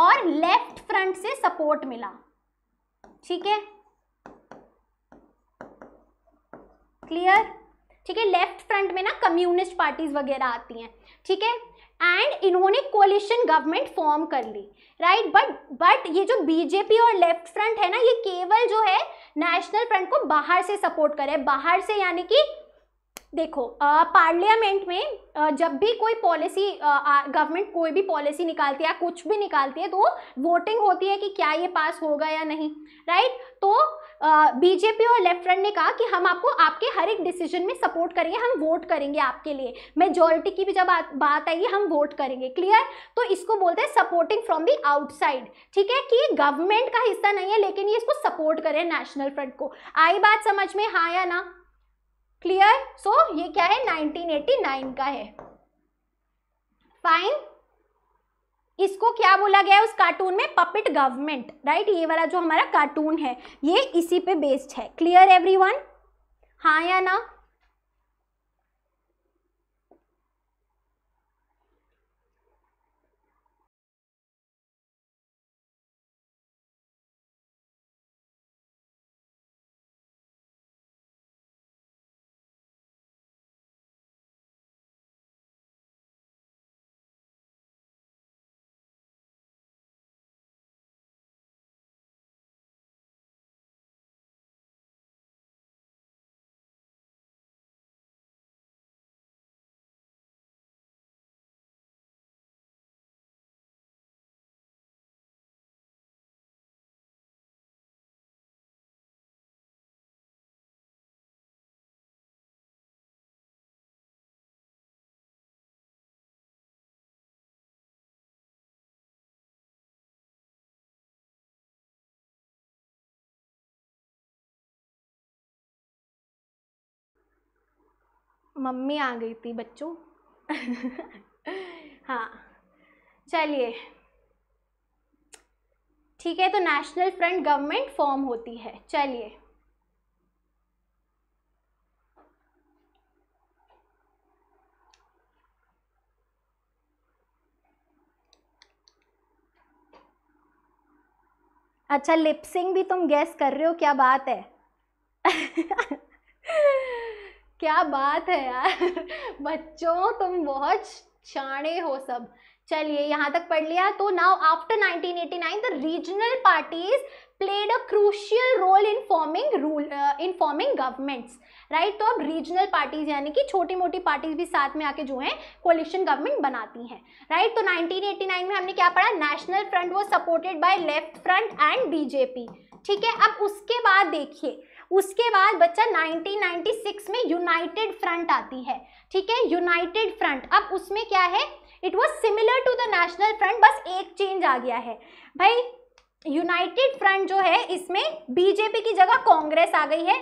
और लेफ्ट फ्रंट से सपोर्ट मिला ठीक है क्लियर ठीक है लेफ्ट फ्रंट में ना कम्युनिस्ट पार्टीज वगैरह आती हैं ठीक है एंड इन्होंने कोलिशन गवर्नमेंट फॉर्म कर ली राइट बट बट ये जो बीजेपी और लेफ्ट फ्रंट है ना ये केवल जो है नेशनल फ्रंट को बाहर से सपोर्ट करे बाहर से यानी कि देखो पार्लियामेंट में आ, जब भी कोई पॉलिसी गवर्नमेंट कोई भी पॉलिसी निकालती है या कुछ भी निकालती है तो वोटिंग होती है कि क्या ये पास होगा या नहीं राइट तो बीजेपी और लेफ्ट फ्रंट ने कहा कि हम आपको आपके हर एक डिसीजन में सपोर्ट करेंगे हम वोट करेंगे आपके लिए मेजोरिटी की भी जब आ, बात आएगी हम वोट करेंगे क्लियर तो इसको बोलते हैं सपोर्टिंग फ्रॉम दी आउटसाइड ठीक है कि गवर्नमेंट का हिस्सा नहीं है लेकिन ये इसको सपोर्ट करें नेशनल फ्रंट को आई बात समझ में हाँ या ना क्लियर सो ये क्या है 1989 का है फाइन इसको क्या बोला गया है उस कार्टून में पपिट गवर्नमेंट राइट ये वाला जो हमारा कार्टून है ये इसी पे बेस्ड है क्लियर एवरीवन हाँ या ना मम्मी आ गई थी बच्चों हाँ चलिए ठीक है तो नेशनल फ्रंट गवर्नमेंट फॉर्म होती है चलिए अच्छा लिपसिंग भी तुम गैस कर रहे हो क्या बात है *laughs* क्या बात है यार *laughs* बच्चों तुम बहुत छाणे हो सब चलिए यहाँ तक पढ़ लिया तो now after 1989 the regional parties played a crucial role in forming rule in forming governments right तो अब रीजनल पार्टीज यानी कि छोटी मोटी पार्टीज भी साथ में आके जो हैं कोलिशन गवर्नमेंट बनाती हैं राइट right? तो 1989 में हमने क्या पढ़ा national front was supported by left front and BJP ठीक है अब उसके बाद देखिए उसके बाद बच्चा 1996 में यूनाइटेड फ्रंट आती है ठीक है यूनाइटेड फ्रंट अब उसमें क्या है it was similar to the national front बस एक चेंज आ गया है भाई यूनाइटेड फ्रंट जो है इसमें बीजेपी की जगह कांग्रेस आ गई है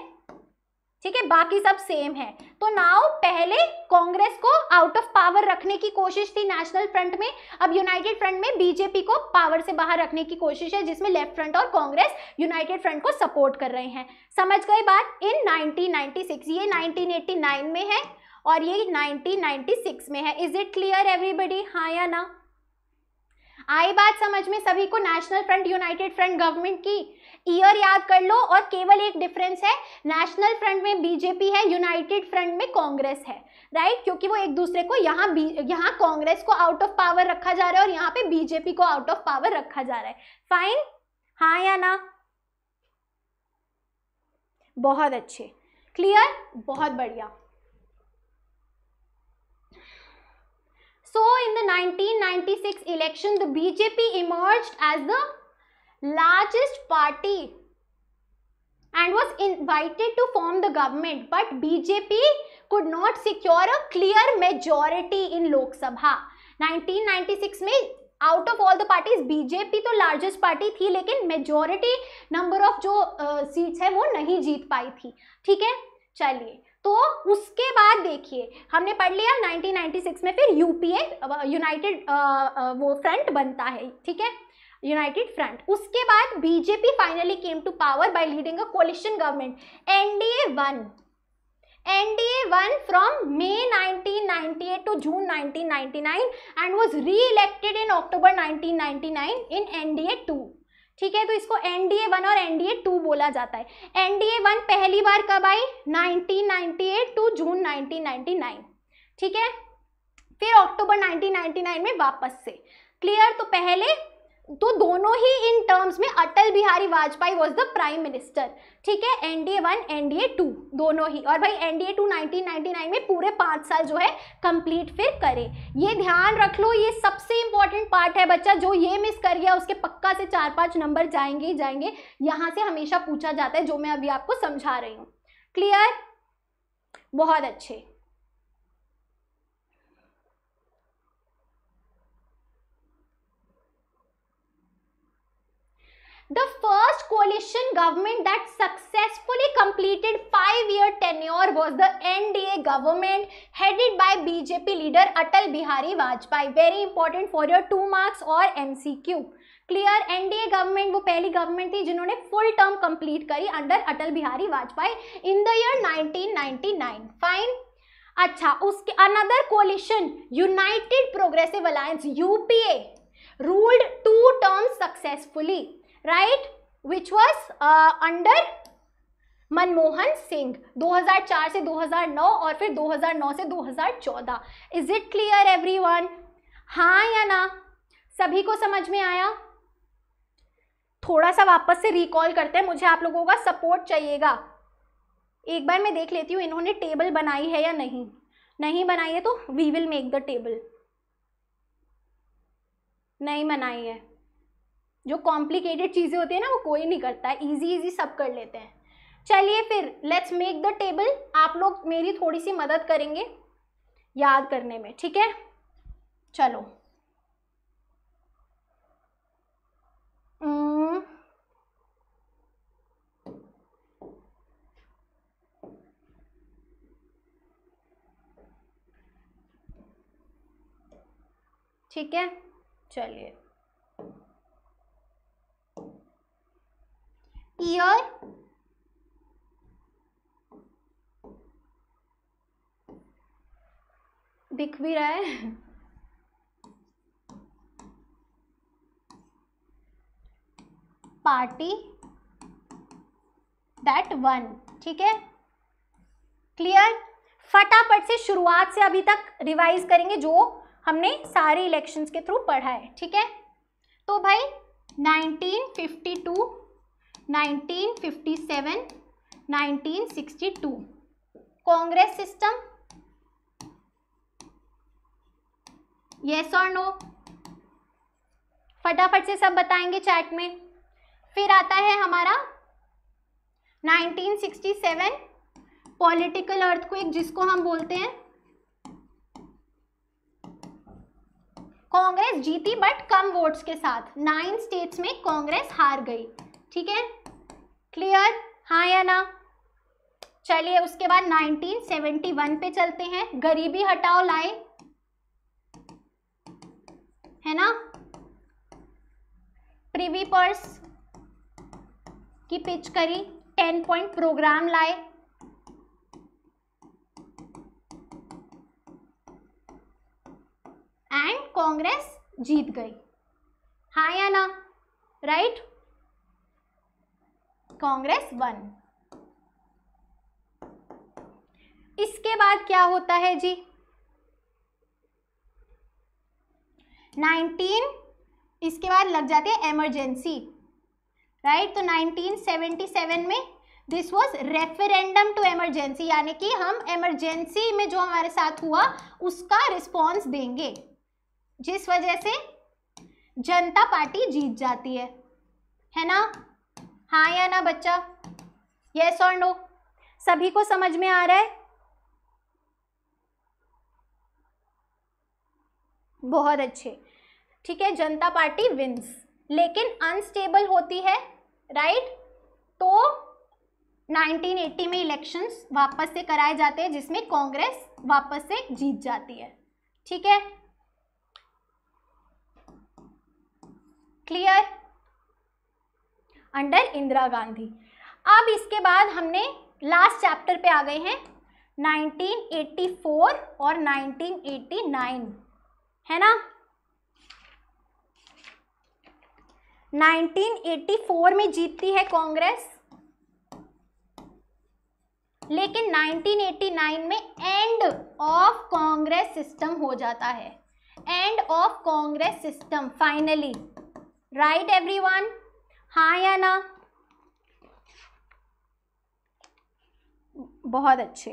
ठीक है बाकी सब सेम है तो नाउ पहले कांग्रेस को आउट ऑफ पावर रखने की कोशिश थी नेशनल फ्रंट में अब यूनाइटेड फ्रंट में बीजेपी को पावर से बाहर रखने की कोशिश है जिसमें लेफ्ट फ्रंट और कांग्रेस यूनाइटेड फ्रंट को सपोर्ट कर रहे हैं समझ गए बात इन 1996 ये 1989 में है और ये 1996 में है इज इट क्लियर एवरीबडी हाँ या ना आई बात समझ में सभी को national front united front government की ईयर याद कर लो और केवल एक डिफरेंस है नेशनल फ्रंट में बीजेपी है यूनाइटेड फ्रंट में कांग्रेस है राइट क्योंकि वो एक दूसरे को यहाँ यहाँ कांग्रेस को आउट ऑफ पावर रखा जा रहा है और यहाँ पे बीजेपी को आउट ऑफ पावर रखा जा रहा है फाइन हाँ या ना बहुत अच्छे क्लियर बहुत बढ़िया So in the 1996 election, the BJP emerged as the largest party and was invited to form the government but BJP could not secure a clear majority in Lok Sabha 1996 में out of all the parties BJP तो लार्जेस्ट पार्टी थी लेकिन मेजोरिटी नंबर ऑफ जो सीट्स uh, है वो नहीं जीत पाई थी ठीक है चलिए तो उसके बाद देखिए हमने पढ़ लिया 1996 में फिर यूपीए यूनाइटेड वो फ्रंट बनता है ठीक है यूनाइटेड फ्रंट उसके बाद BJP finally came to power by leading a coalition government NDA one NDA one from May 1998 to June 1999 and was elected in October 1999 in NDA two ठीक है तो इसको एनडीए वन और एनडीए टू बोला जाता है एनडीए वन पहली बार कब आई 1998 टू जून 1999 ठीक है फिर अक्टूबर 1999 में वापस से क्लियर तो पहले तो दोनों ही इन टर्म्स में Atal Bihari Vajpayee was the prime minister ठीक है एनडीए वन एनडीए टू दोनों ही और भाई एनडीए टू 1999 में पूरे पांच साल जो है कंप्लीट फिर करें ये ध्यान रख लो ये सबसे इंपॉर्टेंट पार्ट है बच्चा जो ये मिस कर गया उसके पक्का से चार पांच नंबर जाएंगे ही जाएंगे यहां से हमेशा पूछा जाता है जो मैं अभी आपको समझा रही हूँ क्लियर बहुत अच्छे the first coalition government that successfully completed five-year tenure was the NDA government headed by BJP leader Atal Bihari Vajpayee. Very important for your two marks or MCQ. Clear NDA government वो पहली गवर्नमेंट थी जिन्होंने फुल टर्म कंप्लीट करी under Atal Bihari Vajpayee in the year 1999 fine अच्छा उसके another coalition united progressive alliance UPA ruled two term successfully right which was under Manmohan Singh 2004 से 2009 और फिर 2009 से 2014 इज इट क्लियर वन हाँ या ना सभी को समझ में आया थोड़ा सा वापस से रिकॉल करते हैं मुझे आप लोगों का सपोर्ट चाहिएगा एक बार मैं देख लेती हूँ इन्होंने टेबल बनाई है या नहीं नहीं बनाई है तो we will make the table नहीं बनाई है जो कॉम्प्लिकेटेड चीज़ें होती है ना वो कोई नहीं करता है ईजी ईजी सब कर लेते हैं चलिए फिर लेट्स मेक द टेबल आप लोग मेरी थोड़ी सी मदद करेंगे याद करने में ठीक है चलो ठीक है चलिए ear दिख भी रहा है पार्टी दैट वन ठीक है क्लियर फटाफट से शुरुआत से अभी तक रिवाइज करेंगे जो हमने सारे इलेक्शंस के थ्रू पढ़ा है ठीक है तो भाई 1952 1952 कांग्रेस सिस्टम यस और नो फटाफट से सब बताएंगे चैट में फिर आता है हमारा 1967 पॉलिटिकल एक जिसको हम बोलते हैं कांग्रेस जीती बट कम वोट्स के साथ नाइन स्टेट्स में कांग्रेस हार गई ठीक है क्लियर हाँ या ना चलिए उसके बाद 1971 पे चलते हैं गरीबी हटाओ लाए है ना प्रीवी पर्स की पिच करी टेन पॉइंट प्रोग्राम लाए एंड कांग्रेस जीत गई हाँ या ना राइट right? कांग्रेस वन इसके बाद क्या होता है जी 19 इसके बाद लग जाते हैं एमरजेंसी राइट तो 1977 में this was referendum to emergency यानी कि हम एमरजेंसी में जो हमारे साथ हुआ उसका रिस्पॉन्स देंगे जिस वजह से जनता पार्टी जीत जाती है है ना हाँ या ना बच्चा यस और नो सभी को समझ में आ रहा है बहुत अच्छे ठीक है जनता पार्टी विंस लेकिन अनस्टेबल होती है राइट तो 1980 में इलेक्शंस वापस से कराए जाते हैं जिसमें कांग्रेस वापस से जीत जाती है ठीक है क्लियर अंडर इंदिरा गांधी अब इसके बाद हमने लास्ट चैप्टर पे आ गए हैं 1984 और 1989 है ना 1984 में जीतती है कांग्रेस लेकिन 1989 में एंड ऑफ कांग्रेस सिस्टम हो जाता है end of Congress system finally right everyone हाँ या ना बहुत अच्छे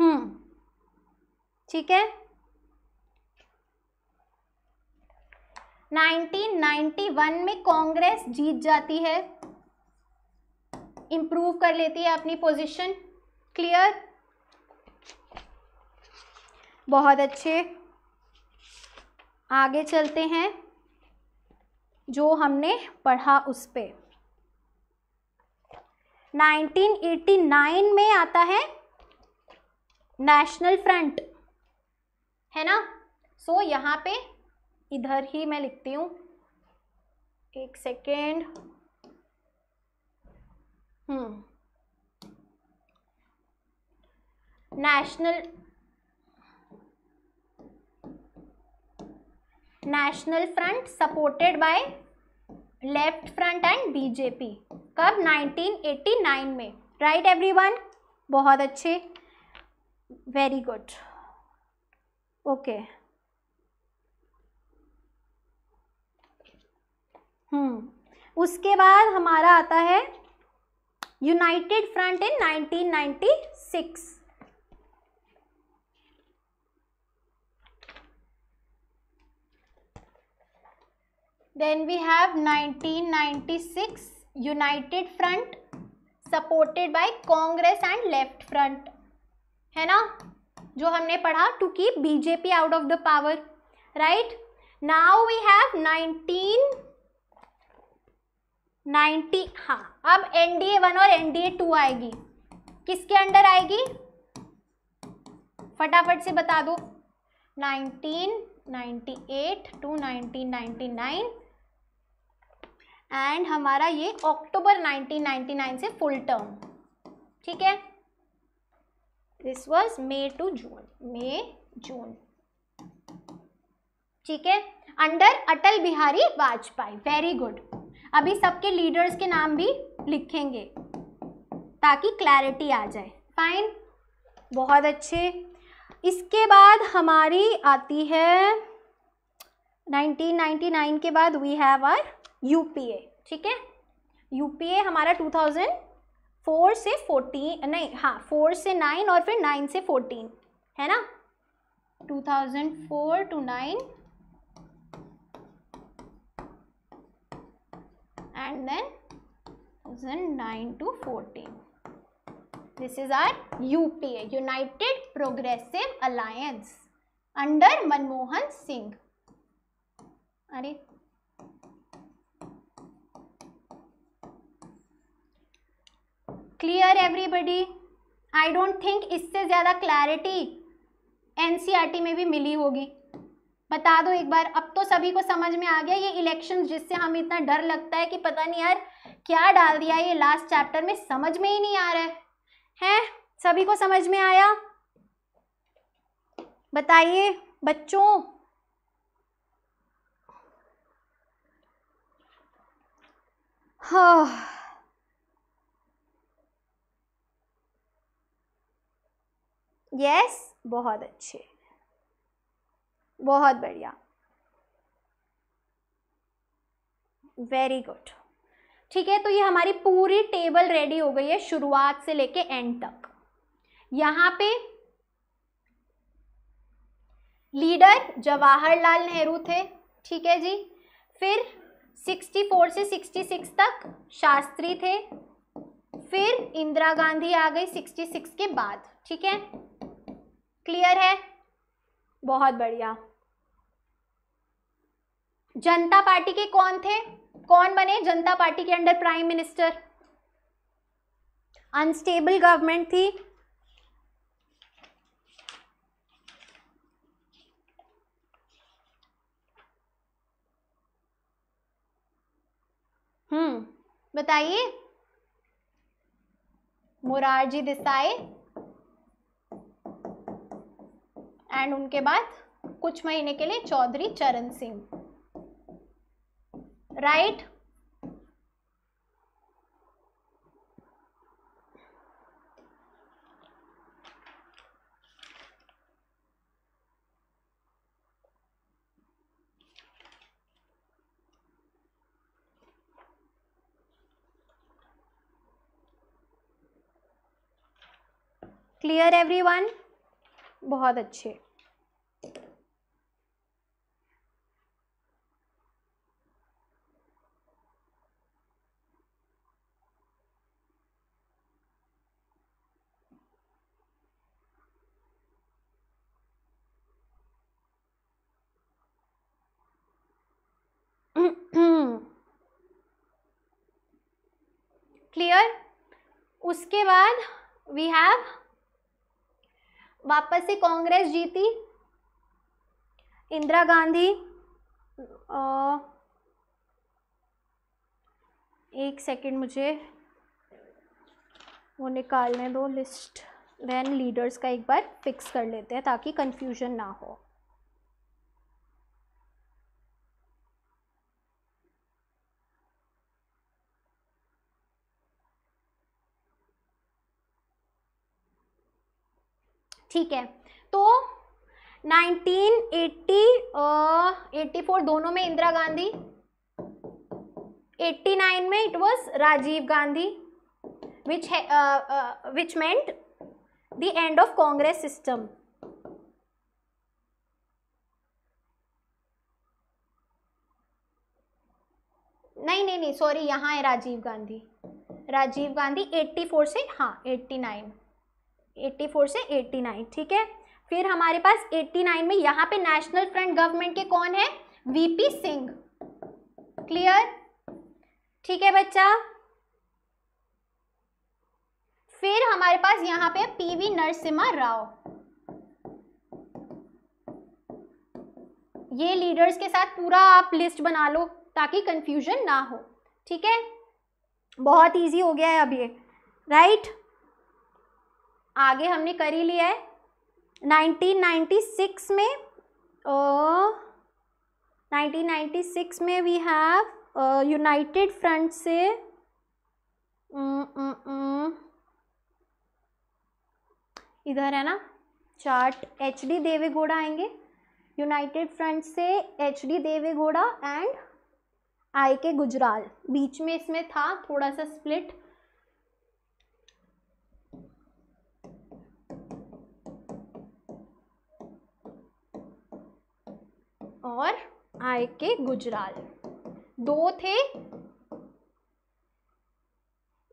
हम्म ठीक है 1991 में कांग्रेस जीत जाती है इंप्रूव कर लेती है अपनी पोजीशन क्लियर बहुत अच्छे आगे चलते हैं जो हमने पढ़ा उस पर 1989 में आता है नेशनल फ्रंट है ना सो so, यहाँ पे इधर ही मैं लिखती हूँ एक second hmm national national front supported by left front and BJP कब 1989 में राइट right एवरीवन बहुत अच्छे वेरी गुड ओके हम्म उसके बाद हमारा आता है united front in 1996 then we have 1996 united front supported by congress and left front है ना जो हमने पढ़ा to keep BJP out of the power right now we have 19 90 हाँ अब एनडीए वन और एनडीए टू आएगी किसके अंडर आएगी फटाफट से बता दो 1998 टू 1999 एंड हमारा ये अक्टूबर 1999 से फुल टर्म ठीक है this was May to June May June ठीक है under Atal Bihari Vajpayee very good अभी सबके लीडर्स के नाम भी लिखेंगे ताकि क्लैरिटी आ जाए फाइन बहुत अच्छे इसके बाद हमारी आती है 1999 के बाद वी हैव आर यूपीए ठीक है यूपीए हमारा 2004 से 14 नहीं हाँ 4 से 9 और फिर 9 से 14 है ना 2004 to 9 and then 2009 to 14 this is our upa united progressive alliance under manmohan singh अरे clear everybody I don't think इससे ज़्यादा क्लैरिटी एन e में भी मिली होगी बता दो एक बार अब तो सभी को समझ में आ गया ये इलेक्शन जिससे हम इतना डर लगता है कि पता नहीं यार क्या डाल दिया ये लास्ट चैप्टर में समझ में ही नहीं आ रहा है हैं सभी को समझ में आया बताइए बच्चों हाँ यस बहुत अच्छे बहुत बढ़िया वेरी गुड ठीक है तो ये हमारी पूरी टेबल रेडी हो गई है शुरुआत से लेके एंड तक यहाँ पे लीडर जवाहरलाल नेहरू थे ठीक है जी फिर 64 से 66 तक शास्त्री थे फिर इंदिरा गांधी आ गई 66 के बाद ठीक है क्लियर है बहुत बढ़िया जनता पार्टी के कौन थे कौन बने जनता पार्टी के under prime minister unstable government थी हम्म बताइए मुरारजी देसाई एंड उनके बाद कुछ महीने के लिए Chaudhary Charan Singh right every one बहुत अच्छे क्लियर *clears throat* उसके बाद वी हैव वापस से कांग्रेस जीती इंदिरा गांधी आ, एक सेकंड मुझे वो निकालने दो लिस्ट देन लीडर्स का एक बार फिक्स कर लेते हैं ताकि कंफ्यूजन ना हो ठीक है तो 1980 84 दोनों में इंदिरा गांधी 89 में it was Rajiv Gandhi which है which which the end of Congress system नहीं नहीं नहीं सॉरी यहाँ है राजीव गांधी राजीव गांधी 84 से हाँ 89 84 से 89 ठीक है फिर हमारे पास 89 में यहाँ पे नेशनल फ्रंट गवर्नमेंट के कौन है वीपी सिंह क्लियर ठीक है बच्चा फिर हमारे पास यहाँ पे पीवी नरसिम्हा राव ये लीडर्स के साथ पूरा आप लिस्ट बना लो ताकि कंफ्यूजन ना हो ठीक है बहुत इजी हो गया है अब ये राइट आगे हमने कर ही लिया है 1996 में ओ 1996 में वी हैव यूनाइटेड फ्रंट से इधर है ना चार्ट एच डी देवेगौड़ा आएंगे यूनाइटेड फ्रंट से H D Deve Gowda and I K Gujral बीच में इसमें था थोड़ा सा स्प्लिट और आई के गुजराल दो थे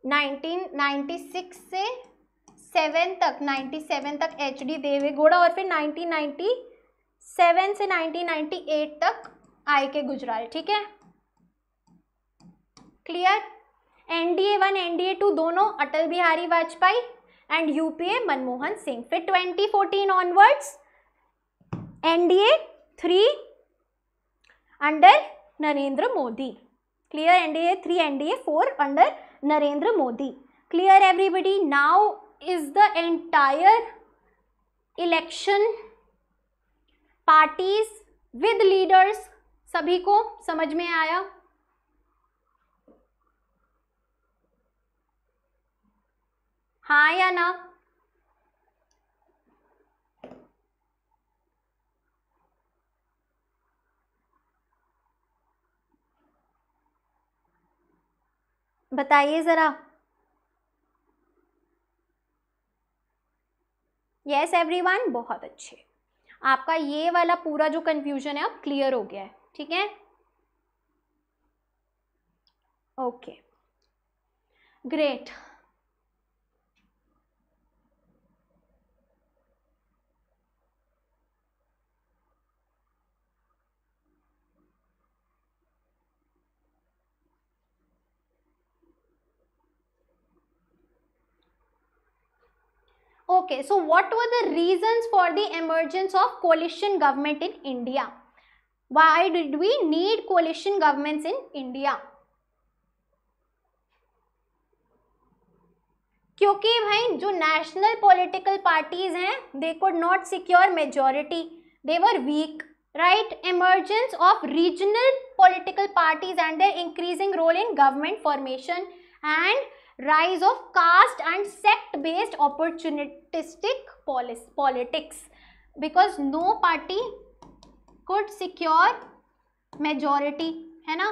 1996 से 7 तक 97 तक एच डी देवे और फिर 1997 से 1998 तक आई के गुजराल ठीक है clear NDA one NDA two दोनों अटल बिहारी वाजपेयी एंड यूपीए मनमोहन सिंह फिर 2014 onwards NDA three under Narendra Modi. Clear NDA 3, NDA 4 under Narendra Modi. Clear everybody? Now is the entire election parties with leaders सभी को समझ में आया हाँ या ना बताइए ज़रा यस वन बहुत अच्छे आपका ये वाला पूरा जो कन्फ्यूजन है अब क्लियर हो गया है ठीक है okay great Okay, so what were the reasons for the emergence of coalition government in India? Why did we need coalition governments in India? क्योंकि भाई जो नेशनल पॉलिटिकल पार्टीज हैं they could not secure majority they were weak right emergence of regional political parties and their increasing role in government formation and rise of caste and sect based opportunistic politics because no party could secure majority है ना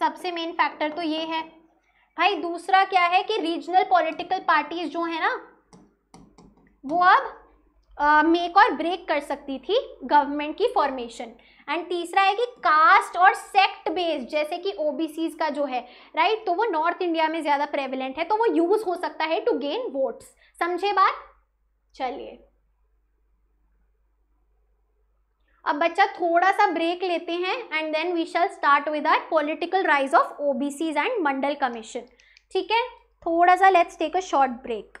सबसे मेन फैक्टर तो ये है भाई दूसरा क्या है कि रीजनल पॉलिटिकल पार्टीज जो है ना वो अब मेक और ब्रेक कर सकती थी गवर्नमेंट की फॉर्मेशन एंड तीसरा है कि कास्ट और सेक्ट बेस्ड जैसे कि ओबीसीज का जो है राइट right? तो वो नॉर्थ इंडिया में ज़्यादा प्रेवलेंट है तो वो यूज़ हो सकता है टू गेन वोट्स समझे बात चलिए अब बच्चा थोड़ा सा ब्रेक लेते हैं and then we shall start with our political rise of OBCs and Mandal commission ठीक है थोड़ा सा let's take a short break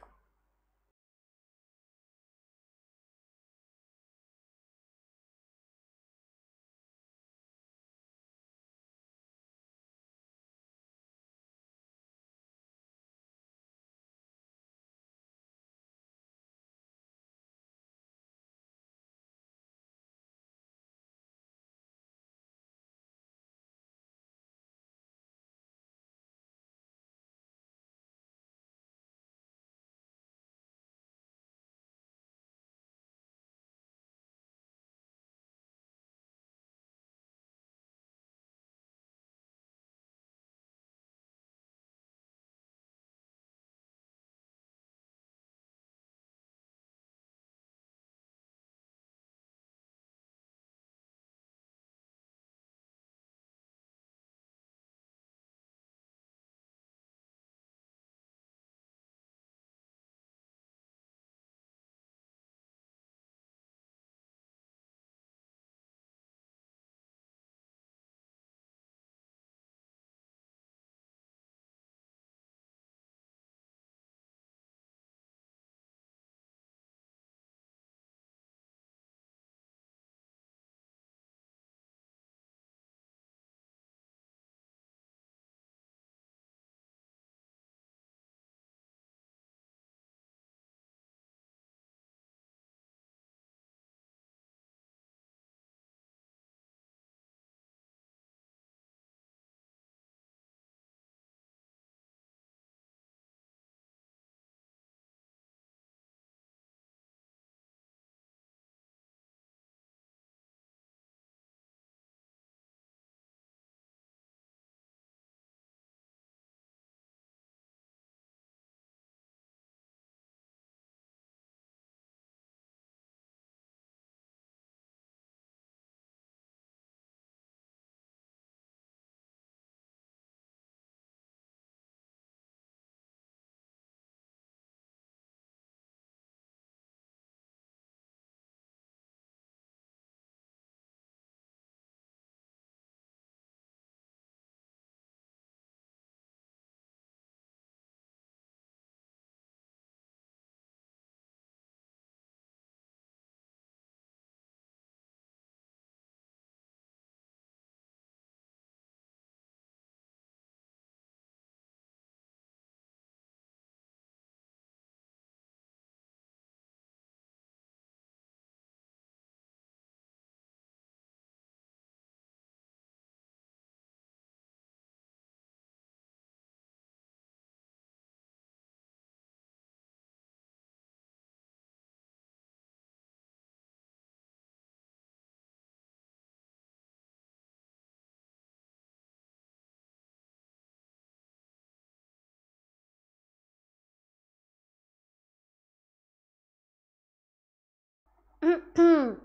嗯嗯。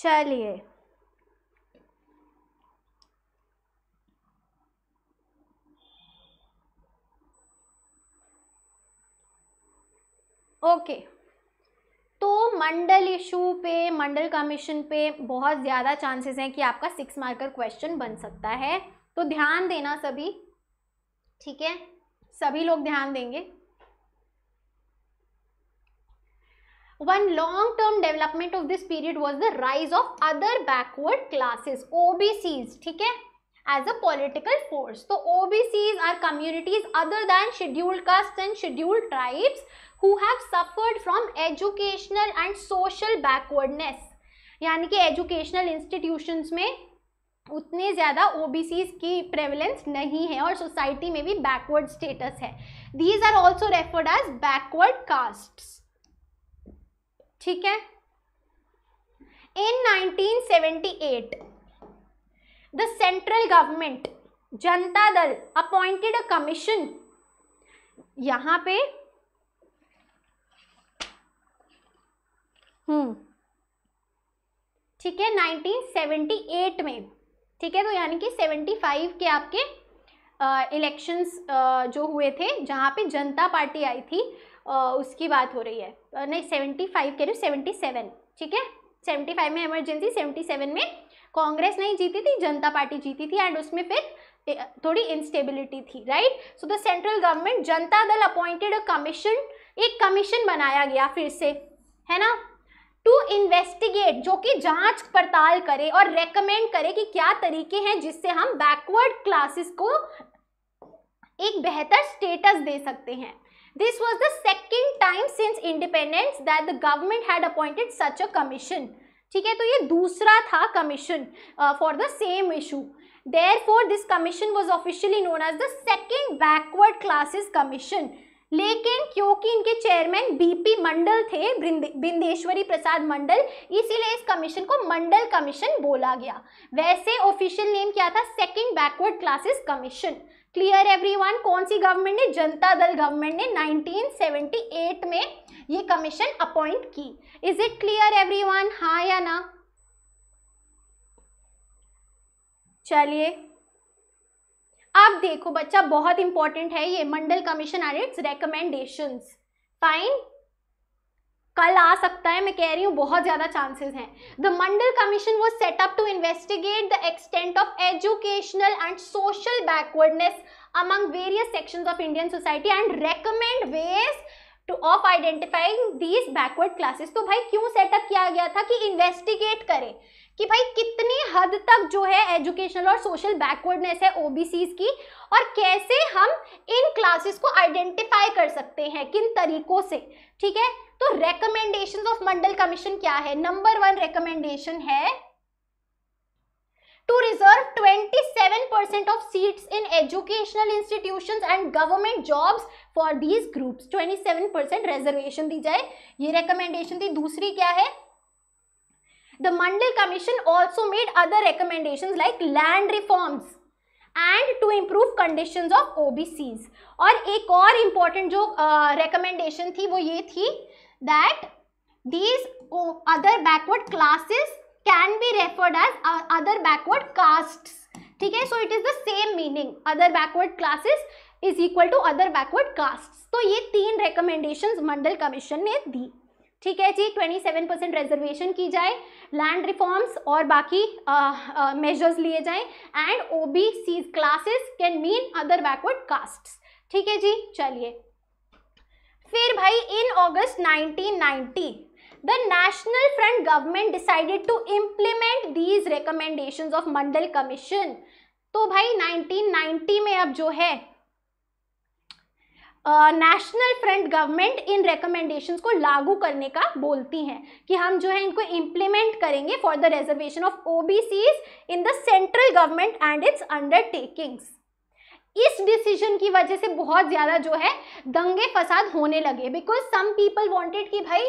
चलिए ओके तो मंडल इशू पे मंडल कमीशन पे बहुत ज़्यादा चांसेस हैं कि आपका सिक्स मार्कर क्वेश्चन बन सकता है तो ध्यान देना सभी ठीक है सभी लोग ध्यान देंगे One long-term development of this period was the rise of other backward classes, OBCs, ठीक है? as a political force. So OBCs are communities other than scheduled castes and scheduled tribes who have suffered from educational and social backwardness. यानी कि educational institutions में उतने ज़्यादा OBCs की प्रेवलेंस नहीं है और सोसाइटी में भी बैकवर्ड स्टेटस है these are also referred as backward castes ठीक है इन 1978 the central government Janata Dal appointed a commission यहां पे हम्म ठीक है 1978 में ठीक है तो यानी कि 75 के आपके इलेक्शंस uh, uh, जो हुए थे जहाँ पे जनता पार्टी आई थी uh, उसकी बात हो रही है नहीं सेवेंटी फाइव कह रही हूँ सेवेंटी सेवन ठीक है सेवेंटी फाइव में इमरजेंसी सेवेंटी सेवन में कांग्रेस नहीं जीती थी जनता पार्टी जीती थी एंड उसमें फिर थोड़ी इंस्टेबिलिटी थी right so the central government Janata Dal appointed a commission एक कमीशन बनाया गया फिर से है ना टू इन्वेस्टिगेट जो कि जांच पड़ताल करे और रेकमेंड करे कि क्या तरीके हैं जिससे हम बैकवर्ड क्लासेस को एक बेहतर स्टेटस दे सकते हैं This was the second time since independence that the government had appointed such a commission. ठीक है तो ये दूसरा था commission for the same issue there for this commission was officially known as the second backward classes commission लेकिन क्योंकि इनके चेयरमैन बीपी मंडल थे बिंदेश्वरी प्रसाद मंडल इसीलिए इस कमीशन को मंडल कमीशन बोला गया वैसे ऑफिशियल नेम क्या था second backward classes commission clear everyone कौन सी गवर्नमेंट ने जनता दल गवर्नमेंट ने 1978 में ये कमीशन अपॉइंट की इज इट क्लियर एवरीवन हाँ या ना चलिए अब देखो बच्चा बहुत इंपॉर्टेंट है ये Mandal commission or its recommendation fine कल आ सकता है मैं कह रही हूँ बहुत ज़्यादा चांसेस हैं the Mandal commission was set up to investigate the extent of educational and social backwardness among various sections of Indian society and recommend ways to of identifying these backward classes तो भाई क्यों सेटअप किया गया था कि इन्वेस्टिगेट करें कि भाई कितनी हद तक जो है एजुकेशनल और सोशल बैकवर्डनेस है ओबीसीज की और कैसे हम इन क्लासेस को आइडेंटिफाई कर सकते हैं किन तरीकों से ठीक है तो रेकमेंडेशंस ऑफ मंडल कमीशन क्या है नंबर वन रेकमेंडेशन है to reserve twenty seven percent of seat in educational institution and government job for these groups 27% percent reservation दी जाए ये रेकमेंडेशन थी दूसरी क्या है the Mandal commission also made other recommendation like land reforms and to improve condition of O और एक और इम्पॉर्टेंट जो रिकमेंडेशन uh, थी वो ये थी that these other backward classes can be referred as uh, other backward castes ठीक है so it is the same meaning other backward classes is equal to other backward caste तो ये तीन रिकमेंडेशन मंडल कमीशन ने दी ठीक है जी 27 परसेंट रिजर्वेशन की जाए लैंड रिफॉर्म्स और बाकी मेजर्स uh, uh, लिए जाएं and O B C classes can mean other backward caste ठीक है जी चलिए फिर भाई इन अगस्त 1990 the national front government decided to implement these recommendations of mandal commission तो भाई 1990 में अब जो है नेशनल फ्रंट गवर्नमेंट इन रिकमेंडेशन को लागू करने का बोलती हैं कि हम जो है इनको इम्प्लीमेंट करेंगे for the reservation of OBCs in the central government and its undertakings इस डिसीजन की वजह से बहुत ज़्यादा जो है दंगे फसाद होने लगे बिकॉज सम पीपल वॉन्टेड कि भाई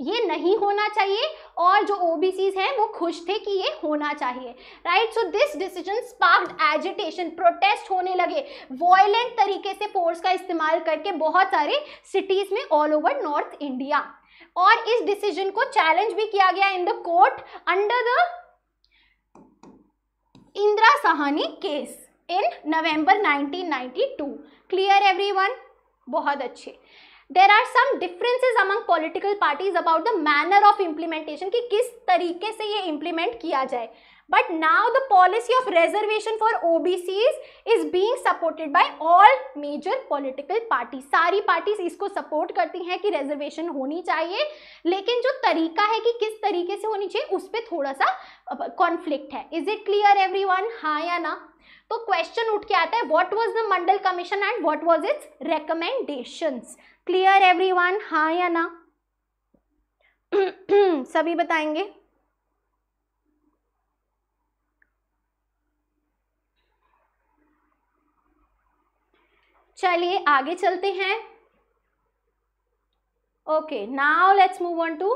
ये नहीं होना चाहिए और जो ओ हैं वो खुश थे कि ये होना चाहिए right so this decision sparked agitation protest होने लगे वॉयलेंट तरीके से फोर्स का इस्तेमाल करके बहुत सारे सिटीज में ऑल ओवर नॉर्थ इंडिया और इस डिसीजन को चैलेंज भी किया गया in the court under the Indira Sahni case in November 1992 clear everyone बहुत अच्छे there are some differences among political parties about the manner of implementation कि किस तरीके से ये इम्प्लीमेंट किया जाए but now the policy of reservation for O B Cs is being supported by all major political party सारी पार्टीज इसको सपोर्ट करती हैं कि रिजर्वेशन होनी चाहिए लेकिन जो तरीका है कि किस तरीके से होनी चाहिए उस पर थोड़ा सा कॉन्फ्लिक्ट है is it clear every one हाँ या ना तो क्वेश्चन उठ के आता है what was the Mandal commission and what was its recommendations clear everyone हाँ या ना *clears throat* सभी बताएंगे चलिए आगे चलते हैं okay now let's move on to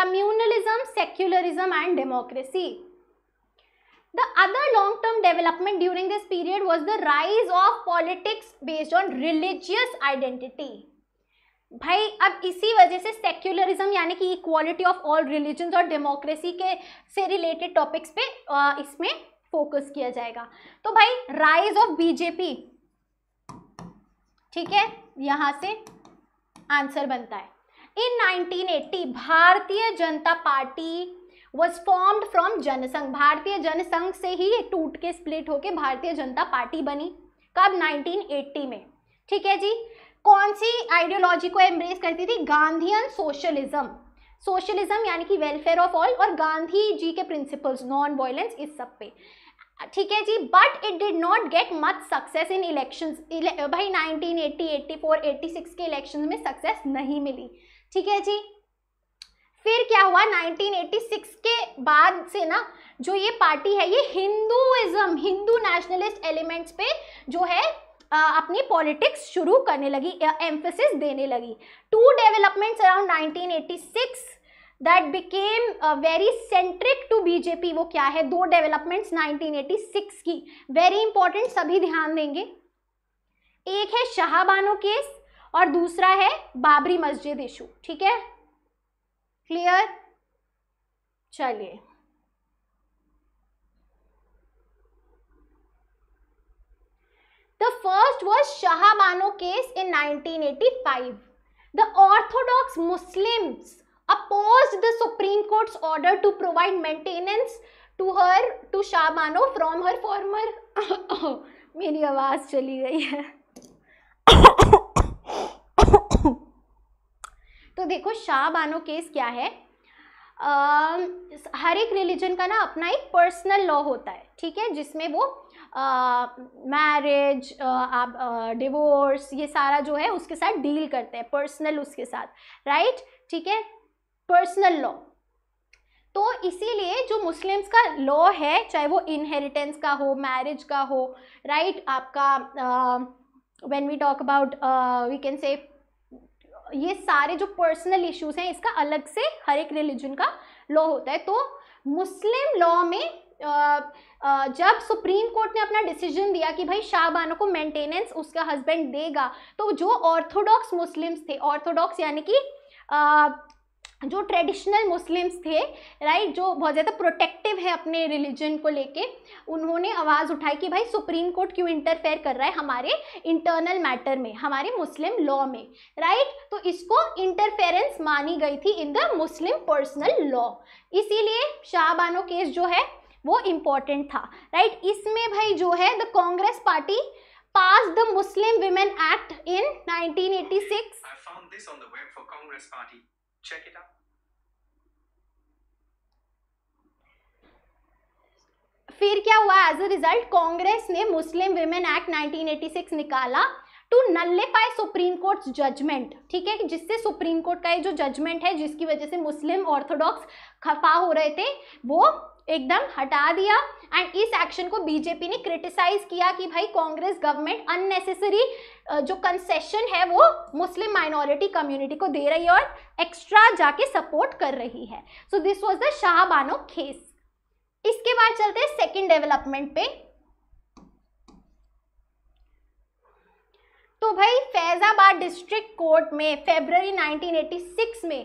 communalism, secularism and democracy. The other long-term development during this period was the rise of politics based on religious identity. भाई अब इसी वजह से सेक्युलरिज्म यानी कि इक्वालिटी ऑफ ऑल रिलीजन्स और डेमोक्रेसी के से रिलेटेड टॉपिक्स पे इसमें फोकस किया जाएगा तो भाई राइज ऑफ बीजेपी ठीक है यहाँ से आंसर बनता है इन 1980, Bharatiya Janata party was formed from Jana Sangh Bharatiya Jana Sangh से ही टूट के स्प्लिट होके भारतीय जनता पार्टी बनी कब 1980 में ठीक है जी कौन सी आइडियोलॉजी को एम्ब्रेस करती थी गांधीयन सोशलिज्म सोशलिज्म यानी कि वेलफेयर ऑफ ऑल और गांधी जी के प्रिंसिपल्स नॉन वायलेंस इस सब पे ठीक है जी but it did not get much success in elections भाई 1980, 84, 86 के इलेक्शंस में सक्सेस नहीं मिली ठीक है जी फिर क्या हुआ 1986 के बाद से ना जो ये पार्टी है ये हिंदुइज्म हिंदू नेशनलिस्ट एलिमेंट्स पे जो है अपनी पॉलिटिक्स शुरू करने लगी एम्फेसिस देने लगी to developments around 1986 that became very centric to BJP वो क्या है दो डेवलपमेंट्स 1986 की वेरी इंपॉर्टेंट सभी ध्यान देंगे एक है शाहबानो केस और दूसरा है बाबरी मस्जिद इशू ठीक है क्लियर चलिए the first was Shah Bano case in 1985. Eighty five the orthodox Muslim oppose the supreme court order to provide maintenance to her to Shah Bano from her former मेरी आवाज चली गई है तो देखो बानो केस क्या है आ, हर एक रिलीजन का ना अपना एक पर्सनल लॉ होता है ठीक है जिसमें वो मैरिज आप डिवोर्स ये सारा जो है उसके साथ डील करते हैं पर्सनल उसके साथ राइट ठीक है पर्सनल लॉ तो इसीलिए जो मुस्लिम्स का लॉ है चाहे वो इनहेरिटेंस का हो मैरिज का हो राइट आपका when we talk about we can say ये सारे जो पर्सनल इश्यूज हैं इसका अलग से हर एक रिलीजन का लॉ होता है तो मुस्लिम लॉ में आ, आ, जब सुप्रीम कोर्ट ने अपना डिसीजन दिया कि भाई शाहबानों को मेंटेनेंस उसका हस्बैंड देगा तो जो ऑर्थोडॉक्स मुस्लिम्स थे ऑर्थोडॉक्स यानी कि जो ट्रेडिशनल मुस्लिम्स थे राइट जो बहुत ज़्यादा प्रोटेक्टिव है अपने रिलीजन को लेके उन्होंने आवाज़ उठाई कि भाई सुप्रीम कोर्ट क्यों इंटरफेयर कर रहा है हमारे इंटरनल मैटर में हमारे मुस्लिम लॉ में राइट तो इसको इंटरफेरेंस मानी गई थी in the Muslim personal law इसीलिए शाहबानो केस जो है वो इम्पॉर्टेंट था राइट इसमें भाई जो है the Congress party pass the Muslim women act in nineteen eighty six Check it out. फिर क्या हुआ एज अ रिजल्ट कांग्रेस ने मुस्लिम विमेन एक्ट 1986 निकाला to nullify supreme court judgement ठीक है जिससे सुप्रीम कोर्ट का ये जो जजमेंट है जिसकी वजह से मुस्लिम ऑर्थोडॉक्स खफा हो रहे थे वो एकदम हटा दिया एंड इस एक्शन को बीजेपी ने क्रिटिसाइज किया कि भाई कांग्रेस गवर्नमेंट अननेसेसरी जो कंसेशन है वो मुस्लिम माइनॉरिटी कम्युनिटी को दे रही है और एक्स्ट्रा जाके सपोर्ट कर रही है so this was the Shah Bano case इसके बाद चलते हैं सेकेंड डेवलपमेंट पे तो भाई फैजाबाद डिस्ट्रिक्ट कोर्ट में फेबररी 1986 में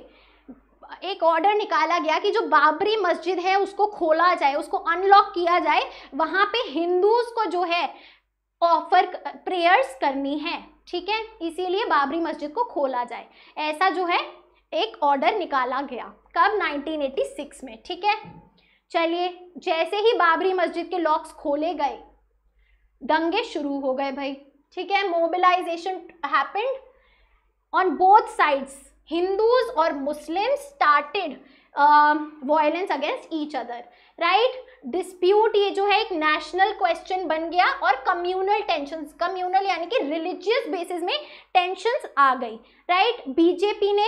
एक ऑर्डर निकाला गया कि जो बाबरी मस्जिद है उसको खोला जाए उसको अनलॉक किया जाए वहाँ पे हिंदूज को जो है ऑफर प्रेयर्स करनी है ठीक है इसीलिए बाबरी मस्जिद को खोला जाए ऐसा जो है एक ऑर्डर निकाला गया कब 1986 में ठीक है चलिए जैसे ही बाबरी मस्जिद के लॉक्स खोले गए दंगे शुरू हो गए भाई ठीक है mobilization happened on both sides Hindus और Muslim started violence against each other right dispute ये जो है एक नेशनल क्वेश्चन बन गया और कम्युनल टेंशन कम्युनल यानी कि रिलीजियस बेसिस में टेंशन आ गई राइट बीजेपी ने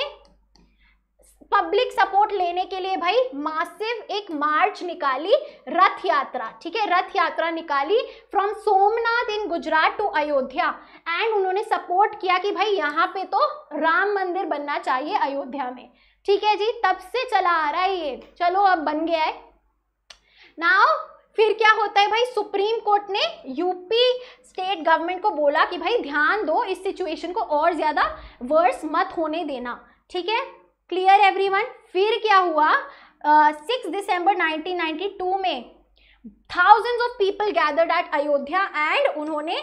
पब्लिक सपोर्ट लेने के लिए भाई मासिव एक मार्च निकाली रथ यात्रा ठीक है रथ यात्रा निकाली from Somnath in Gujarat to Ayodhya and उन्होंने सपोर्ट किया कि भाई यहाँ पे तो राम मंदिर बनना चाहिए अयोध्या में ठीक है जी तब से चला आ रहा है ये चलो अब बन गया है नाउ फिर क्या होता है भाई सुप्रीम कोर्ट ने यूपी स्टेट गवर्नमेंट को बोला कि भाई ध्यान दो इस सिचुएशन को और ज़्यादा वर्स मत होने देना ठीक है क्लियर एवरीवन फिर क्या हुआ सिक्स uh, दिसंबर 1992 में thousands of people gathered at Ayodhya and उन्होंने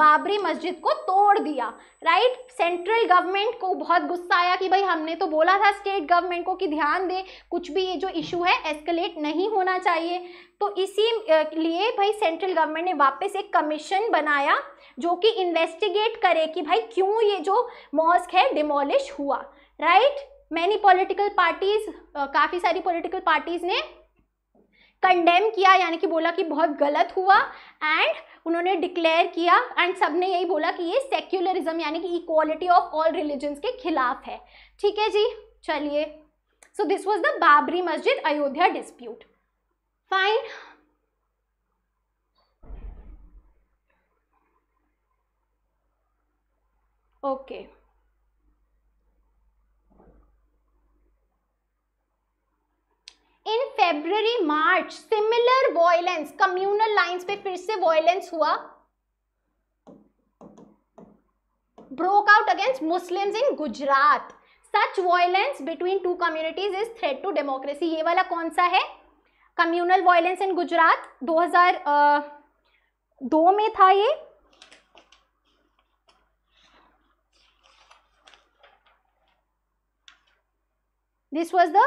बाबरी मस्जिद को तोड़ दिया राइट सेंट्रल गवर्नमेंट को बहुत गुस्सा आया कि भाई हमने तो बोला था स्टेट गवर्नमेंट को कि ध्यान दे कुछ भी ये जो इशू है एस्केलेट नहीं होना चाहिए तो इसी लिए भाई सेंट्रल गवर्नमेंट ने वापस एक कमीशन बनाया जो कि इन्वेस्टिगेट करे कि भाई क्यों ये जो मॉस्क है डिमोलिश हुआ राइट मैनी पॉलिटिकल पार्टीज़ काफ़ी सारी पॉलिटिकल पार्टीज़ ने कंडेम किया यानी कि बोला कि बहुत गलत हुआ एंड उन्होंने डिक्लेयर किया एंड सब ने यही बोला कि ये सेक्युलरिज्म यानी कि इक्वालिटी ऑफ ऑल रिलीजन्स के खिलाफ है ठीक है जी चलिए so this was the Babri Masjid Ayodhya dispute fine okay okay. In February March similar violence communal lines पे फिर से वॉयलेंस हुआ broke out against Muslims in Gujarat such violence between two communities is threat to democracy ये वाला कौन सा है कम्युनल वॉयलेंस इन गुजरात 2002 में था ये दिस वॉज द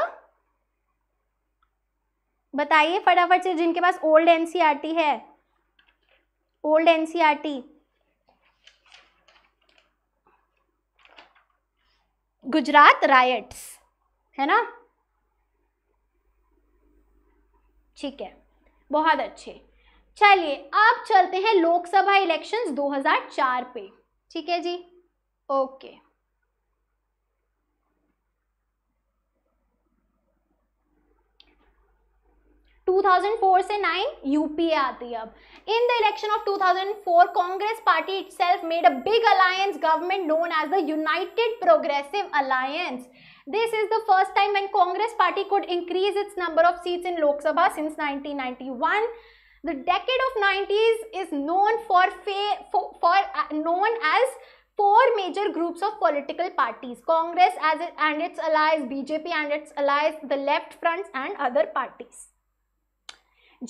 बताइए फटाफट से जिनके पास ओल्ड एनसीईआरटी e है old T e Gujarat riots है ना ठीक है बहुत अच्छे चलिए अब चलते हैं लोकसभा इलेक्शंस 2004 पे ठीक है जी ओके 2004 से 9 यूपीए आती है अब in the 2004 Congress party itself made a big alliance government known as the United Progressive Alliance. This is the first time when Congress party could increase its number of seats in Lok Sabha since 1991. The decade of 90s is known for, for, uh, known as four major groups of political parties Congress and its allies, BJP and its allies, the left fronts and other parties.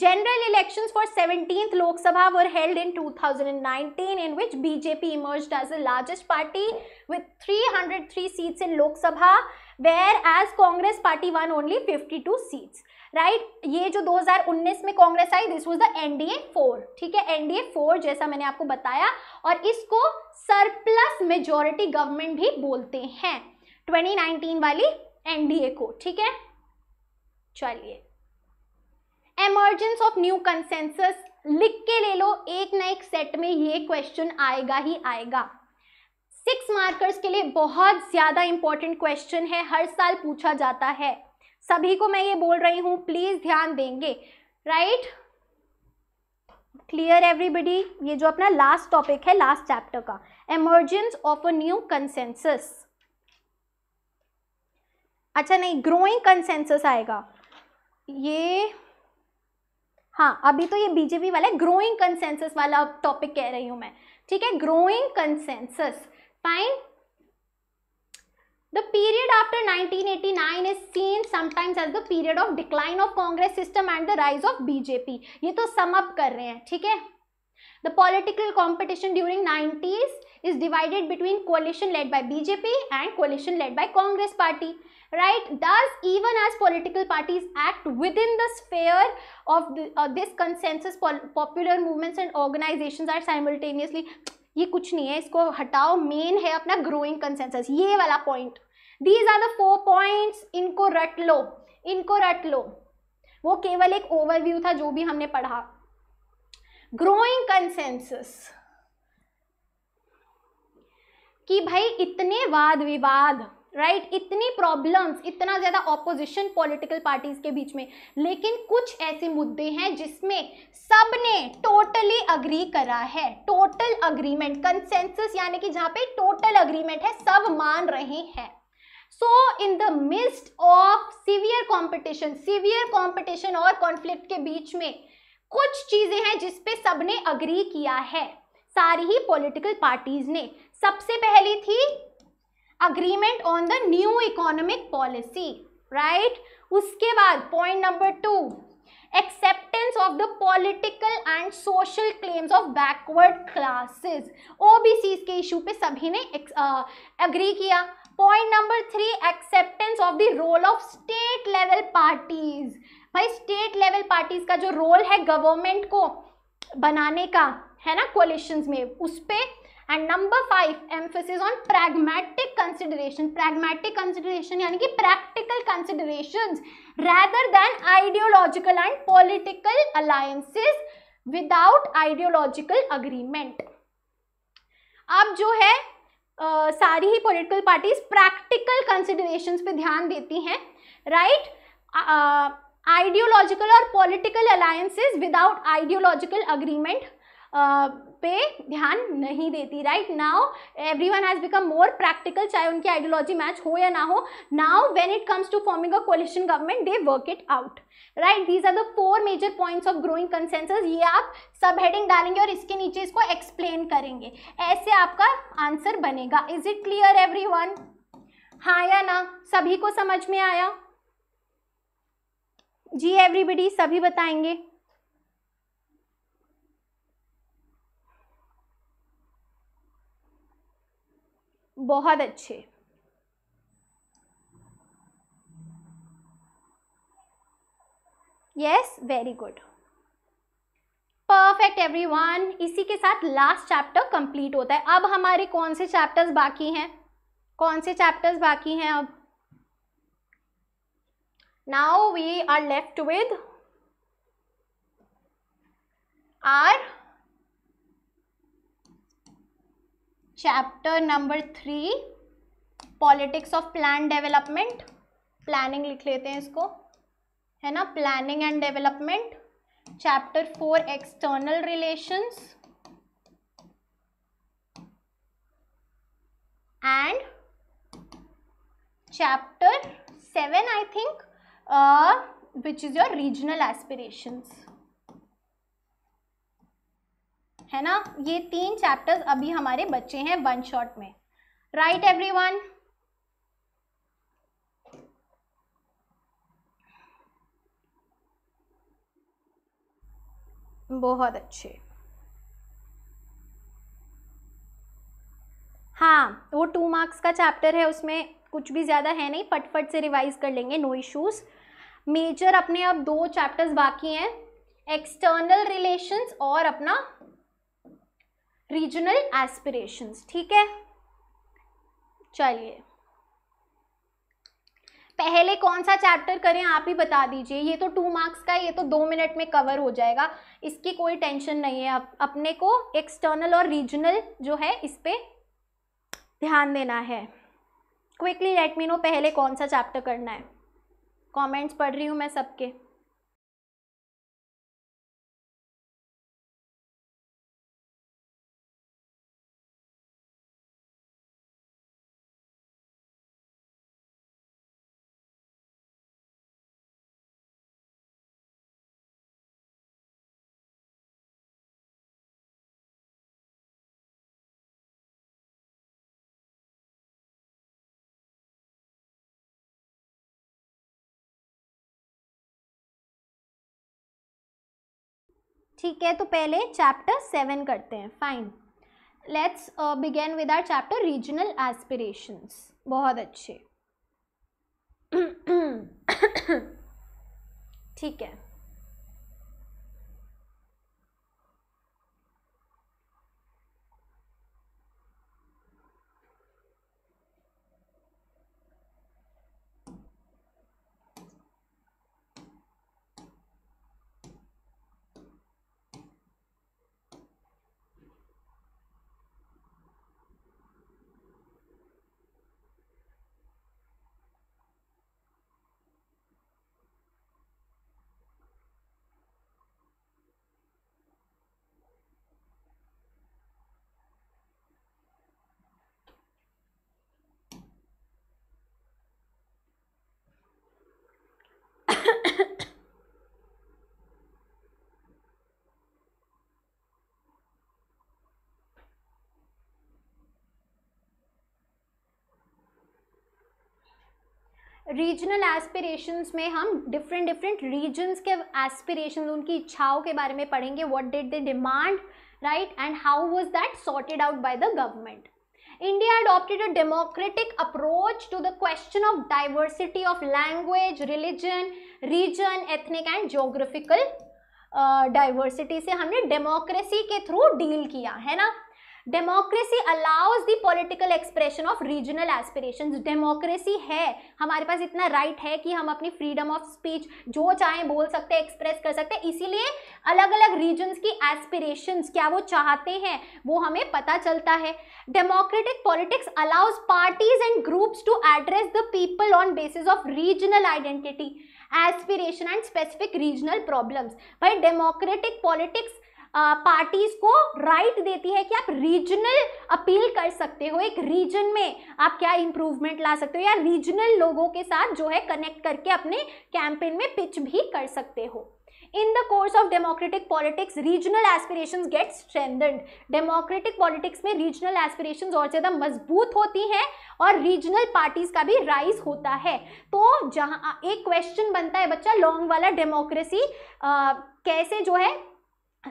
General elections for 17th Lok Sabha were held in 2019 in which BJP emerged as the largest party with 303 seats in Lok Sabha whereas Congress party won only 52 seats. Right right? ये जो 2019 में कांग्रेस आई this was the NDA four ठीक है एनडीए फोर जैसा मैंने आपको बताया और इसको सरप्लस मेजोरिटी गवर्नमेंट भी बोलते हैं 2019 वाली एनडीए को ठीक है चलिए एमर्जेंस ऑफ न्यू कंसेंसस लिख के ले लो एक ना एक सेट में ये क्वेश्चन आएगा ही आएगा सिक्स मार्कर्स के लिए बहुत ज़्यादा इंपॉर्टेंट क्वेश्चन है हर साल पूछा जाता है सभी को मैं ये बोल रही हूँ प्लीज़ ध्यान देंगे राइट क्लियर एवरीबडी ये जो अपना लास्ट टॉपिक है लास्ट चैप्टर का emergence of a new consensus अच्छा नहीं ग्रोइंग कंसेंसस आएगा ये हाँ अभी तो ये बीजेपी वाला है ग्रोइंग कंसेंसस वाला टॉपिक कह रही हूँ मैं ठीक है growing consensus fine the period after 1989 is seen sometimes as the period of decline of congress system and the rise of bjp ye to sum up kar rahe hain theek hai the political competition during 90s is divided between coalition led by bjp and coalition led by congress party right does even as political parties act within the sphere of the, uh, this consensus pol popular movements and organizations are simultaneously ye kuch nahi hai isko hatao main hai apna growing consensus ye wala point these are the four points inko rat lo inko rat lo wo keval ek overview tha jo bhi humne padha growing consensus कि भाई इतने वाद विवाद राइट right? इतनी प्रॉब्लम्स इतना ज़्यादा ऑपोजिशन पॉलिटिकल पार्टीज के बीच में लेकिन कुछ ऐसे मुद्दे हैं जिसमें सब ने टोटली अग्री करा है टोटल अग्रीमेंट कंसेंसस यानी कि जहाँ पे टोटल अग्रीमेंट है सब मान रहे हैं so in the mist of severe competition severe competition और कॉन्फ्लिक्ट के बीच में कुछ चीजें हैं जिसपे सब ने अग्री किया है सारी ही पॉलिटिकल पार्टीज ने सबसे पहली थी agreement on the new economic policy right उसके बाद point number two acceptance of the political and social claims of backward classes O B C के इशू पे सभी ने अग्री uh, किया point number three acceptance of the role of state level parties भाई स्टेट लेवल पार्टीज का जो रोल है गवर्नमेंट को बनाने का है ना कोलिशंस में उस पर and number five emphasis on pragmatic consideration pragmatic consideration यानी कि practical consideration rather than ideological and political alliances without ideological agreement अब जो है Uh, सारी ही पॉलिटिकल पार्टीज प्रैक्टिकल कंसिडरेशंस पे ध्यान देती हैं राइट आइडियोलॉजिकल और political alliances without ideological agreement पे ध्यान नहीं देती right now every one has become more practical चाहे उनकी आइडियोलॉजी मैच हो या ना हो now when it comes to forming a coalition government they work it out right these are the four major points of growing consensus ये आप सब हेडिंग डालेंगे और इसके नीचे इसको एक्सप्लेन करेंगे ऐसे आपका आंसर बनेगा is it clear every one हाँ या ना सभी को समझ में आया जी एवरीबडी सभी बताएंगे बहुत अच्छे yes very good perfect everyone इसी के साथ लास्ट चैप्टर कंप्लीट होता है अब हमारे कौन से चैप्टर्स बाकी हैं कौन से चैप्टर्स बाकी हैं अब now we are left with our chapter number three politics of plan development planning लिख लेते हैं इसको है ना planning and development chapter four external relations and chapter seven I think which is your regional aspirations है ना ये तीन चैप्टर्स अभी हमारे बच्चे हैं वन शॉट में राइट वन बहुत अच्छे हाँ वो टू मार्क्स का चैप्टर है उसमें कुछ भी ज़्यादा है नहीं फटफट से रिवाइज कर लेंगे नो इश्यूज़ मेजर अपने अब दो चैप्टर्स बाकी हैं एक्सटर्नल रिलेशंस और अपना रीजनल एस्पिरेशंस ठीक है चलिए पहले कौन सा चैप्टर करें आप ही बता दीजिए ये तो टू मार्क्स का ये तो दो मिनट में कवर हो जाएगा इसकी कोई टेंशन नहीं है अप, अपने को एक्सटर्नल और रीजनल जो है इस पर ध्यान देना है क्विकली लेट मी नो पहले कौन सा चैप्टर करना है कमेंट्स पढ़ रही हूँ मैं सबके ठीक है तो पहले चैप्टर सेवन करते हैं fine let's begin with our chapter regional aspirations बहुत अच्छे *coughs* ठीक है रीजनल एस्पिरेशंस में हम डिफरेंट डिफरेंट रीजन्स के एस्पिरेशन उनकी इच्छाओं के बारे में पढ़ेंगे what did they demand right and how was that sorted out by the government India adopted a democratic approach to the question of diversity of language religion region ethnic and geographical diversity से हमने डेमोक्रेसी के थ्रू डील किया है ना democracy allows the political expression of regional aspiration democracy है हमारे पास इतना राइट right है कि हम अपनी फ्रीडम ऑफ स्पीच जो चाहें बोल सकते हैं एक्सप्रेस कर सकते हैं इसीलिए अलग अलग रीजन्स की एस्पिरेशंस क्या वो चाहते हैं वो हमें पता चलता है democratic politics allows parties and groups to address the people on basis of regional identity aspiration and specific regional problems भाई डेमोक्रेटिक पॉलिटिक्स पार्टीज को राइट देती है कि आप रीजनल अपील कर सकते हो एक रीजन में आप क्या इंप्रूवमेंट ला सकते हो या रीजनल लोगों के साथ जो है कनेक्ट करके अपने कैंपेन में पिच भी कर सकते हो in the course of democratic politics regional aspiration get strengthen democratic politics में रीजनल एस्पिरेशन और ज्यादा मजबूत होती हैं और रीजनल पार्टीज का भी राइज होता है तो जहाँ एक क्वेश्चन बनता है बच्चा लॉन्ग वाला डेमोक्रेसी कैसे जो है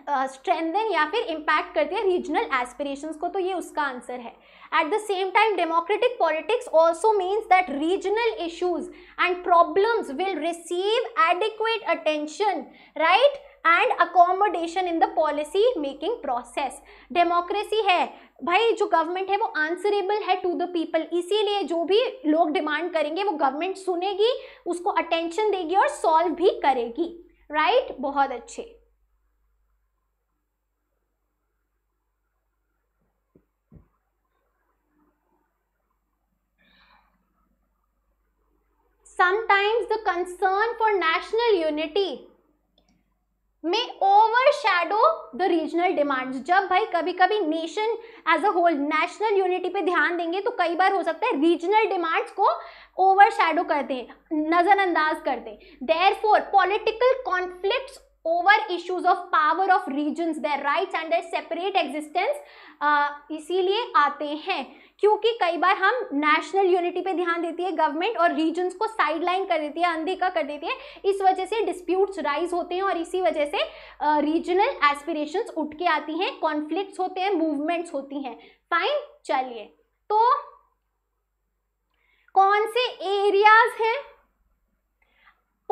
स्ट्रेंथन या फिर इम्पैक्ट करती है रीजनल एस्पिरेशंस को तो ये उसका आंसर है at the same time democratic politics also means that regional issues and problems will receive adequate attention right and accommodation in the policy making process democracy है भाई जो गवर्नमेंट है वो आंसरेबल है टू द पीपल इसीलिए जो भी लोग डिमांड करेंगे वो गवर्नमेंट सुनेगी उसको अटेंशन देगी और सॉल्व भी करेगी राइट right? बहुत अच्छे sometimes the concern for national unity may overshadow the regional demands. जब भाई कभी कभी nation as a whole national unity पे ध्यान देंगे तो कई बार हो सकता है regional demands को overshadow करते हैं नज़रअंदाज करते हैं Therefore, political conflicts over issues of power of regions, their rights and their separate existence uh, इसीलिए आते हैं क्योंकि कई बार हम नेशनल यूनिटी पे ध्यान देती है गवर्नमेंट और रीजन्स को साइडलाइन कर देती है अनदेखा कर देती है इस वजह से डिस्प्यूट्स राइज होते हैं और इसी वजह से रीजनल एस्पिरेशंस उठ के आती हैं कॉन्फ्लिक्ट्स होते हैं मूवमेंट्स होती हैं फाइन चलिए तो कौन से एरियाज हैं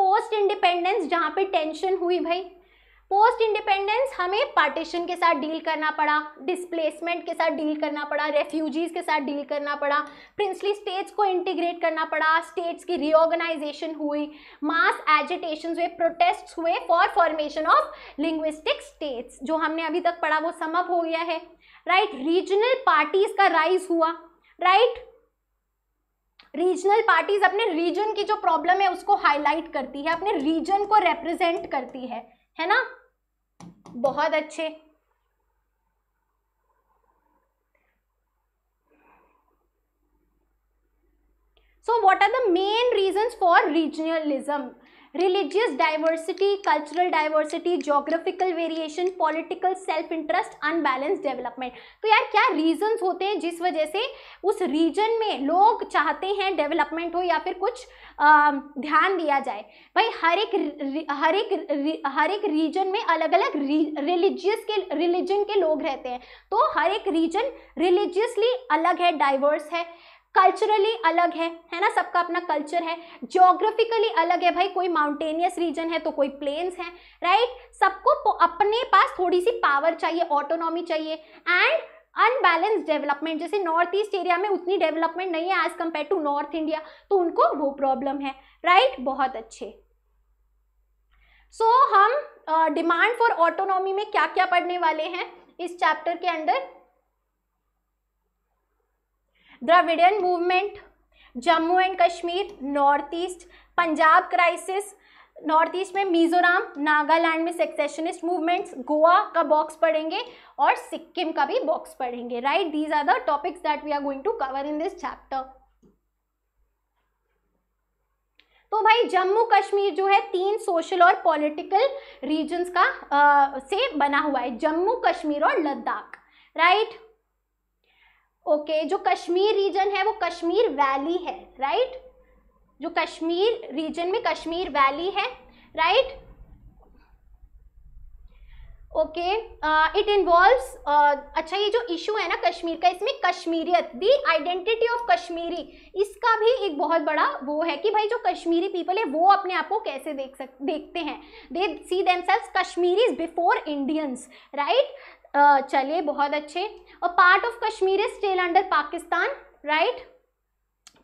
पोस्ट इंडिपेंडेंस जहां पे टेंशन हुई भाई पोस्ट इंडिपेंडेंस हमें पार्टीशन के साथ डील करना पड़ा डिस्प्लेसमेंट के साथ डील करना पड़ा रेफ्यूजीज़ के साथ डील करना पड़ा प्रिंसली स्टेट्स को इंटीग्रेट करना पड़ा स्टेट्स की रिओर्गनाइजेशन हुई मास एजिटेशन हुए प्रोटेस्ट हुए for formation of linguistic states जो हमने अभी तक पढ़ा वो समअप हो गया है राइट रीजनल पार्टीज का राइज हुआ राइट right? रीजनल पार्टीज अपने रीजन की जो प्रॉब्लम है उसको हाईलाइट करती है अपने रीजन को रिप्रेजेंट करती है है ना बहुत अच्छे so what are the main reason for regionalism religious diversity cultural diversity geographical variation political self interest unbalance development तो यार क्या रीजंस होते हैं जिस वजह से उस रीजन में लोग चाहते हैं डेवलपमेंट हो या फिर कुछ आ, ध्यान दिया जाए भाई हर एक हर एक हर एक रीजन में अलग अलग रिलीजियस के रिलीजन के लोग रहते हैं तो हर एक रीजन रिलीजियसली अलग है डाइवर्स है कल्चरली अलग है है ना सबका अपना कल्चर है जोग्राफिकली अलग है भाई कोई माउंटेनियस रीजन है तो कोई प्लेन्स है राइट सबको अपने पास थोड़ी सी पावर चाहिए ऑटोनॉमी चाहिए एंड अनबैलेंस डेवलपमेंट जैसे नॉर्थ ईस्ट एरिया में उतनी डेवलपमेंट नहीं है as compare to north India तो उनको वो प्रॉब्लम है राइट right? बहुत अच्छे सो so, हम डिमांड फॉर ऑटोनॉमी में क्या क्या पढ़ने वाले हैं इस चैप्टर के अंदर Dravidian movement Jammu and Kashmir north east Punjab crisis north east में मिजोराम नागालैंड में सेक्सेशनिस्ट मूवमेंट्स गोवा का बॉक्स पढ़ेंगे और सिक्किम का भी बॉक्स पढ़ेंगे right these are the topics that we are going to cover in this chapter तो भाई जम्मू कश्मीर जो है तीन सोशल और पॉलिटिकल रीजन्स का आ, से बना हुआ है जम्मू कश्मीर और Ladakh right right? Okay okay, जो कश्मीर रीजन है वो कश्मीर वैली है राइट जो कश्मीर रीजन में कश्मीर वैली है राइट ओके इट इन्वॉल्व्स अच्छा ये जो इशू है ना कश्मीर का इसमें Kashmiriyat the identity of Kashmiri इसका भी एक बहुत बड़ा वो है कि भाई जो कश्मीरी पीपल है वो अपने आप को कैसे देख सक देखते हैं they see themselves Kashmiris before Indians right चलिए बहुत अच्छे और part of Kashmir is still under Pakistan right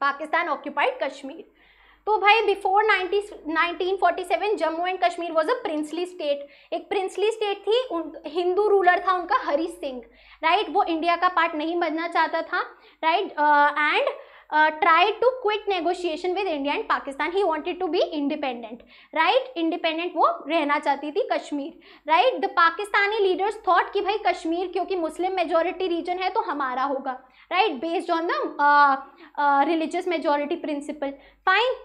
Pakistan occupied Kashmir तो भाई before 90 1947 Jammu and Kashmir was a princely state एक प्रिंसली स्टेट थी उन, हिंदू रूलर था उनका हरी सिंह राइट वो इंडिया का पार्ट नहीं बनना चाहता था right and try to quit negotiation with India and Pakistan he wanted to be independent right independent वो रहना चाहती थी Kashmir right the Pakistani leaders thought कि भाई कश्मीर क्योंकि मुस्लिम मेजोरिटी रीजन है तो हमारा होगा right based on the religious majority principle fine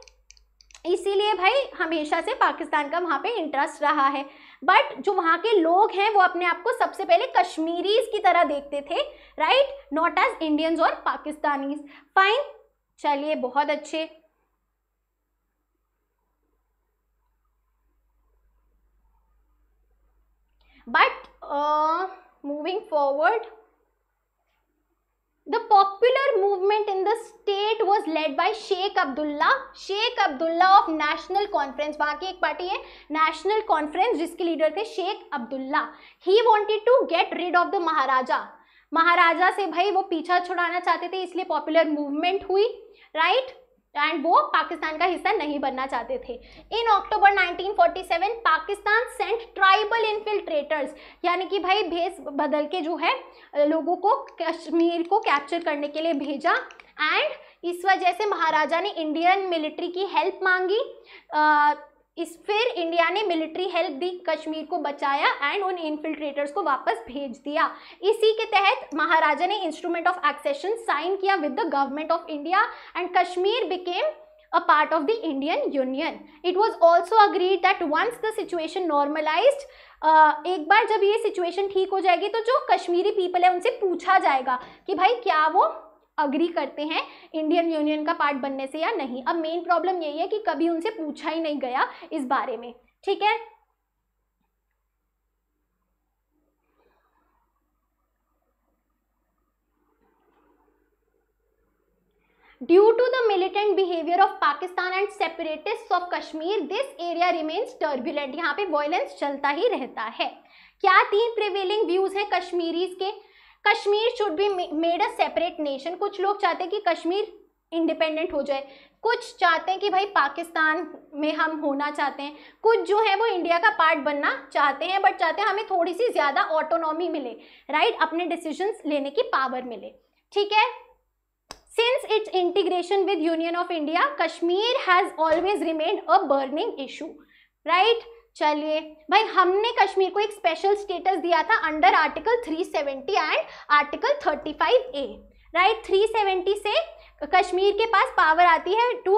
इसीलिए भाई हमेशा से पाकिस्तान का वहाँ पे इंटरेस्ट रहा है बट जो वहाँ के लोग हैं वो अपने आप को सबसे पहले कश्मीरीज की तरह देखते थे राइट नॉट एज इंडियंस और पाकिस्तानीज फाइन चलिए बहुत अच्छे but moving forward The popular movement in the state was led by Sheikh Abdullah. Sheikh Abdullah of National Conference. वहाँ की एक पार्टी है National Conference जिसके लीडर थे Sheikh Abdullah. He wanted to get rid of the Maharaja. महाराजा से भाई वो पीछा छुड़ाना चाहते थे इसलिए पॉपुलर मूवमेंट हुई राइट right? एंड वो पाकिस्तान का हिस्सा नहीं बनना चाहते थे in October 1947 Pakistan sent tribal infiltrators यानी कि भाई भेस बदल के जो है लोगों को कश्मीर को कैप्चर करने के लिए भेजा एंड इस वजह से महाराजा ने इंडियन मिलिट्री की हेल्प मांगी आ, इस फिर इंडिया ने मिलिट्री हेल्प दी कश्मीर को बचाया एंड उन इन्फिल्ट्रेटर्स को वापस भेज दिया इसी के तहत महाराजा ने इंस्ट्रूमेंट ऑफ एक्सेशन साइन किया with the government of India and Kashmir became a part of the Indian union it was also agreed that once the situation normalise Uh, एक बार जब ये सिचुएशन ठीक हो जाएगी तो जो कश्मीरी पीपल है उनसे पूछा जाएगा कि भाई क्या वो अग्री करते हैं इंडियन यूनियन का पार्ट बनने से या नहीं अब मेन प्रॉब्लम यही है कि कभी उनसे पूछा ही नहीं गया इस बारे में ठीक है due to the militant behaviour of Pakistan and separatist of Kashmir this area remains turbulent यहाँ पे वॉयलेंस चलता ही रहता है क्या तीन प्रिवेलिंग व्यूज हैं कश्मीरीज के Kashmir should be made a separate nation कुछ लोग चाहते हैं कि कश्मीर इंडिपेंडेंट हो जाए कुछ चाहते हैं कि भाई पाकिस्तान में हम होना चाहते हैं कुछ जो है वो इंडिया का पार्ट बनना चाहते हैं बट चाहते हैं हमें थोड़ी सी ज़्यादा ऑटोनॉमी मिले राइट अपने डिसीजंस लेने की पावर मिले ठीक है since its integration with union of India Kashmir has always remain a burning issue right चलिए भाई हमने कश्मीर को एक स्पेशल स्टेटस दिया था under article 370 and article 35 A right 370 से कश्मीर के पास पावर आती है to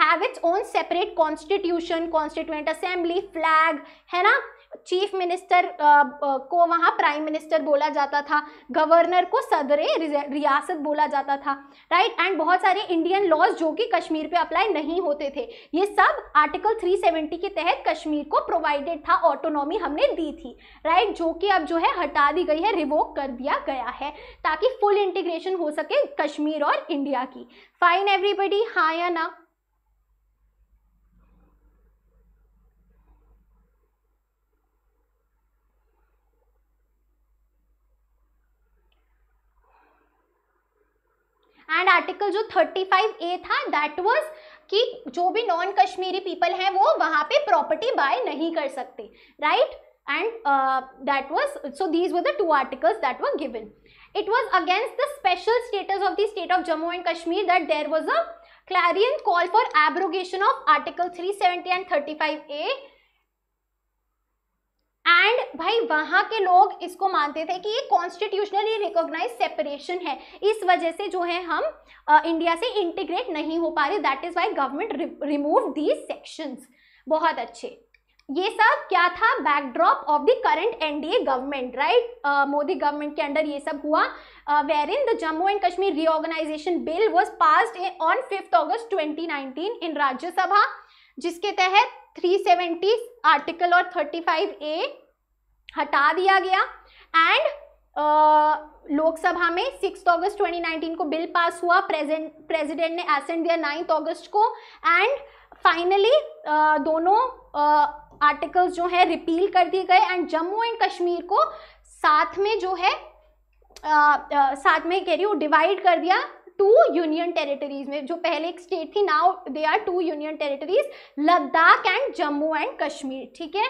have its own separate constitution constituent assembly flag है ना चीफ मिनिस्टर को वहाँ प्राइम मिनिस्टर बोला जाता था गवर्नर को सदरे रियासत बोला जाता था राइट एंड बहुत सारे इंडियन लॉज जो कि कश्मीर पे अप्लाई नहीं होते थे ये सब आर्टिकल 370 के तहत कश्मीर को प्रोवाइडेड था ऑटोनॉमी हमने दी थी राइट जो कि अब जो है हटा दी गई है रिवोक कर दिया गया है ताकि फुल इंटीग्रेशन हो सके कश्मीर और इंडिया की फाइन एवरीबडी हाँ या ना एंड आर्टिकल जो थर्टी फाइव ए था दैट वाज कि जो भी नॉन कश्मीरी पीपल हैं वो वहाँ पे प्रॉपर्टी बाय नहीं कर सकते right and that was so these व two articles that were given it was against the special status of the state of Jammu and Kashmir that there was a clarion call for abrogation of article three and thirty A and भाई वहाँ के लोग इसको मानते थे कि ये कॉन्स्टिट्यूशनली रिकॉग्नाइज सेपरेशन है इस वजह से जो है हम आ, इंडिया से इंटीग्रेट नहीं हो पा रहे that is why government remove these sections बहुत अच्छे ये सब क्या था backdrop of the current NDA government right Modi government के अंडर ये सब हुआ where in the Jammu and Kashmir reorganisation bill was pass on fifth August 2019 in Rajya Sabha जिसके तहत 370 आर्टिकल और 35 ए हटा दिया गया एंड लोकसभा में 6 अगस्त 2019 को बिल पास हुआ प्रेजेंट प्रेजिडेंट ने एसेंट दिया 9 अगस्त को एंड फाइनली uh, दोनों आर्टिकल्स uh, जो है रिपील कर दिए गए एंड जम्मू एंड कश्मीर को साथ में जो है uh, साथ में कह रही हूँ डिवाइड कर दिया टू यूनियन टेरिटरीज में जो पहले एक स्टेट थी now they are two union territories Ladakh and Jammu and Kashmir ठीक है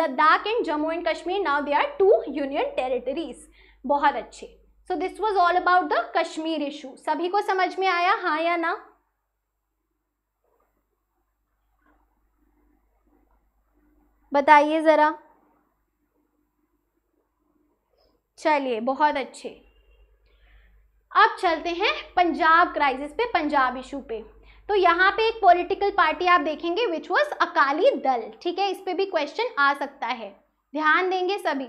Ladakh and Jammu and Kashmir now they are two union territories बहुत अच्छे so this was all about the Kashmir issue सभी को समझ में आया हाँ या ना बताइए ज़रा चलिए बहुत अच्छे अब चलते हैं पंजाब क्राइसिस पे पंजाब इशू पे तो यहाँ पे एक पॉलिटिकल पार्टी आप देखेंगे विच वॉज अकाली दल ठीक है इस पे भी क्वेश्चन आ सकता है ध्यान देंगे सभी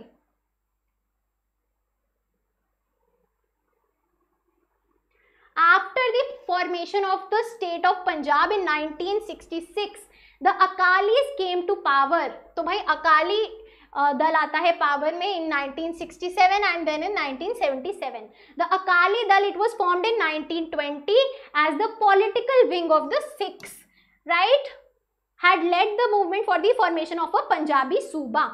after the formation of the state of Punjab in 1966, the Akalis came to power तो भाई अकाली दल आता है पावर में in 1967 and then in 1977 the Akali Dal it was formed in 1920 as the political wing of the Sikhs right had led the movement for the formation of a Punjabi Suba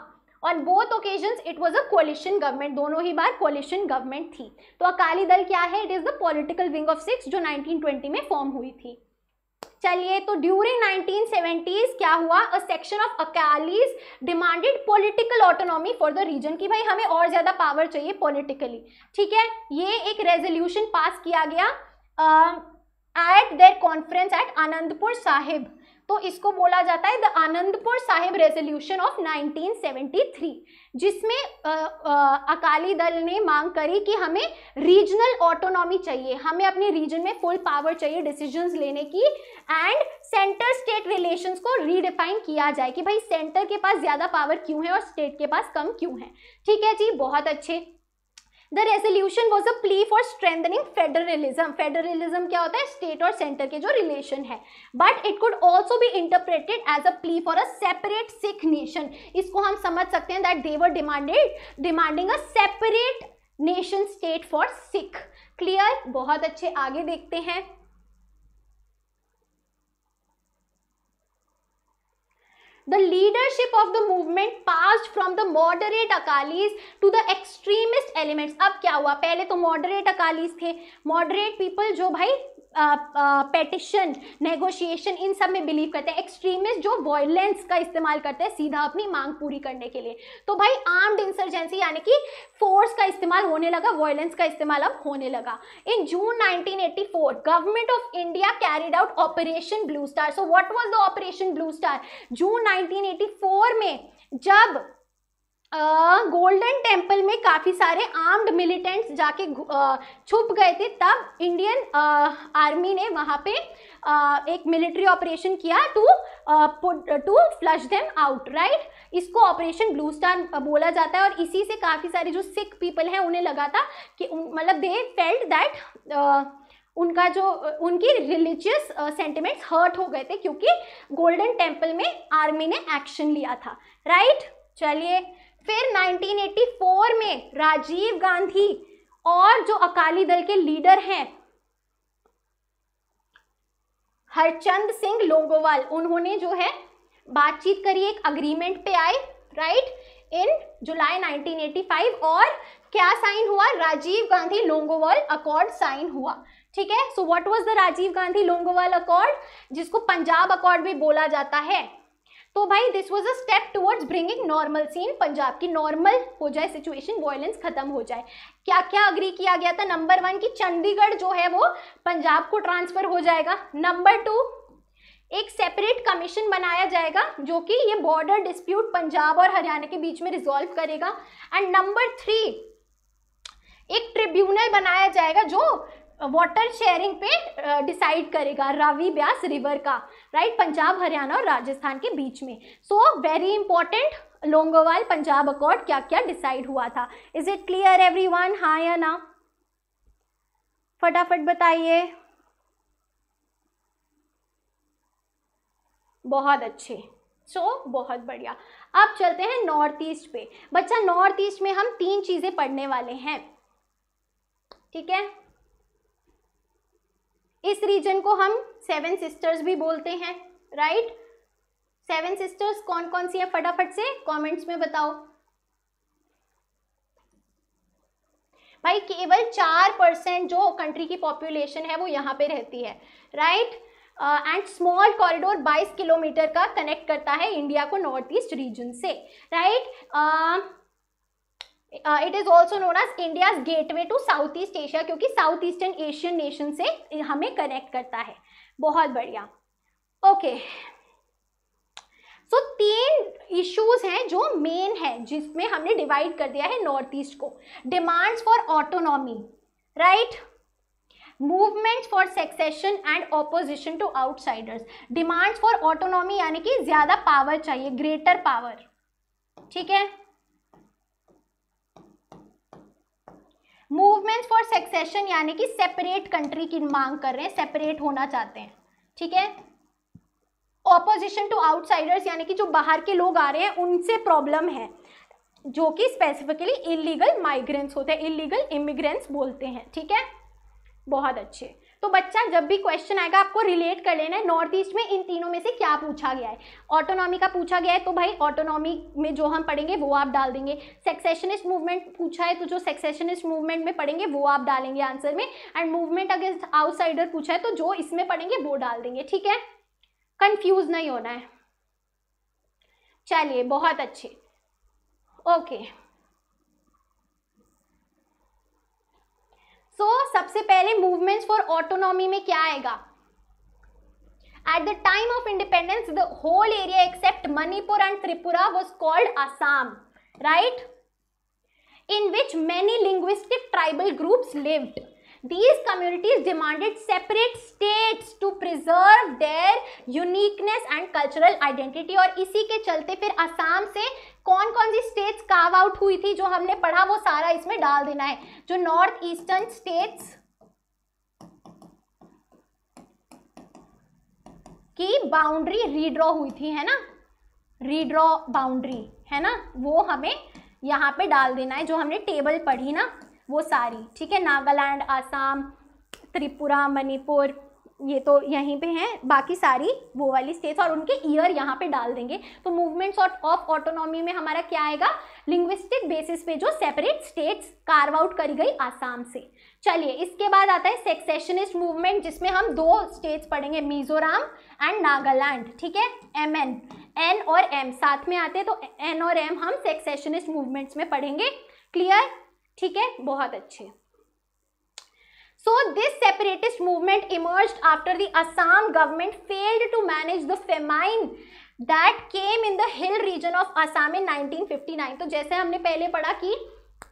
on both occasion it was a coalition government दोनों ही बार कोलिशन गवर्नमेंट थी तो अकाली दल क्या है it is the political wing of Sikhs जो नाइनटीन ट्वेंटी में फॉर्म हुई थी चलिए तो ड्यूरिंग 1970s क्या हुआ a section of Akalis demanded political autonomy for the region कि भाई हमें और ज़्यादा पावर चाहिए पॉलिटिकली ठीक है ये एक रेजोल्यूशन पास किया गया at their conference at Anandpur Sahib तो इसको बोला जाता है the Anandpur Sahib resolution of 1973 जिसमें आ, आ, अकाली दल ने मांग करी कि हमें रीजनल ऑटोनॉमी चाहिए हमें अपने रीजन में फुल पावर चाहिए डिसीजंस लेने की एंड सेंटर स्टेट रिलेशंस को रीडिफाइन किया जाए कि भाई सेंटर के पास ज़्यादा पावर क्यों है और स्टेट के पास कम क्यों है ठीक है जी बहुत अच्छे the resolution was a plea for strengthening federalism federalism क्या होता है स्टेट और सेंटर के जो रिलेशन है बट इट कुड ऑल्सो भी interpreted as a plea for a separate Sikh nation इसको हम समझ सकते हैं that they were demanded demanding a separate nation state for Sikh clear बहुत अच्छे आगे देखते हैं the leadership of the movement passed from the moderate akalis to the extremist elements अब क्या हुआ पहले तो moderate akalis थे moderate people जो भाई पेटिशन नेगोशिएशन इन सब में बिलीव करते हैं एक्सट्रीमिस्ट जो वॉयलेंस का इस्तेमाल करते हैं सीधा अपनी मांग पूरी करने के लिए तो भाई आर्म्ड इंसर्जेंसी यानी कि फोर्स का इस्तेमाल होने लगा वॉयलेंस का इस्तेमाल अब होने लगा in June 1984 government of India carried out operation Blue Star so what was the operation Blue Star June 1984 में जब गोल्डन टेम्पल में काफ़ी सारे आर्म्ड मिलिटेंट्स जाके छुप गए थे तब इंडियन आर्मी ने वहाँ पे एक मिलिट्री ऑपरेशन किया to to flush them out right इसको ऑपरेशन ब्लू स्टार बोला जाता है और इसी से काफ़ी सारे जो सिख पीपल हैं उन्हें लगा था कि मतलब दे फेल्ट दैट उनका जो उनकी रिलीजियस सेंटिमेंट्स हर्ट हो गए थे क्योंकि गोल्डन टेम्पल में आर्मी ने एक्शन लिया था राइट चलिए फिर 1984 में राजीव गांधी और जो अकाली दल के लीडर हैं हरचंद सिंह लोगोवाल उन्होंने जो है बातचीत करी एक अग्रीमेंट पे आए राइट इन जुलाई 1985 और क्या साइन हुआ राजीव गांधी लोंगोवाल अकॉर्ड साइन हुआ ठीक है so what was the Rajiv Gandhi Longowal accord जिसको पंजाब अकॉर्ड भी बोला जाता है तो भाई this was a step towards bringing normal scene Punjab की नॉर्मल हो जाए सिचुएशन वॉयलेंस खत्म हो जाए क्या क्या अग्री किया गया था नंबर वन की चंडीगढ़ जो है वो पंजाब को ट्रांसफर हो जाएगा नंबर टू एक सेपरेट कमीशन बनाया जाएगा जो कि ये बॉर्डर डिस्प्यूट पंजाब और हरियाणा के बीच में रिजॉल्व करेगा एंड नंबर थ्री एक ट्रिब्यूनल बनाया जाएगा जो वाटर शेयरिंग पे डिसाइड करेगा रावी ब्यास रिवर का राइट पंजाब हरियाणा और राजस्थान के बीच में so very important Longowal Punjab accord क्या क्या डिसाइड हुआ था is it clear every one हाँ या ना फटाफट बताइए बहुत अच्छे सो so, बहुत बढ़िया अब चलते हैं नॉर्थ ईस्ट पे बच्चा नॉर्थ ईस्ट में हम तीन चीज़ें पढ़ने वाले हैं ठीक है इस रीजन को हम सेवन सिस्टर्स भी बोलते हैं राइट सेवन सिस्टर्स कौन कौन सी है फटाफट से कमेंट्स में बताओ भाई केवल चार परसेंट जो कंट्री की पॉपुलेशन है वो यहाँ पे रहती है right and small corridor 22 kilometre का कनेक्ट करता है इंडिया को नॉर्थ ईस्ट रीजन से right right? uh, it is also known as India gateway to south east Asia क्योंकि साउथ ईस्टर्न एशियन नेशन से हमें कनेक्ट करता है बहुत बढ़िया ओके सो तीन इश्यूज हैं जो मेन है जिसमें हमने डिवाइड कर दिया है नॉर्थ ईस्ट को demands for autonomy right movement for secession and opposition to outsiders demands for autonomy यानी कि ज़्यादा पावर चाहिए ग्रेटर पावर ठीक है मूवमेंट फॉर सक्सेशन यानी कि सेपरेट कंट्री की मांग कर रहे हैं सेपरेट होना चाहते हैं ठीक है ऑपोजिशन टू आउटसाइडर्स यानी कि जो बाहर के लोग आ रहे हैं उनसे प्रॉब्लम है जो कि स्पेसिफिकली इलीगल माइग्रेंट्स होते हैं इलीगल इमिग्रेंट्स बोलते हैं ठीक है बहुत अच्छे तो बच्चा जब भी क्वेश्चन आएगा आपको रिलेट कर लेना है नॉर्थ ईस्ट में इन तीनों में से क्या पूछा गया है ऑटोनॉमी का पूछा गया है तो भाई ऑटोनॉमी में जो हम पढ़ेंगे वो आप डाल देंगे सक्सेशनिस्ट मूवमेंट पूछा है तो जो सक्सेशनिस्ट मूवमेंट में पढ़ेंगे वो आप डालेंगे आंसर में एंड मूवमेंट अगेंस्ट आउटसाइडर पूछा है तो जो इसमें पढ़ेंगे वो डाल देंगे ठीक है कन्फ्यूज नहीं होना है चलिए बहुत अच्छे ओके okay. सो so, सबसे पहले मूवमेंट्स फॉर ऑटोनॉमी में क्या आएगा at the time of independence the whole area except Manipur and Tripura was called Assam right in which many linguistic tribal group live these communities demanded separate states to preserve their uniqueness and cultural identity और इसी के चलते फिर आसाम से कौन कौन सी स्टेट्स काव आउट हुई थी जो हमने पढ़ा वो सारा इसमें डाल देना है जो नॉर्थ ईस्टर्न स्टेट्स की बाउंड्री रीड्रॉ हुई थी है ना रीड्रॉ बाउंड्री है ना वो हमें यहाँ पे डाल देना है जो हमने टेबल पढ़ी ना वो सारी ठीक है नागालैंड आसाम त्रिपुरा मणिपुर ये तो यहीं पे हैं बाकी सारी वो वाली स्टेट्स और उनके ईयर यहाँ पे डाल देंगे तो मूवमेंट्स ऑफ ऑटोनॉमी में हमारा क्या आएगा लिंग्विस्टिक बेसिस पे जो सेपरेट स्टेट्स कार्व आउट करी गई आसाम से चलिए इसके बाद आता है सेक्सेशनिस्ट मूवमेंट जिसमें हम दो स्टेट्स पढ़ेंगे मिजोराम एंड नागालैंड ठीक है एम एन एन और एम साथ में आते हैं तो एन और एम हम सेक्सेशनिस्ट मूवमेंट्स में पढ़ेंगे क्लियर ठीक है बहुत अच्छे So this separatist movement emerged after the Assam government failed to manage the famine that came in the hill region of Assam in 1959. तो जैसे हमने पहले पढ़ा कि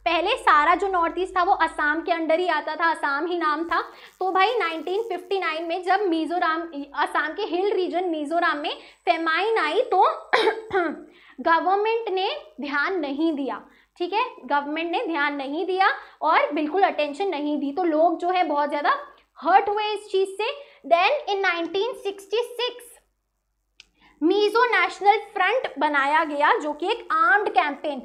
पहले सारा जो नॉर्थ ईस्ट था वो असम के अंडर ही आता था असम ही नाम था तो भाई 1959 में जब मिजोरम असम के हिल रीजन मिजोरम में फेमाइन आई तो गवर्नमेंट ने ध्यान नहीं दिया ठीक है गवर्नमेंट ने ध्यान नहीं दिया और बिल्कुल अटेंशन नहीं दी तो लोग जो है बहुत ज़्यादा हर्ट हुए इस चीज़ से then in 1966 Mizo National Front बनाया गया जो कि एक आर्म्ड कैंपेन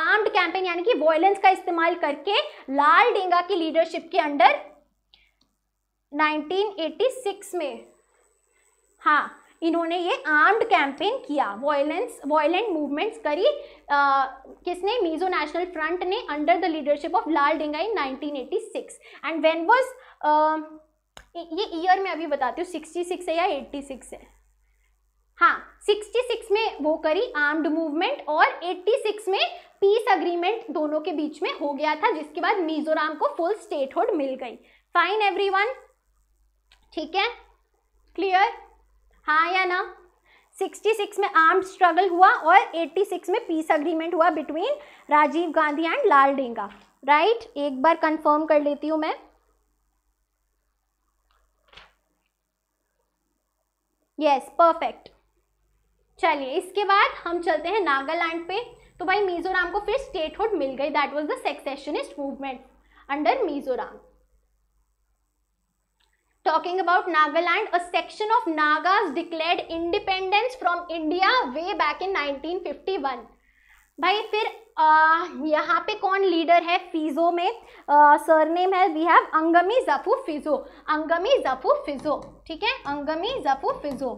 आर्म्ड कैंपेन यानी कि वॉयलेंस का इस्तेमाल करके लाल डेंगा की लीडरशिप के अंडर 1986 में हाँ इन्होंने ये आर्म्ड कैंपेन किया वॉयलेंस वॉयलेंट मूवमेंट्स करी आ, किसने मीजो नेशनल फ्रंट ने under the leadership of Lal Denga in 1986 and when was ये ईयर में अभी बताती हूँ 66 है या 86 है हाँ 66 में वो करी आर्म्ड मूवमेंट और 86 में पीस अग्रीमेंट दोनों के बीच में हो गया था जिसके बाद मिजोराम को फुल स्टेटहुड मिल गई फाइन एवरी ठीक है क्लियर हाँ या ना 66 में आर्म्ड स्ट्रगल हुआ और 86 में पीस अग्रीमेंट हुआ between Rajiv Gandhi and Lal Denga right एक बार कंफर्म कर लेती हूँ मैं यस परफेक्ट चलिए इसके बाद हम चलते हैं नागालैंड पे तो भाई मिजोराम को फिर स्टेटहुड मिल गई that was the secessionist movement under Mizoram talking about Nagaland, a section of Nagas declared independence from India way back in 1951. भाई फिर आ, यहाँ पे कौन लीडर है फिजो में सरनेम है वी हैव अंगमी जफू फिजो अंगमी जफू फिजो ठीक है अंगमी जफू फिजो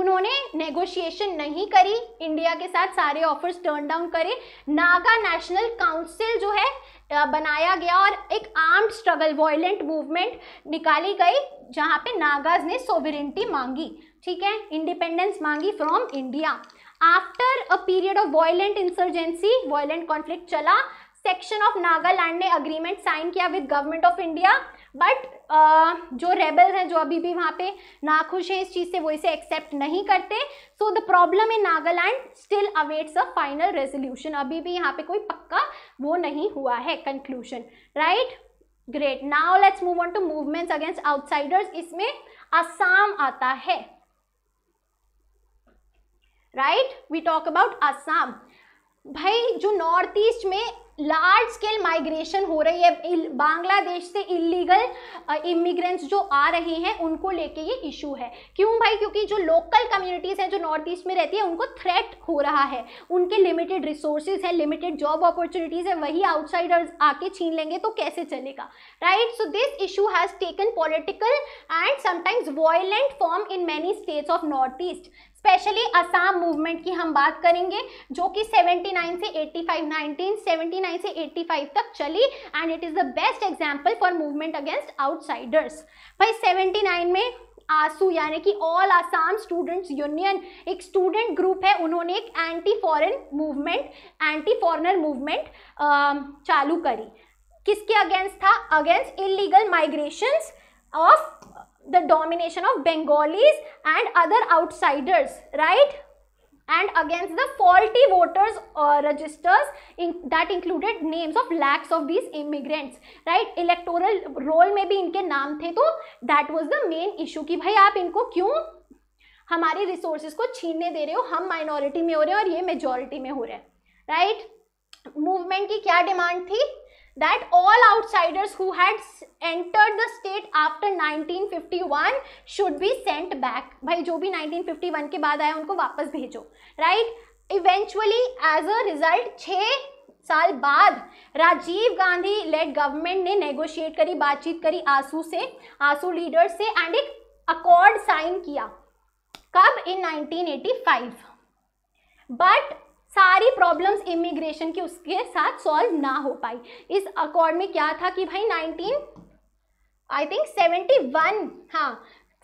उन्होंने नेगोशिएशन नहीं करी इंडिया के साथ सारे ऑफर्स टर्न डाउन करे नागा नेशनल काउंसिल जो है बनाया गया और एक आर्म्ड स्ट्रगल वॉयलेंट मूवमेंट निकाली गई जहाँ पे नागाज ने सोवरेंटी मांगी ठीक है इंडिपेंडेंस मांगी from India after a period of violent insurgency violent conflict चला सेक्शन ऑफ नागालैंड ने अग्रीमेंट साइन किया with government of India but uh, जो रेबल हैं जो अभी भी वहाँ पे नाखुश हैं इस चीज़ से वो इसे एक्सेप्ट नहीं करते so the problem in Nagaland still awaits a final resolution अभी भी यहाँ पे कोई पक्का वो नहीं हुआ है conclusion right great now let's move on to movements against outsiders इसमें आसाम आता है right we talk about Assam भाई जो नॉर्थ ईस्ट में लार्ज स्केल माइग्रेशन हो रही है बांग्लादेश से इलीगल इमिग्रेंट्स जो आ रहे हैं उनको लेके ये इशू है क्यों भाई क्योंकि जो लोकल कम्युनिटीज़ हैं जो नॉर्थ ईस्ट में रहती है उनको थ्रेट हो रहा है उनके लिमिटेड रिसोर्सेज हैं लिमिटेड जॉब अपॉर्चुनिटीज़ है वही आउटसाइडर्स आके छीन लेंगे तो कैसे चलेगा right so this issue has taken political and sometimes violent form in many states of north east specially Assam movement की हम बात करेंगे जो कि 79 से 85 1979 से 85 तक चली and it is the best example for movement against outsiders भाई 79 में आसू यानी कि ऑल आसाम स्टूडेंट्स यूनियन एक स्टूडेंट ग्रुप है उन्होंने एक anti foreign movement anti foreigner movement चालू करी किसके अगेंस्ट था against illegal migrations of the domination of bengalis and other outsiders right and against the faulty voters uh, registers in, that included names of lakhs of these immigrants right electoral roll mein bhi inke naam the to that was the main issue ki bhai aap inko kyun हमारी resources ko chheenne de rahe ho hum minority mein ho rahe हैं aur ye majority mein ho rahe हैं right? मूवमेंट की क्या डिमांड थी that all outsiders who had entered the state after 1951 should be sent back bhai jo bhi 1951 ke baad आया unko wapas bhejo right eventually as a result 6 साल बाद राजीव गांधी लेट गवर्नमेंट ने नेगोशिएट करी बातचीत करी आंसू से आंसू लीडर से एंड एक अकॉर्ड साइन किया कब इन 1985 बट सारी प्रॉब्लम्स इमिग्रेशन की उसके साथ सॉल्व ना हो पाई इस अकॉर्ड में क्या था कि भाई 19 आई थिंक 71 हाँ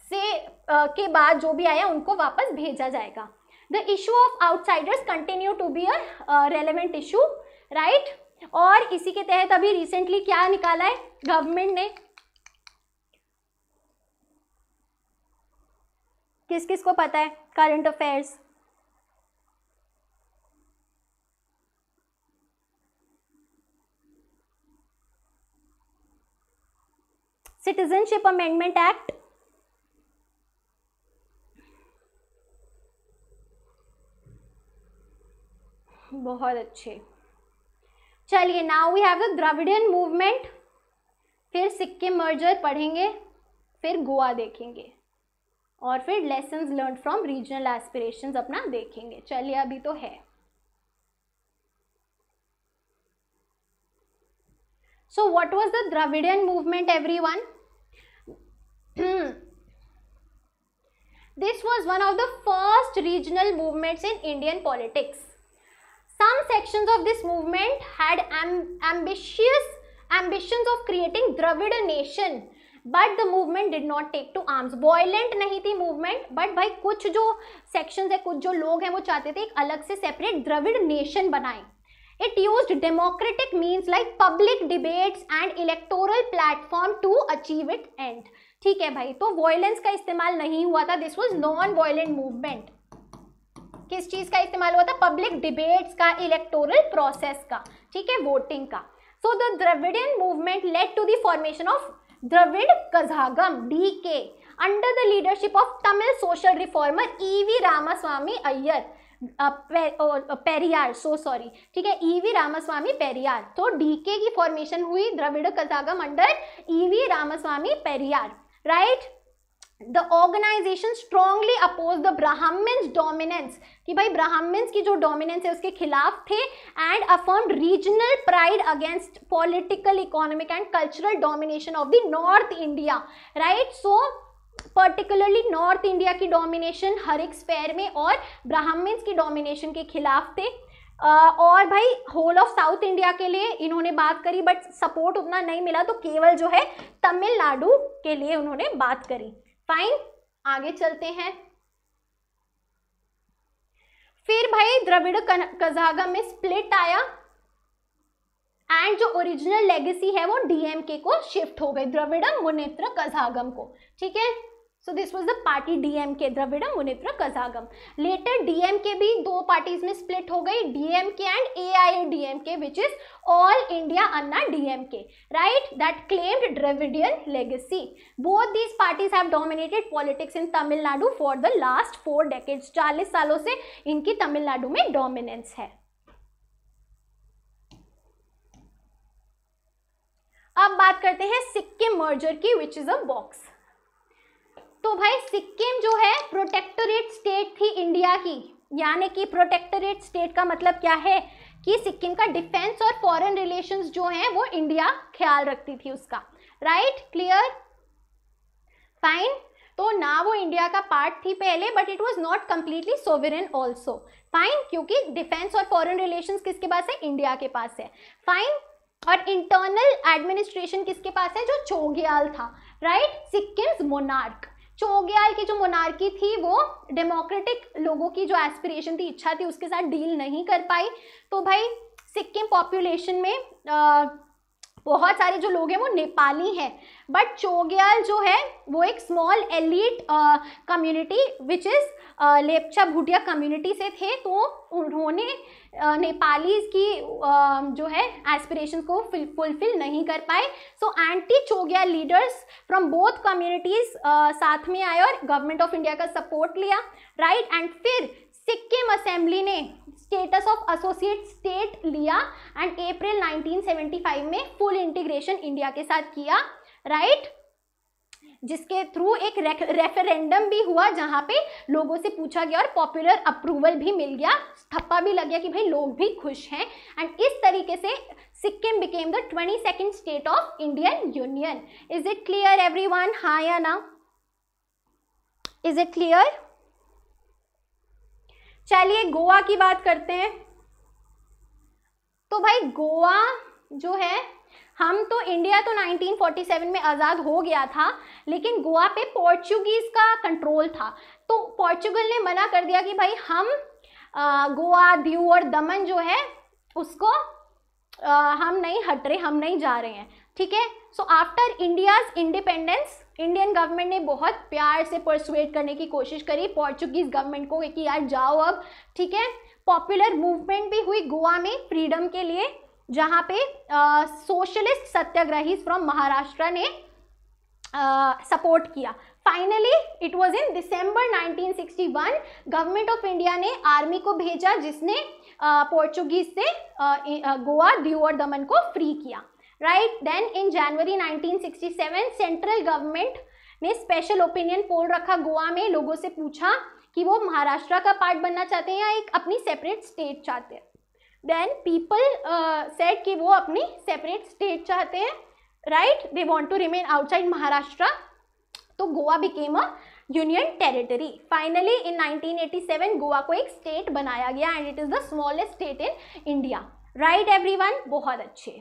से uh, के बाद जो भी आया उनको वापस भेजा जाएगा the issue of outsiders continue to be a relevant issue right और इसी के तहत अभी रिसेंटली क्या निकाला है गवर्नमेंट ने किस किस को पता है current affairs citizenship amendment act बहुत अच्छे चलिए now we have the Dravidian movement फिर सिक्किम मर्जर पढ़ेंगे फिर गोवा देखेंगे और फिर lesson learn from regional aspirations अपना देखेंगे चलिए अभी तो है So what was the Dravidian movement everyone? *clears throat* this was one of the first regional movements in Indian politics. Some sections of this movement had am ambitious ambitions of creating Dravid nation but the movement did not take to arms. Violent नहीं थी movement, but भाई कुछ जो sections है कुछ जो लोग हैं वो चाहते थे एक अलग से separate Dravid nation बनाएं It used democratic means like public debates and electoral platform to achieve its end. ठीक है भाई तो वॉयलेंस का इस्तेमाल नहीं हुआ था this was non violent movement किस चीज का इस्तेमाल हुआ था पब्लिक डिबेट्स का इलेक्टोरल प्रोसेस का ठीक है वोटिंग का so the Dravidian movement led to the formation of Dravida Kazhagam D K under the leadership of Tamil social reformer E V Ramaswamy Iyer Periyar so sorry ठीक है ईवी रामास्वामी पेरियार तो डीके की फॉर्मेशन हुई Dravida Kazhagam under E V Ramaswamy Periyar right the organisation strongly oppose the Brahmins dominance कि भाई ब्राह्मण्स की जो डोमिनेंस है उसके खिलाफ थे and affirm regional pride against political economic and cultural domination of the North India right so particularly North India की डोमिनेशन हर एक स्पेयर में और ब्राह्मण्स की डोमिनेशन के खिलाफ थे Uh, और भाई होल ऑफ साउथ इंडिया के लिए इन्होंने बात करी बट सपोर्ट उतना नहीं मिला तो केवल जो है तमिलनाडु के लिए उन्होंने बात करी फाइन आगे चलते हैं फिर भाई द्रविड़ कजागा में स्प्लिट आया एंड जो ओरिजिनल लेगेसी है वो डीएमके को शिफ्ट हो गई द्रविड़ मुनेत्र कजागम को ठीक है so this was the party DMK Dravida Munnetra Kazhagam later DMK भी दो पार्टीज में स्प्लिट हो गई DMK and A I A DMK which is all India Anna DMK right that claimed Dravidian legacy both these parties have dominated politics in Tamil Nadu for the last four decades चालीस सालों से इनकी तमिलनाडु में डोमिनेंस है अब बात करते हैं सिक्किम मर्जर की विच इज अ बॉक्स तो भाई सिक्किम जो है प्रोटेक्टोरेट स्टेट थी इंडिया की यानी कि प्रोटेक्टोरेट स्टेट का मतलब क्या है कि सिक्किम का डिफेंस और फॉरेन रिलेशंस जो है वो इंडिया ख्याल रखती थी उसका राइट क्लियर फाइन तो ना वो इंडिया का पार्ट थी पहले but it was not completely sovereign also fine क्योंकि डिफेंस और फॉरेन रिलेशंस किसके पास है इंडिया के पास है फाइन और इंटरनल एडमिनिस्ट्रेशन किसके पास है जो चोगियाल था राइट सिक्किम्स मोनार्क चोगयाल की जो मोनार्की थी वो डेमोक्रेटिक लोगों की जो एस्पिरेशन थी इच्छा थी उसके साथ डील नहीं कर पाई तो भाई सिक्किम पॉपुलेशन में आ, बहुत सारे जो लोग हैं वो नेपाली हैं बट चोग्याल जो है वो एक small elite community which is Lepcha Bhutia community से थे तो उन्होंने नेपाली की जो है एस्पिरेशन को फुलफिल नहीं कर पाए so anti Chogyal leaders from both communities साथ में आए और गवर्नमेंट ऑफ इंडिया का सपोर्ट लिया राइट right? एंड फिर सिक्किम असेंबली ने स्टेटस ऑफ एसोसिएट स्टेट लिया एंड अप्रैल 1975 में फुल इंटीग्रेशन इंडिया के साथ किया राइट right? जिसके थ्रू एक रेफरेंडम भी हुआ जहां पे लोगों से पूछा गया और पॉपुलर अप्रूवल भी मिल गया थप्पा भी लग गया कि भाई लोग भी खुश हैं एंड इस तरीके से Sikkim became the twenty second state of Indian union is it clear every one हाँ या ना इज इट क्लियर चलिए गोवा की बात करते हैं तो भाई गोवा जो है हम तो इंडिया तो 1947 में आज़ाद हो गया था लेकिन गोवा पे पोर्चुगीज़ का कंट्रोल था तो पोर्चुगल ने मना कर दिया कि भाई हम गोवा दीव और दमन जो है उसको हम नहीं हट रहे हम नहीं जा रहे हैं ठीक है so after India's independence Indian government ने बहुत प्यार से परसुएट करने की कोशिश करी पोर्चुगीज गवर्नमेंट को कि यार जाओ अब ठीक है पॉपुलर मूवमेंट भी हुई गोवा में फ्रीडम के लिए जहाँ पे सोशलिस्ट सत्याग्रही फ्रॉम महाराष्ट्र ने सपोर्ट uh, किया finally it was in December 1961 government of India ने आर्मी को भेजा जिसने पोर्चुगीज uh, से गोवा दीव और दमन को फ्री किया right then in January 1967 central government ने स्पेशल ओपिनियन पोल रखा गोवा में लोगों से पूछा कि वो महाराष्ट्र का पार्ट बनना चाहते हैं या एक अपनी सेपरेट स्टेट चाहते हैं देन पीपल सेट कि वो अपनी सेपरेट स्टेट चाहते हैं right they want to remain outside Maharashtra तो Goa became a union territory finally in 1987 Goa को एक स्टेट बनाया गया and it is the smallest state in India right everyone बहुत अच्छे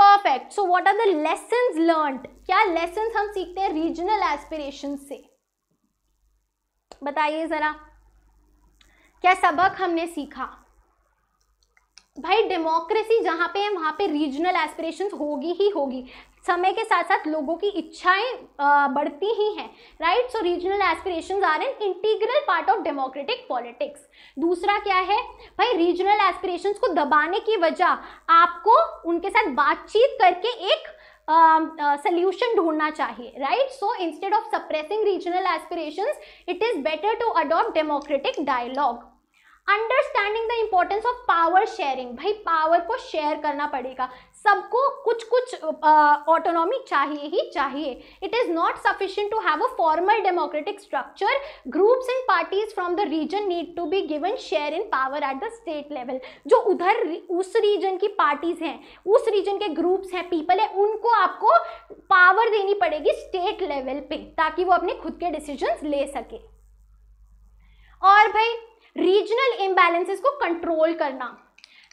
perfect so what are the lesson learn क्या लेसन हम सीखते हैं रीजनल एस्पिरेशन से बताइए जरा क्या सबक हमने सीखा भाई डेमोक्रेसी जहाँ पे है वहाँ पे रीजनल एस्पिरेशंस होगी ही होगी समय के साथ साथ लोगों की इच्छाएं बढ़ती ही हैं right so regional aspirations are an integral part of democratic politics दूसरा क्या है भाई रीजनल एस्पिरेशंस को दबाने की वजह आपको उनके साथ बातचीत करके एक सल्यूशन ढूंढना चाहिए right so instead of suppressing regional aspirations it is better to adopt democratic dialogue understanding the importance of power sharing भाई पावर को शेयर करना पड़ेगा सबको कुछ कुछ ऑटोनॉमी चाहिए ही चाहिए it is not sufficient to have a formal democratic structure groups and parties from the region need to be given share in power at the state level जो उधर उस रीजन की पार्टीज हैं उस रीजन के ग्रुप्स हैं पीपल है उनको आपको पावर देनी पड़ेगी स्टेट लेवल पे ताकि वो अपने खुद के डिसीजन ले सके और भाई रीजनल इम्बैलेंसेस को कंट्रोल करना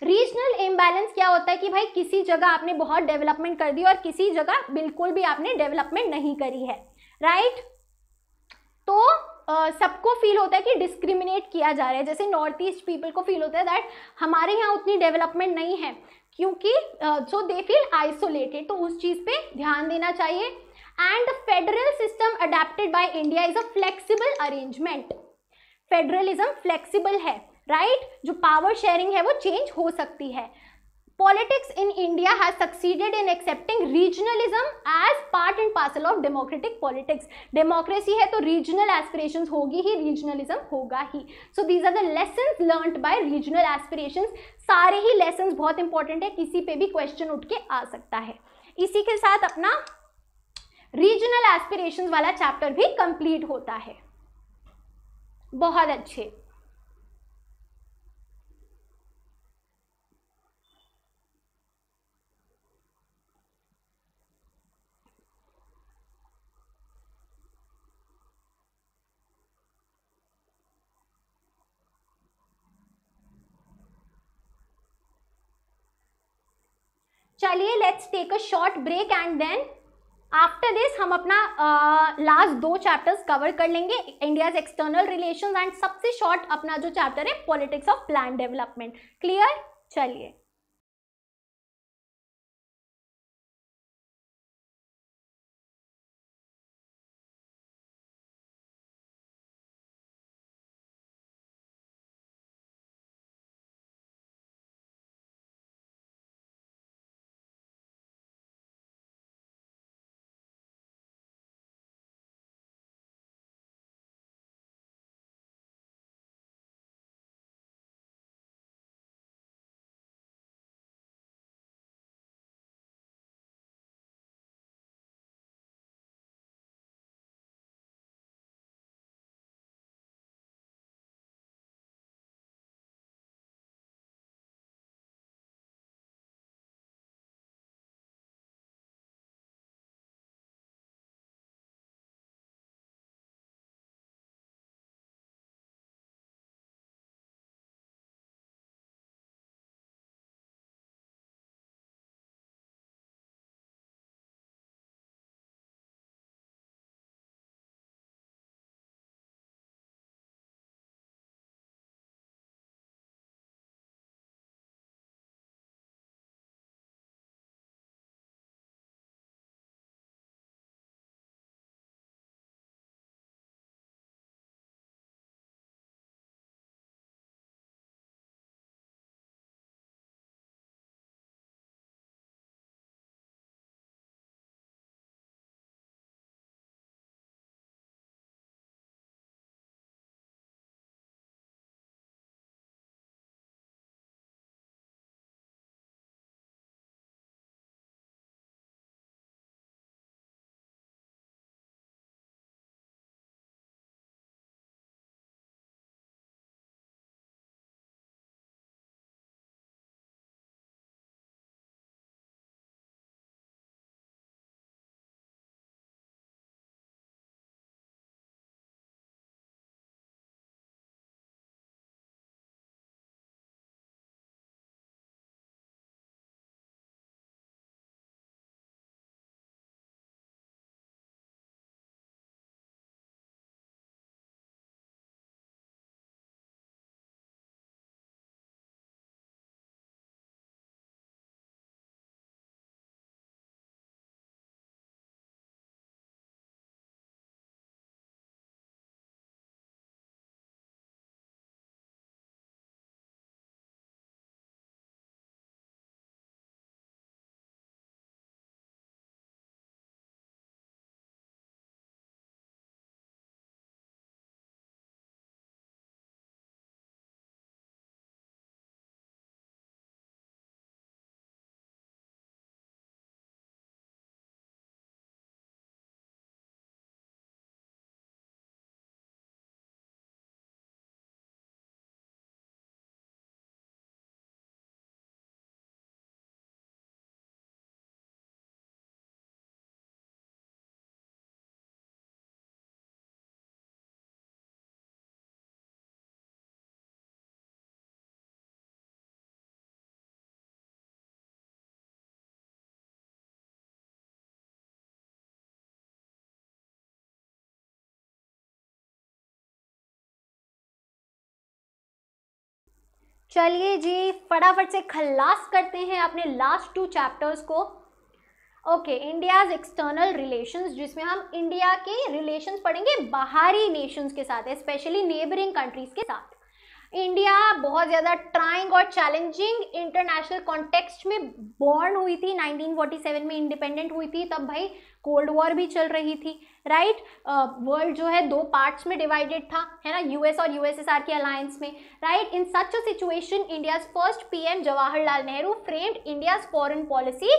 रीजनल इम्बैलेंस क्या होता है कि भाई किसी जगह आपने बहुत डेवलपमेंट कर दी और किसी जगह बिल्कुल भी आपने डेवलपमेंट नहीं करी है राइट तो Uh, सबको फील होता है कि डिस्क्रिमिनेट किया जा रहा है जैसे नॉर्थ ईस्ट पीपल को फील होता है दैट हमारे यहाँ उतनी डेवलपमेंट नहीं है क्योंकि सो दे फील आइसोलेटेड तो उस चीज़ पे ध्यान देना चाहिए and federal system adapted by India is a flexible arrangement federalism flexible है राइट right? जो पावर शेयरिंग है वो चेंज हो सकती है politics in India has succeeded in accepting regionalism as part and parcel of democratic politics democracy है तो रीजनल एस्पिरेशन होगी ही रीजनलिज्म होगा ही so these are the lesson learn by regional aspiration सारे ही लेसन बहुत इंपॉर्टेंट है किसी पे भी क्वेश्चन उठ के आ सकता है इसी के साथ अपना रीजनल एस्पिरेशन वाला चैप्टर भी कंप्लीट होता है बहुत अच्छे चलिए let's take a short break and then after this हम अपना लास्ट uh, दो चैप्टर्स कवर कर लेंगे इंडियाज एक्सटर्नल रिलेशन एंड सबसे शॉर्ट अपना जो चैप्टर है politics of plan development clear चलिए चलिए जी फटाफट से खलास करते हैं अपने लास्ट टू चैप्टर्स को ओके इंडियाज एक्सटर्नल रिलेशंस जिसमें हम इंडिया के रिलेशंस पढ़ेंगे बाहरी नेशंस के साथ स्पेशली नेबरिंग कंट्रीज के साथ इंडिया बहुत ज़्यादा ट्राइंग और चैलेंजिंग इंटरनेशनल कॉन्टेक्स्ट में बॉर्न हुई थी 1947 में इंडिपेंडेंट हुई थी तब भाई कोल्ड वॉर भी चल रही थी राइट वर्ल्ड जो है दो पार्ट्स में डिवाइडेड था है ना यूएस और यूएसएसआर के अलायंस में right in such a situation India's first PM Jawaharlal Nehru framed India's foreign policy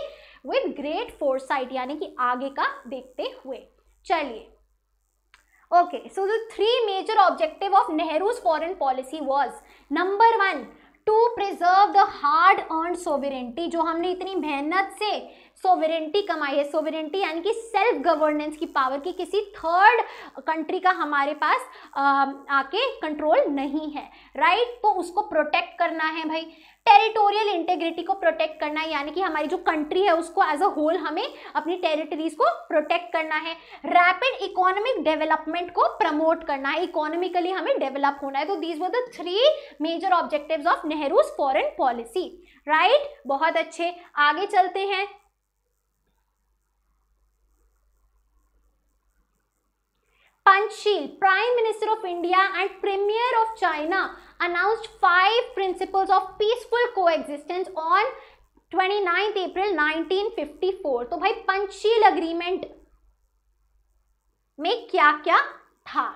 with great foresight यानी कि आगे का देखते हुए चलिए okay so the three major objective of Nehru's foreign policy was number one to preserve the hard earn sovereignty जो हमने इतनी मेहनत से सोवेरेंटी कमाई है सोवेरेंटी यानी कि सेल्फ गवर्नेंस की पावर की किसी थर्ड कंट्री का हमारे पास आ, आके कंट्रोल नहीं है राइट right? तो उसको प्रोटेक्ट करना है भाई टेरिटोरियल इंटेग्रिटी को प्रोटेक्ट करना है यानी कि हमारी जो कंट्री है उसको एज अ होल हमें अपनी टेरिटरीज को प्रोटेक्ट करना है रैपिड इकोनॉमिक डेवलपमेंट को प्रमोट करना है इकोनॉमिकली हमें डेवलप होना है तो these were the three major objectives of Nehru's foreign policy right बहुत अच्छे आगे चलते हैं panchil Prime Minister of India and Premier of China, announced five principles of peaceful coexistence on 29th April 1954. तो भाई panchil agreement में क्या क्या था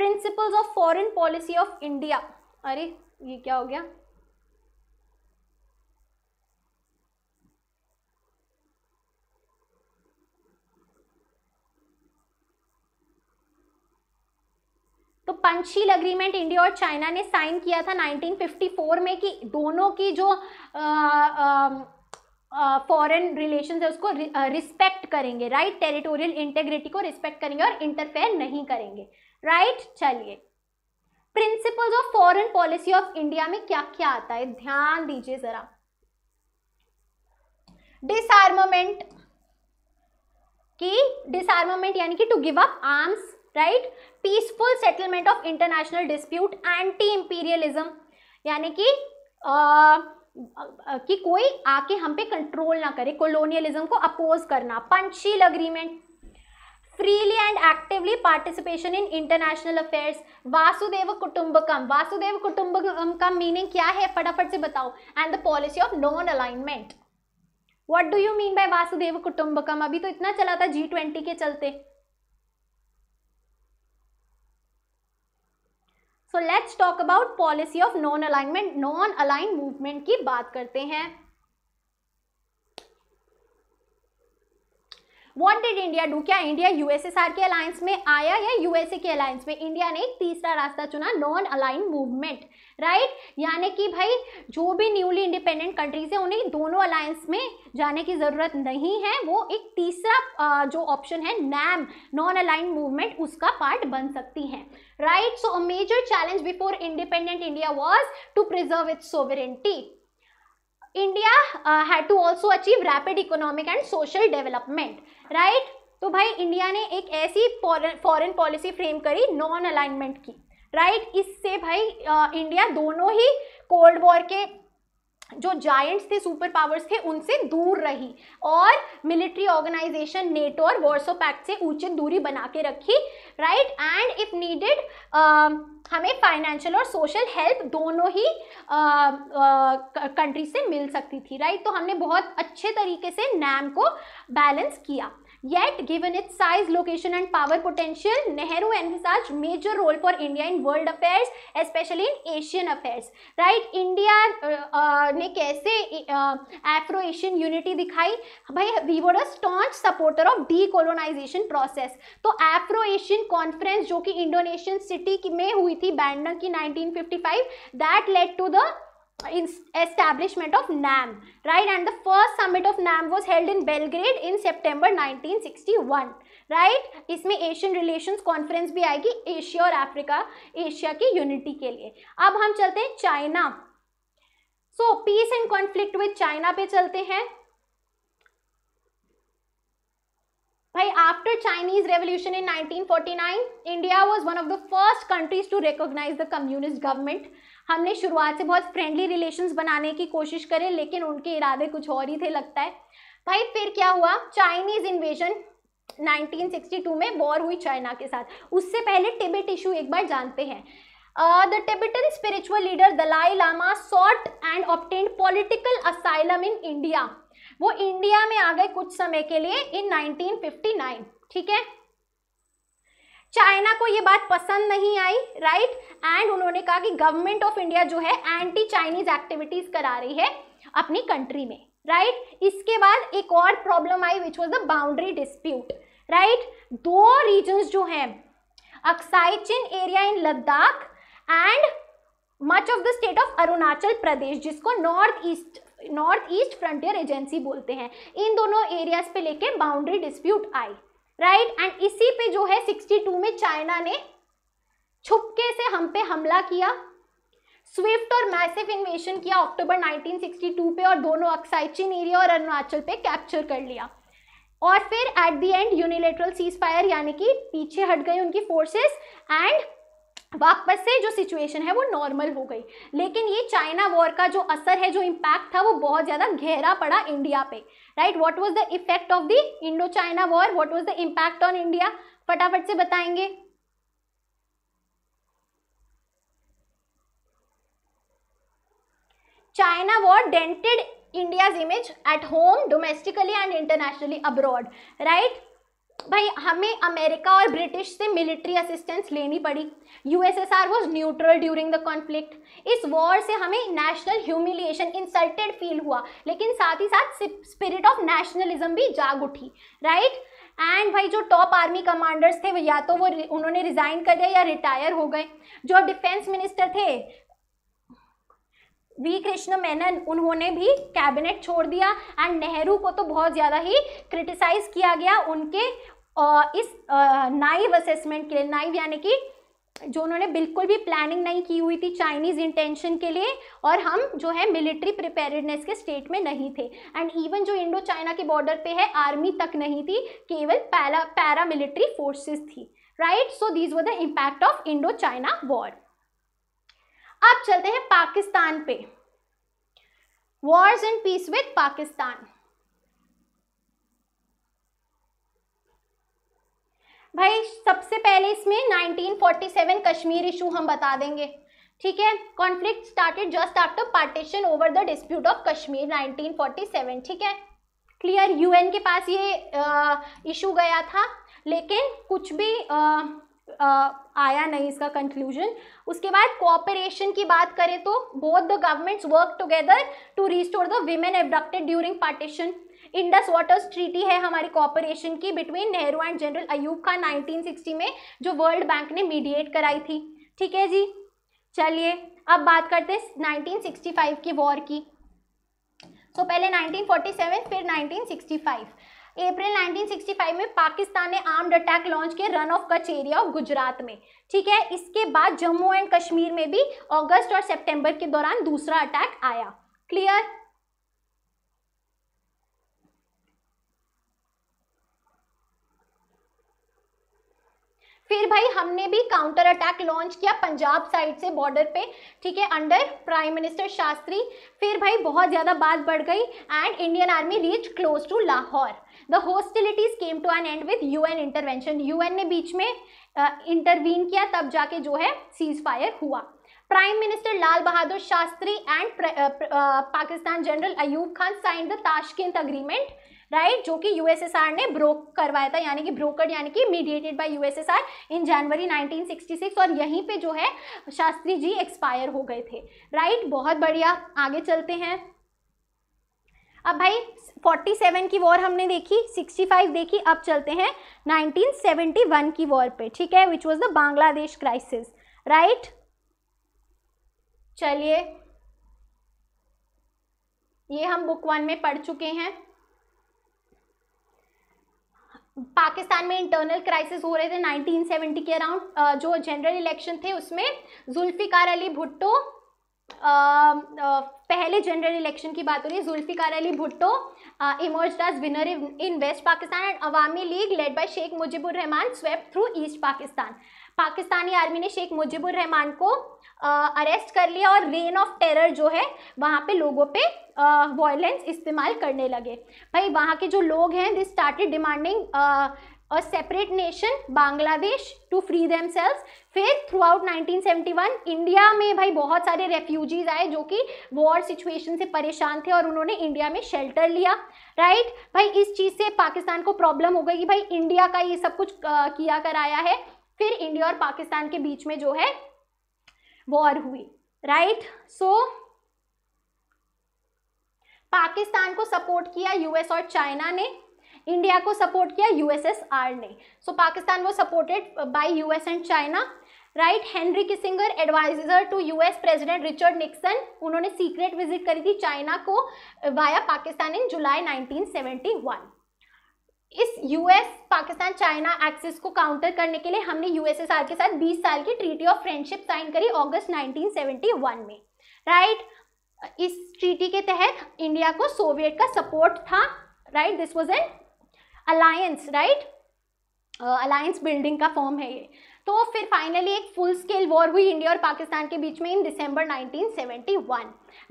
principles of foreign policy of india अरे ये क्या हो गया तो पंचशील अग्रीमेंट इंडिया और चाइना ने साइन किया था 1954 में कि दोनों की जो फॉरेन रिलेशन है उसको रिस्पेक्ट करेंगे राइट टेरिटोरियल इंटेग्रिटी को रिस्पेक्ट करेंगे और इंटरफेयर नहीं करेंगे राइट चलिए principles of foreign policy of India में क्या क्या आता है ध्यान दीजिए जरा डिसमेंट की डिसमेंट यानी कि to give up arms right peaceful settlement of international dispute anti imperialism यानी कि कि कोई आके हम पे कंट्रोल ना करे कॉलोनियलिज्म को अपोज करना Panchsheel agreement freely and actively participation in international affairs वासुदेव कुटुंबकम वासुदेव कुटुंबकम का मीनिंग क्या है फटाफट से बताओ and the policy of non alignment what do you mean by वासुदेव कुटुंबकम अभी तो इतना चला था जी ट्वेंटी के चलते so let's talk about policy of non alignment non align movement की बात करते हैं वॉट डिड इंडिया डू क्या इंडिया यूएसएसआर के अलायंस में आया या यूएसए के अलायंस में इंडिया ने एक तीसरा रास्ता चुना नॉन अलाइन मूवमेंट राइट यानी कि भाई जो भी न्यूली इंडिपेंडेंट कंट्रीज है उन्हें दोनों अलायंस में जाने की ज़रूरत नहीं है वो एक तीसरा जो ऑप्शन है नैम नॉन अलाइन मूवमेंट उसका पार्ट बन सकती हैं right so a major challenge before independent India was to preserve its sovereignty India had to also achieve rapid economic and social development right तो भाई इंडिया ने एक ऐसी फॉरन पॉलिसी फ्रेम करी नॉन अलाइनमेंट की राइट इससे भाई आ, इंडिया दोनों ही कोल्ड वॉर के जो जायंट्स थे सुपर पावर्स थे उनसे दूर रही और मिलिट्री ऑर्गेनाइजेशन नेटो और वॉर्सो पैक्ट से उचित दूरी बना के रखी राइट एंड इफ नीडेड हमें फाइनेंशियल और सोशल हेल्प दोनों ही कंट्री से मिल सकती थी राइट right? तो हमने बहुत अच्छे तरीके से नैम को बैलेंस किया yet given its size location and power potential Nehru एन रिसार्ज major role for India in world affairs specially in Asian affairs right India ने कैसे एफ्रो एशियन यूनिटी दिखाई भाई we were a staunch supporter of decolonisation process तो एफ्रो एशियन कॉन्फ्रेंस जो कि इंडोनेशियन सिटी में हुई थी बैंडन की nineteen fifty five that led to the establishment of NAM, right? And the first summit of NAM was held in Belgrade in September 1961, right? इसमें एशियन रिलेशंस कॉन्फ्रेंस भी आएगी एशिया और अफ्रीका एशिया की यूनिटी के लिए अब हम चलते हैं China so peace and conflict with China पे चलते हैं By after Chinese Revolution in 1949, India was one of the first countries to recognize the communist government हमने शुरुआत से बहुत फ्रेंडली रिलेशंस बनाने की कोशिश करे लेकिन उनके इरादे कुछ और ही थे लगता है भाई फिर क्या हुआ चाइनीज इन्वेजन 1962 में वॉर हुई चाइना के साथ उससे पहले टिबेट इशू एक बार जानते हैं the Tibetan spiritual leader Dalai Lama sought and obtained political asylum in India वो इंडिया में आ गए कुछ समय के लिए इन 1959 ठीक है चाइना को ये बात पसंद नहीं आई राइट एंड उन्होंने कहा कि गवर्नमेंट ऑफ इंडिया जो है एंटी चाइनीज एक्टिविटीज करा रही है अपनी कंट्री में राइट right? इसके बाद एक और प्रॉब्लम आई which was the boundary dispute right दो रीजन्स जो हैं Aksai Chin area in Ladakh and much of the state of Arunachal Pradesh जिसको north east north east frontier agency बोलते हैं इन दोनों एरियाज पे लेके बाउंड्री डिस्प्यूट आई राइट एंड इसी पे जो है 62 में चाइना ने छुपके से हम पे हमला किया स्विफ्ट और मैसिव इन्वेशन किया अक्टूबर 1962 पे और दोनों अक्साइचिन एरिया और अरुणाचल पे कैप्चर कर लिया और फिर at the end unilateral cease fire यानी कि पीछे हट गई उनकी फोर्सेस एंड वापस से जो सिचुएशन है वो नॉर्मल हो गई लेकिन ये चाइना वॉर का जो असर है जो इम्पैक्ट था वो बहुत ज़्यादा गहरा पड़ा इंडिया पे right what was the effect of the Indo China war what was the impact on India फटाफट से बताएंगे China war dented India's image at home domestically and internationally abroad right भाई हमें अमेरिका और ब्रिटिश से मिलिट्री असिस्टेंस लेनी पड़ी USSR was neutral during the conflict इस वॉर से हमें नेशनल ह्यूमिलिएशन इंसल्टेड फील हुआ लेकिन साथ ही साथ स्पिरिट ऑफ नेशनलिज्म भी जाग उठी राइट right? एंड भाई जो टॉप आर्मी कमांडर्स थे या तो वो उन्होंने रिज़ाइन कर दिया या रिटायर हो गए जो डिफेंस मिनिस्टर थे वी कृष्ण मेनन उन्होंने भी कैबिनेट छोड़ दिया एंड नेहरू को तो बहुत ज़्यादा ही क्रिटिसाइज किया गया उनके इस नाइव असेसमेंट के लिए नाइव यानी कि जो उन्होंने बिल्कुल भी प्लानिंग नहीं की हुई थी चाइनीज़ इंटेंशन के लिए और हम जो है मिलिट्री प्रिपेरनेस के स्टेट में नहीं थे एंड इवन जो इंडो चाइना के बॉर्डर पे है आर्मी तक नहीं थी केवल पैरा पैरा मिलिट्री फोर्सेस थी right so these were the impact of Indo China war अब चलते हैं पाकिस्तान पे wars and peace with Pakistan भाई सबसे पहले इसमें 1947 कश्मीर इशू हम बता देंगे ठीक है conflict started just after partition over the dispute of Kashmir 1947 ठीक है क्लियर यूएन के पास ये इशू गया था लेकिन कुछ भी आ, आया नहीं इसका कंक्लूजन उसके बाद कोऑपरेशन की बात करें तो both the governments work together to restore the women abducted during partition Indus waters treaty है हमारी कॉपरेशन की between Nehru and general Ayub Khan 1960 में जो वर्ल्ड बैंक ने मीडिएट कराई थी ठीक है जी चलिए अब बात करते हैं नाइनटीन की वॉर की तो so, पहले 1947 फिर 1965 अप्रैल 1965 में पाकिस्तान ने आर्म्ड अटैक लॉन्च किए Rann of Kutch area of Gujarat में ठीक है इसके बाद जम्मू एंड कश्मीर में भी अगस्त और सेप्टेम्बर के दौरान दूसरा अटैक आया क्लियर फिर भाई हमने भी काउंटर अटैक लॉन्च किया पंजाब साइड से बॉर्डर पे ठीक है अंडर प्राइम मिनिस्टर शास्त्री फिर भाई बहुत ज़्यादा बात बढ़ गई and Indian army reach close to Lahore the hostilities came to an end with an intervention एन ने बीच में इंटरवीन uh, किया तब जाके जो है सीज फायर हुआ prime minister Lal Bahadur Shastri and Pakistan general Ayub Khan sign the Tashkent agreement right जो कि यूएसएसआर ने ब्रोक करवाया था यानी कि ब्रोकर यानी कि mediated by USSR in January 1966 और यहीं पे जो है शास्त्री जी एक्सपायर हो गए थे राइट बहुत बढ़िया आगे चलते हैं अब भाई 47 की वॉर हमने देखी 65 देखी अब चलते हैं 1971 की वॉर पे ठीक है which was the Bangladesh crisis right चलिए ये हम बुक वन में पढ़ चुके हैं पाकिस्तान में इंटरनल क्राइसिस हो रहे थे 1970 के अराउंड जो जनरल इलेक्शन थे उसमें जुल्फ़िकार अली भुट्टो पहले जनरल इलेक्शन की बात हो रही है Zulfikar Ali Bhutto emerge as winner in west Pakistan and Awami League led by Sheikh Mujibur Rahman swept through east Pakistan Pakistani army ने शेख मुजीबुर रहमान को अरेस्ट कर लिया और रेन ऑफ टेरर जो है वहाँ पे लोगों पे वॉयलेंस इस्तेमाल करने लगे भाई वहाँ के जो लोग हैं they started demanding a separate nation Bangladesh to free themselves. फिर थ्रू आउट 1971 इंडिया में भाई बहुत सारे रेफ्यूजीज आए जो कि वॉर सिचुएशन से परेशान थे और उन्होंने इंडिया में शेल्टर लिया राइट right? भाई इस चीज़ से पाकिस्तान को प्रॉब्लम हो गई कि भाई इंडिया का ये सब कुछ आ, किया कराया है फिर इंडिया और पाकिस्तान के बीच में जो है वॉर हुई राइट सो पाकिस्तान को सपोर्ट किया यूएस और चाइना ने इंडिया को सपोर्ट किया यूएसएसआर ने सो पाकिस्तान वो supported by US and China right Henry Kissinger adviser to US president Richard Nixon उन्होंने सीक्रेट विजिट करी थी चाइना को वाया पाकिस्तान इन जुलाई 1971 इस यूएस पाकिस्तान चाइना एक्सिस को काउंटर करने के लिए हमने यूएसएसआर के साथ 20 साल की ट्रीटी ऑफ फ्रेंडशिप साइन करी अगस्त 1971 में राइट right? इस ट्रीटी के तहत इंडिया को सोवियत का सपोर्ट था right this was an alliance right alliance building का फॉर्म है ये तो फिर फाइनली एक फुल स्केल वॉर हुई इंडिया और पाकिस्तान के बीच में इन दिसंबर 1971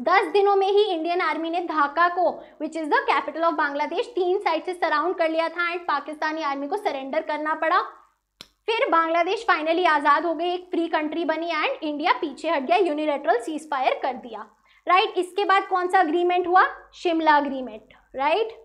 दस दिनों में ही इंडियन आर्मी ने ढाका को which is the capital of Bangladesh तीन साइड से सराउंड कर लिया था एंड पाकिस्तानी आर्मी को सरेंडर करना पड़ा फिर बांग्लादेश फाइनली आज़ाद हो गई एक फ्री कंट्री बनी एंड इंडिया पीछे हट गया यूनिलेटरल सीज फायर कर दिया राइट right? इसके बाद कौन सा अग्रीमेंट हुआ शिमला अग्रीमेंट राइट right?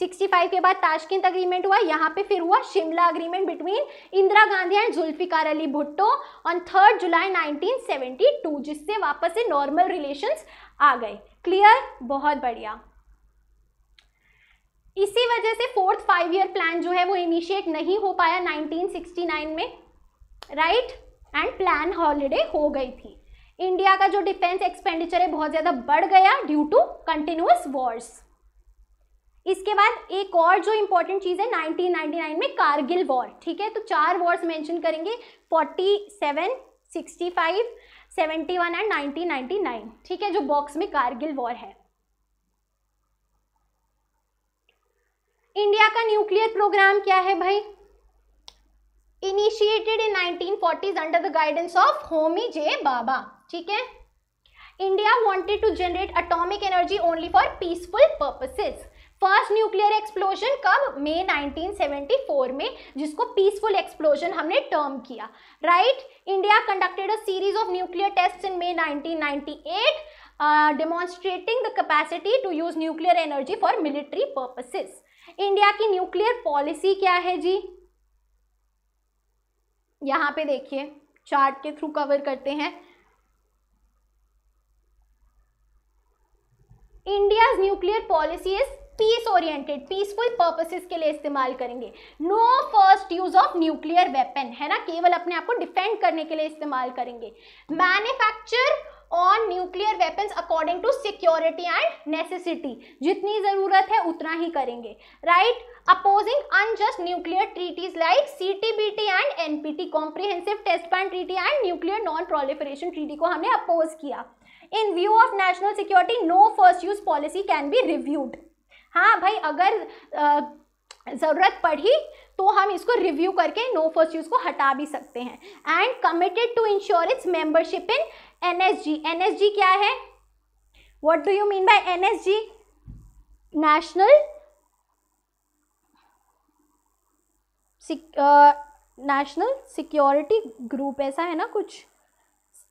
65 के बाद ताशकिंद अग्रीमेंट हुआ यहाँ पे फिर हुआ Shimla agreement between Indira Gandhi and Zulfikar Ali Bhutto on third July 1972 जिससे वापस से नॉर्मल रिलेशंस आ गए क्लियर बहुत बढ़िया इसी वजह से फोर्थ फाइव ईयर प्लान जो है वो इनिशिएट नहीं हो पाया 1969 में राइट एंड प्लान हॉलीडे हो गई थी इंडिया का जो डिफेंस एक्सपेंडिचर है बहुत ज़्यादा बढ़ गया ड्यू टू कंटिन्यूस वॉर्स इसके बाद एक और जो इंपॉर्टेंट चीज़ है 1999 में कारगिल वॉर ठीक है तो चार वॉर्स मेंशन करेंगे 47, 65, 71 एंड 1999 ठीक है जो बॉक्स में कारगिल वॉर है इंडिया का न्यूक्लियर प्रोग्राम क्या है भाई initiated in 1940s under the guidance of Homi J Bhabha ठीक है India wanted to generate atomic energy only for peaceful purposes first nuclear explosion कब मे 1974 में जिसको पीसफुल एक्सप्लोजन हमने टर्म किया right India conducted a series of nuclear test in May 1998 demonstrating the capacity to use nuclear energy for military purposes India की न्यूक्लियर पॉलिसी क्या है जी यहां पे देखिए चार्ट के थ्रू कवर करते हैं India nuclear policy is peace oriented peaceful purposes के लिए इस्तेमाल करेंगे no first use of nuclear weapon है ना केवल अपने आप को डिफेंड करने के लिए इस्तेमाल करेंगे manufacture on nuclear weapons according to security and necessity जितनी ज़रूरत है उतना ही करेंगे right opposing unjust nuclear treaties like C T B T and N P T comprehensive test ban treaty and nuclear non proliferation treaty को हमने अपोज किया in view of national security no first use policy can be reviewed हाँ भाई अगर ज़रूरत पड़ी तो हम इसको रिव्यू करके नो फर्स्ट यूज़ को हटा भी सकते हैं and committed to ensure its membership in NSG NSG क्या है what do you mean by N national national security group ऐसा है ना कुछ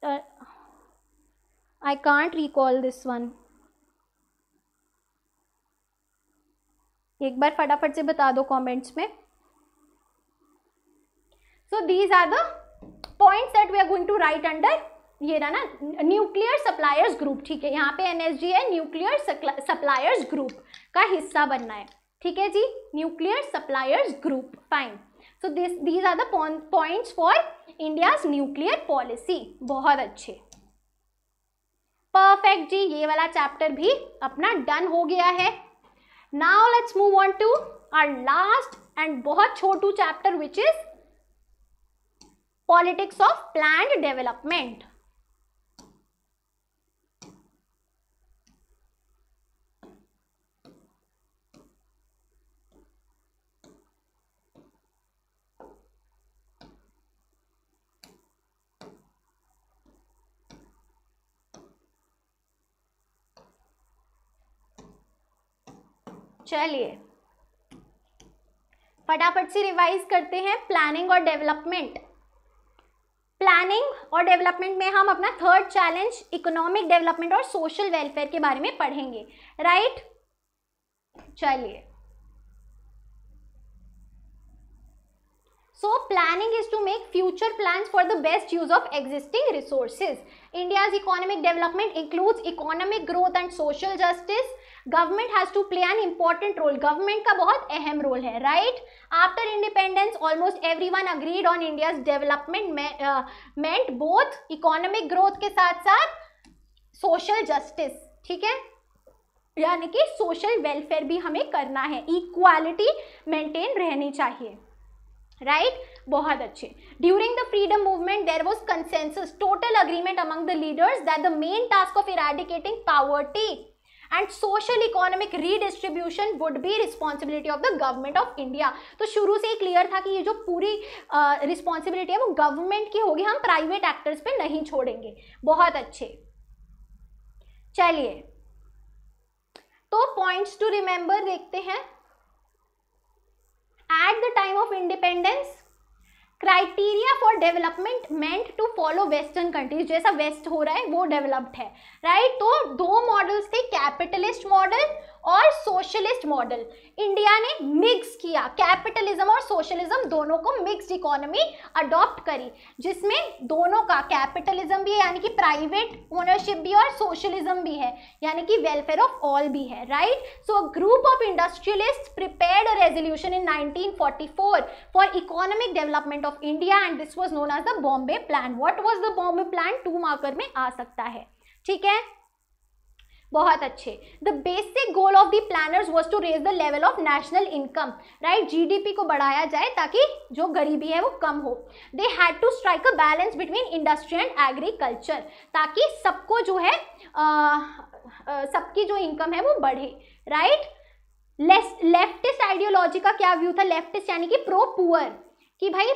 I can't recall this one एक बार फटाफट से बता दो कमेंट्स में so these are the points that we are going to write under ये रहा ना न्यूक्लियर सप्लायर्स ग्रुप ठीक है यहाँ पे एनएसजी है न्यूक्लियर सप्लायर्स ग्रुप का हिस्सा बनना है ठीक है जी nuclear suppliers group fine so this these are the points for India's nuclear policy बहुत अच्छे परफेक्ट जी ये वाला चैप्टर भी अपना डन हो गया है Now let's move on to our last and बहुत छोटू chapter which is politics of planned development. चलिए फटाफट से रिवाइज करते हैं प्लानिंग और डेवलपमेंट प्लानिंग और डेवलपमेंट में हम अपना थर्ड चैलेंज इकोनॉमिक डेवलपमेंट और सोशल वेलफेयर के बारे में पढ़ेंगे राइट चलिए so planning is to make future plan for the best use of existing resources India economic development includes economic growth and social justice government has to play an important role government का बहुत अहम रोल है right after independence almost every one agreed on India development मेंट बोथ इकोनॉमिक ग्रोथ के साथ साथ सोशल जस्टिस ठीक है यानी कि सोशल वेलफेयर भी हमें करना है इक्वालिटी मेंटेन रहनी चाहिए राइट right? बहुत अच्छे during the freedom movement there was consensus total agreement among the leaders that the main task of eradicating poverty and social economic redistribution would be responsibility of the government of India तो शुरू से ही क्लियर था कि ये जो पूरी रिस्पॉन्सिबिलिटी है वो गवर्नमेंट की होगी हम प्राइवेट एक्टर्स पे नहीं छोड़ेंगे बहुत अच्छे चलिए तो पॉइंट्स टू रिमेंबर देखते हैं at the time of independence criteria for development मेंट टू फॉलो वेस्टर्न कंट्रीज जैसा वेस्ट हो रहा है वो डेवलप्ड है राइट right? तो दो मॉडल्स थे कैपिटलिस्ट मॉडल और सोशलिस्ट मॉडल इंडिया ने मिक्स किया कैपिटलिज्म और सोशलिज्म दोनों को मिक्स्ड इकोनॉमी अडॉप्ट करी जिसमें दोनों का कैपिटलिज्म भी है यानी कि प्राइवेट ओनरशिप भी और सोशलिज्म भी है यानी कि वेलफेयर ऑफ ऑल भी है right so group of industrialist prepared resolution in 1944 for economic development of India and this was known as the Bombay plan what was the Bombay plan to marker में आ सकता है ठीक है बहुत अच्छे the basic goal of the planners was to raise the level of national income right GDP को बढ़ाया जाए ताकि जो गरीबी है वो कम हो they had to strike a balance between industry and agriculture ताकि सबको जो है सबकी जो इनकम है वो बढ़े राइट लेफ्टिस्ट आइडियोलॉजी का क्या व्यू था लेफ्टिस्ट यानी कि प्रो पुअर कि भाई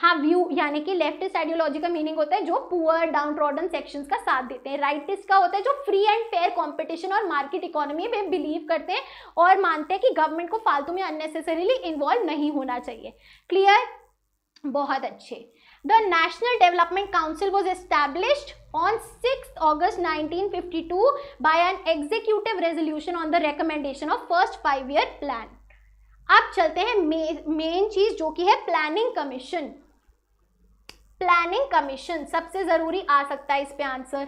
हाँ व्यू यानी कि लेफ्टिस्ट आइडियोलॉजी का मीनिंग होता है जो पुअर डाउन ट्रॉडन सेक्शन का साथ देते हैं राइटिस्ट का होता है जो फ्री एंड फेयर कॉम्पिटिशन और मार्केट इकोनॉमी में बिलीव करते हैं और मानते हैं कि गवर्नमेंट को फालतू में अननेसेसरीली इन्वॉल्व नहीं होना चाहिए क्लियर बहुत अच्छे The National Development Council was established on 6th August 1952 by an executive resolution on the recommendation of first five year plan अब चलते हैं मेन चीज जो कि है प्लानिंग कमीशन प्लानिंग कमीशन सबसे जरूरी आ सकता है इस पे आंसर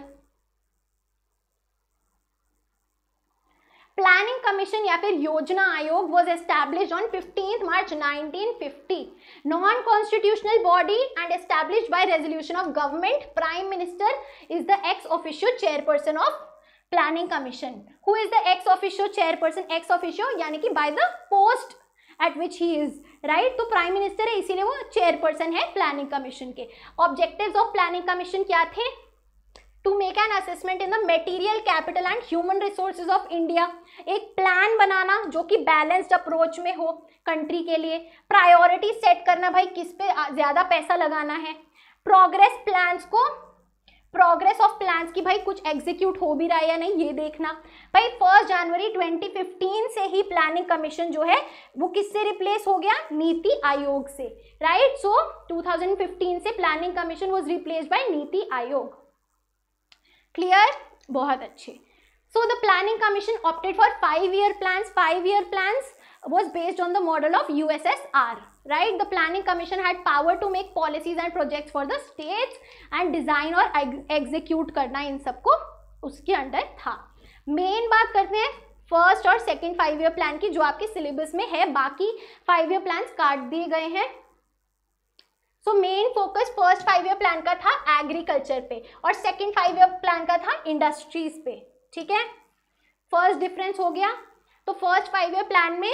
प्लानिंग कमीशन या फिर योजना आयोग was establish on fifteenth March 1950 non constitutional body and establish by resolution of government prime minister is the ex officio chairperson of planning commission who is the ex officio chairperson ex officio यानी कि by the post at which he is right तो प्राइम मिनिस्टर है इसीलिए वो चेयरपर्सन है प्लानिंग कमीशन के ऑब्जेक्टिव ऑफ प्लानिंग कमीशन क्या थे to make an assessment in the material capital and human resources of India एक प्लान बनाना जो कि बैलेंस्ड अप्रोच में हो कंट्री के लिए प्रायोरिटी सेट करना भाई किस पे ज़्यादा पैसा लगाना है प्रोग्रेस प्लान्स को प्रोग्रेस ऑफ प्लान्स की भाई कुछ एग्जीक्यूट हो भी रहा है या नहीं ये देखना भाई फर्स्ट जनवरी 2015 से ही प्लानिंग कमीशन जो है वो किससे रिप्लेस हो गया नीति आयोग से राइट सो so, 2015 से planning commission was replace by NITI Aayog clear बहुत अच्छे so the planning commission opted for five year plans five year plans was based on the model of ussr right the planning commission had power to make policies and projects for the states and design और execute करना इन सबको उसके अंडर था मेन बात करते हैं फर्स्ट और सेकेंड फाइव ईयर प्लान की जो आपके सिलेबस में है बाकी फाइव ईयर प्लान काट दिए गए हैं so main focus first five year plan का था एग्रीकल्चर पे और सेकेंड फाइव ईयर प्लान का था इंडस्ट्रीज पे ठीक है फर्स्ट डिफरेंस हो गया तो फर्स्ट फाइव ईयर प्लान में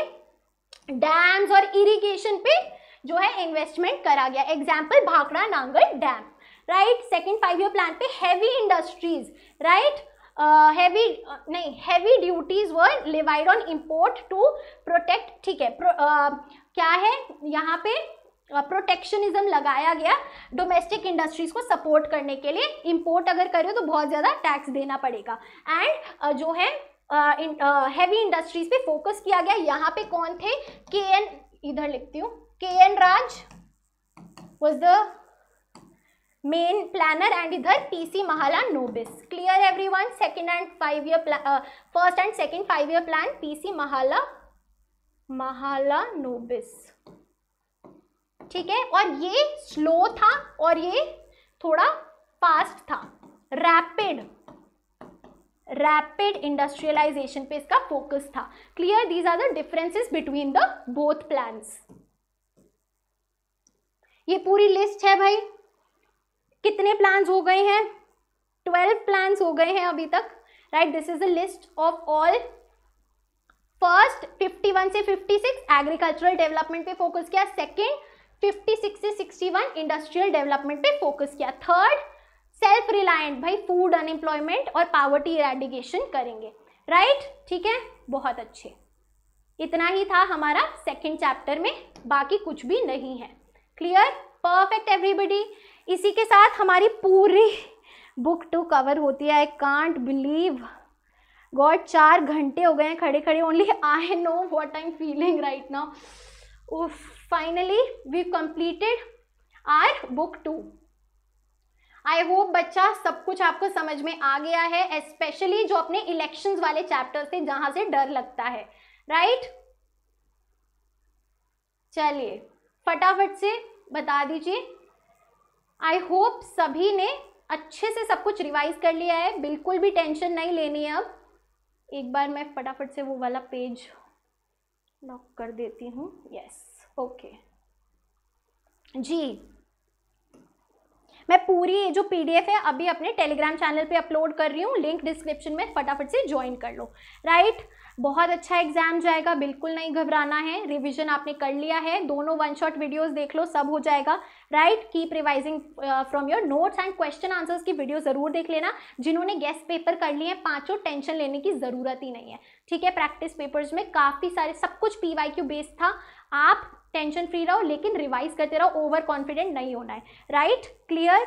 डैम्स और इरिगेशन पे जो है इन्वेस्टमेंट करा गया example Bhakra Nangal dam right second five year plan पे हैवी इंडस्ट्रीज राइट हैवी नहीं heavy duties were levied on import to protect ठीक है uh, क्या है यहाँ पे प्रोटेक्शनिज्म uh, लगाया गया डोमेस्टिक इंडस्ट्रीज को सपोर्ट करने के लिए इम्पोर्ट अगर करें तो बहुत ज़्यादा टैक्स देना पड़ेगा एंड uh, जो है हैवी इंडस्ट्रीज पे फोकस किया गया यहाँ पे कौन थे के एन इधर लिखती हूँ K N Raj was the main planner and इधर P C Mahalanobis clear every one second and five year plan first and second five year plan P C Mahala महाला नोबिस ठीक है और ये स्लो था और ये थोड़ा फास्ट था रैपिड रैपिड इंडस्ट्रियलाइजेशन पे इसका फोकस था clear these are the differences between the both plan ये पूरी लिस्ट है भाई कितने प्लान हो गए हैं ट्वेल्व प्लान हो गए हैं अभी तक right this is the list of all first 51 से 56 एग्रीकल्चरल डेवलपमेंट पे फोकस किया सेकंड 56 से 61 इंडस्ट्रियल डेवलपमेंट पे फोकस किया थर्ड सेल्फ रिलायंट भाई फूड अनएम्प्लॉयमेंट और पावर्टी इराडिकेशन करेंगे राइट ठीक है बहुत अच्छे इतना ही था हमारा सेकेंड चैप्टर में बाकी कुछ भी नहीं है क्लियर परफेक्ट एवरीबडी इसी के साथ हमारी पूरी बुक टू कवर होती है आई कांट बिलीव गॉड चार घंटे हो गए हैं खड़े खड़े only I know what I am feeling right now finally we completed our book two I hope बच्चा सब कुछ आपको समझ में आ गया है स्पेशली जो अपने इलेक्शंस वाले चैप्टर से जहां से डर लगता है राइट चलिए फटाफट से बता दीजिए आई होप सभी ने अच्छे से सब कुछ रिवाइज कर लिया है बिल्कुल भी टेंशन नहीं लेनी है अब एक बार मैं फटाफट से वो वाला पेज लॉक कर देती हूँ यस ओके जी मैं पूरी जो एफ है अभी अपने टेलीग्राम चैनल पर अपलोड कर रही हूँ लिंक डिस्क्रिप्शन में फटाफट से ज्वाइन कर लो राइट बहुत अच्छा एग्जाम जाएगा बिल्कुल नहीं घबराना है रिविजन आपने कर लिया है दोनों वन शॉट वीडियोस देख लो सब हो जाएगा right keep revising from your notes and question answers की वीडियो ज़रूर देख लेना जिन्होंने गेस्ट पेपर कर लिए हैं पाँचों टेंशन लेने की ज़रूरत ही नहीं है ठीक है प्रैक्टिस पेपर्स में काफ़ी सारे सब कुछ पी बेस्ड था आप टेंशन फ्री रहो लेकिन रिवाइज करते रहो ओवर कॉन्फिडेंट नहीं होना है राइट क्लियर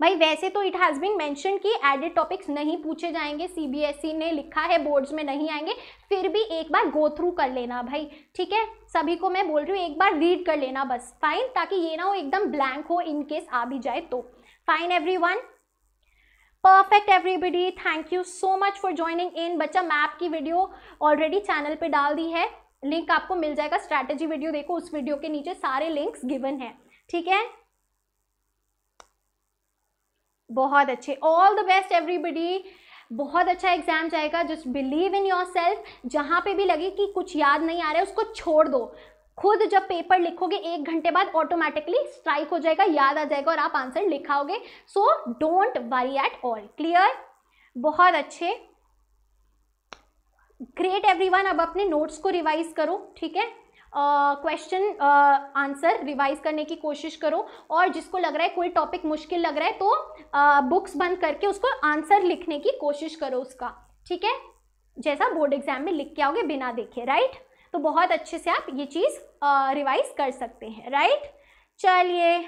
भाई वैसे तो इट हैज़ बीन मेंशन कि एडेड टॉपिक्स नहीं पूछे जाएंगे सीबीएसई e ने लिखा है बोर्ड्स में नहीं आएंगे फिर भी एक बार गो थ्रू कर लेना भाई ठीक है सभी को मैं बोल रही हूँ एक बार रीड कर लेना बस फाइन ताकि ये ना हो एकदम ब्लैंक हो इन केस आ भी जाए तो fine every one perfect everybody thank you so much for joining in बच्चा मैप की वीडियो ऑलरेडी चैनल पर डाल दी है लिंक आपको मिल जाएगा स्ट्रैटेजी वीडियो देखो उस वीडियो के नीचे सारे लिंक्स गिवन है ठीक है बहुत अच्छे ऑल द बेस्ट एवरीबडी बहुत अच्छा एग्जाम जाएगा just believe in yourself जहाँ पर भी लगे कि कुछ याद नहीं आ रहा है उसको छोड़ दो खुद जब पेपर लिखोगे एक घंटे बाद ऑटोमेटिकली स्ट्राइक हो जाएगा याद आ जाएगा और आप आंसर लिखाओगे so don't worry at all clear बहुत अच्छे ग्रेट एवरीवन अब अपने नोट्स को रिवाइज करो ठीक है क्वेश्चन आंसर रिवाइज करने की कोशिश करो और जिसको लग रहा है कोई टॉपिक मुश्किल लग रहा है तो बुक्स uh, बंद करके उसको आंसर लिखने की कोशिश करो उसका ठीक है जैसा बोर्ड एग्जाम में लिख के आओगे बिना देखे राइट तो बहुत अच्छे से आप ये चीज़ रिवाइज कर सकते हैं राइट चलिए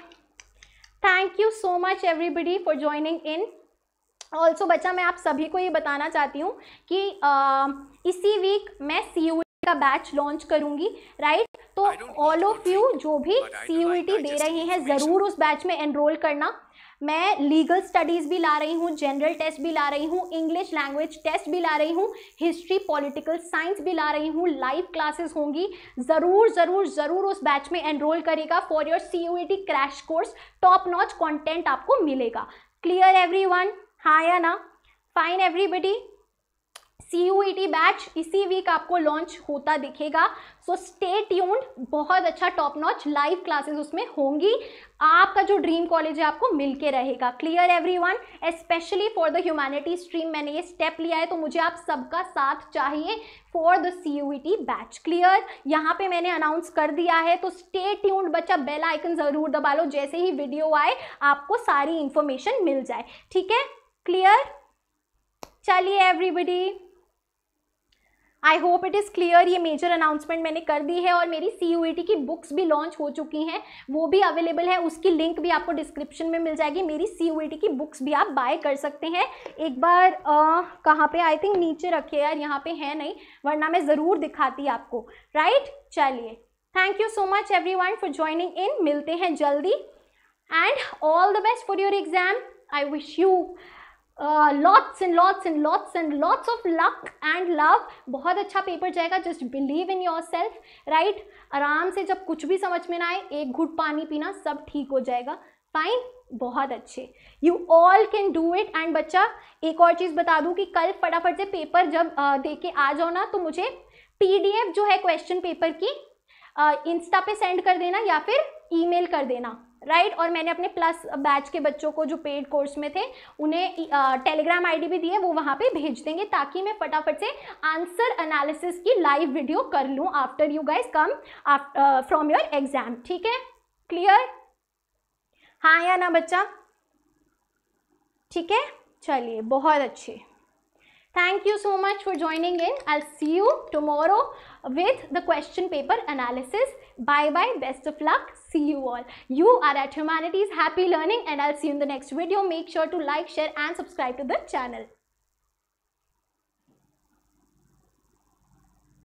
thank you so much everybody for joining in also बच्चा मैं आप सभी को ये बताना चाहती हूँ कि आ, इसी वीक मैं सी का बैच लॉन्च करूंगी राइट तो ऑल ऑफ यू जो भी सी यू दे रहे हैं ज़रूर उस बैच में एनरोल करना मैं लीगल स्टडीज़ भी ला रही हूँ जनरल टेस्ट भी ला रही हूँ इंग्लिश लैंग्वेज टेस्ट भी ला रही हूँ हिस्ट्री पॉलिटिकल साइंस भी ला रही हूँ लाइव क्लासेस होंगी ज़रूर ज़रूर ज़रूर उस बैच में एनरोल करेगा for your C U crash course top notch content आपको मिलेगा क्लियर एवरी वन हाँ या ना fine everybody C U E T batch इसी वीक आपको लॉन्च होता दिखेगा सो स्टे ट्यून्ड बहुत अच्छा टॉप नॉच लाइव क्लासेस उसमें होंगी आपका जो ड्रीम कॉलेज है आपको मिलके रहेगा clear every one specially for the humanity stream मैंने ये स्टेप लिया है तो मुझे आप सबका साथ चाहिए for the C U E T batch clear यहाँ पे मैंने अनाउंस कर दिया है तो स्टे ट्यून्ड बच्चा बेल आइकन ज़रूर दबा लो जैसे ही वीडियो आए आपको सारी इन्फॉर्मेशन मिल जाए ठीक है क्लियर चलिए everybody I hope it is clear ये मेजर अनाउंसमेंट मैंने कर दी है और मेरी सी यू ई टी की बुक्स भी लॉन्च हो चुकी हैं वो भी अवेलेबल है उसकी लिंक भी आपको डिस्क्रिप्शन में मिल जाएगी मेरी सी यू ई टी की बुक्स भी आप बाय कर सकते हैं एक बार कहाँ पे आई थिंक नीचे रखे यार यहाँ पे है नहीं वरना मैं ज़रूर दिखाती आपको राइट right? चलिए thank you so much every for joining in मिलते हैं जल्दी and all the best for your exam I wish you lots and lots and lots and lots of luck and love बहुत अच्छा पेपर जाएगा just believe in yourself right आराम से जब कुछ भी समझ में ना आए एक घुट पानी पीना सब ठीक हो जाएगा फाइन बहुत अच्छे you all can do it and बच्चा एक और चीज़ बता दूँ कि कल फटाफट से पेपर जब uh, दे के आ जाओ ना तो मुझे पी जो है क्वेश्चन पेपर की इंस्टा uh, पे सेंड कर देना या फिर ईमेल कर देना राइट right? और मैंने अपने प्लस बैच के बच्चों को जो पेड कोर्स में थे उन्हें टेलीग्राम आईडी भी दी है वो वहाँ पे भेज देंगे ताकि मैं फटाफट से आंसर एनालिसिस की लाइव वीडियो कर लूँ after you guys come from your exam ठीक है क्लियर हाँ या ना बच्चा ठीक है चलिए बहुत अच्छे thank you so much for joining in I see you tomorrow with the question paper analysis Bye bye. Best of luck. See you all. You are at Humanities. Happy learning and I'll see you in the next video. Make sure to like, share and subscribe to the channel.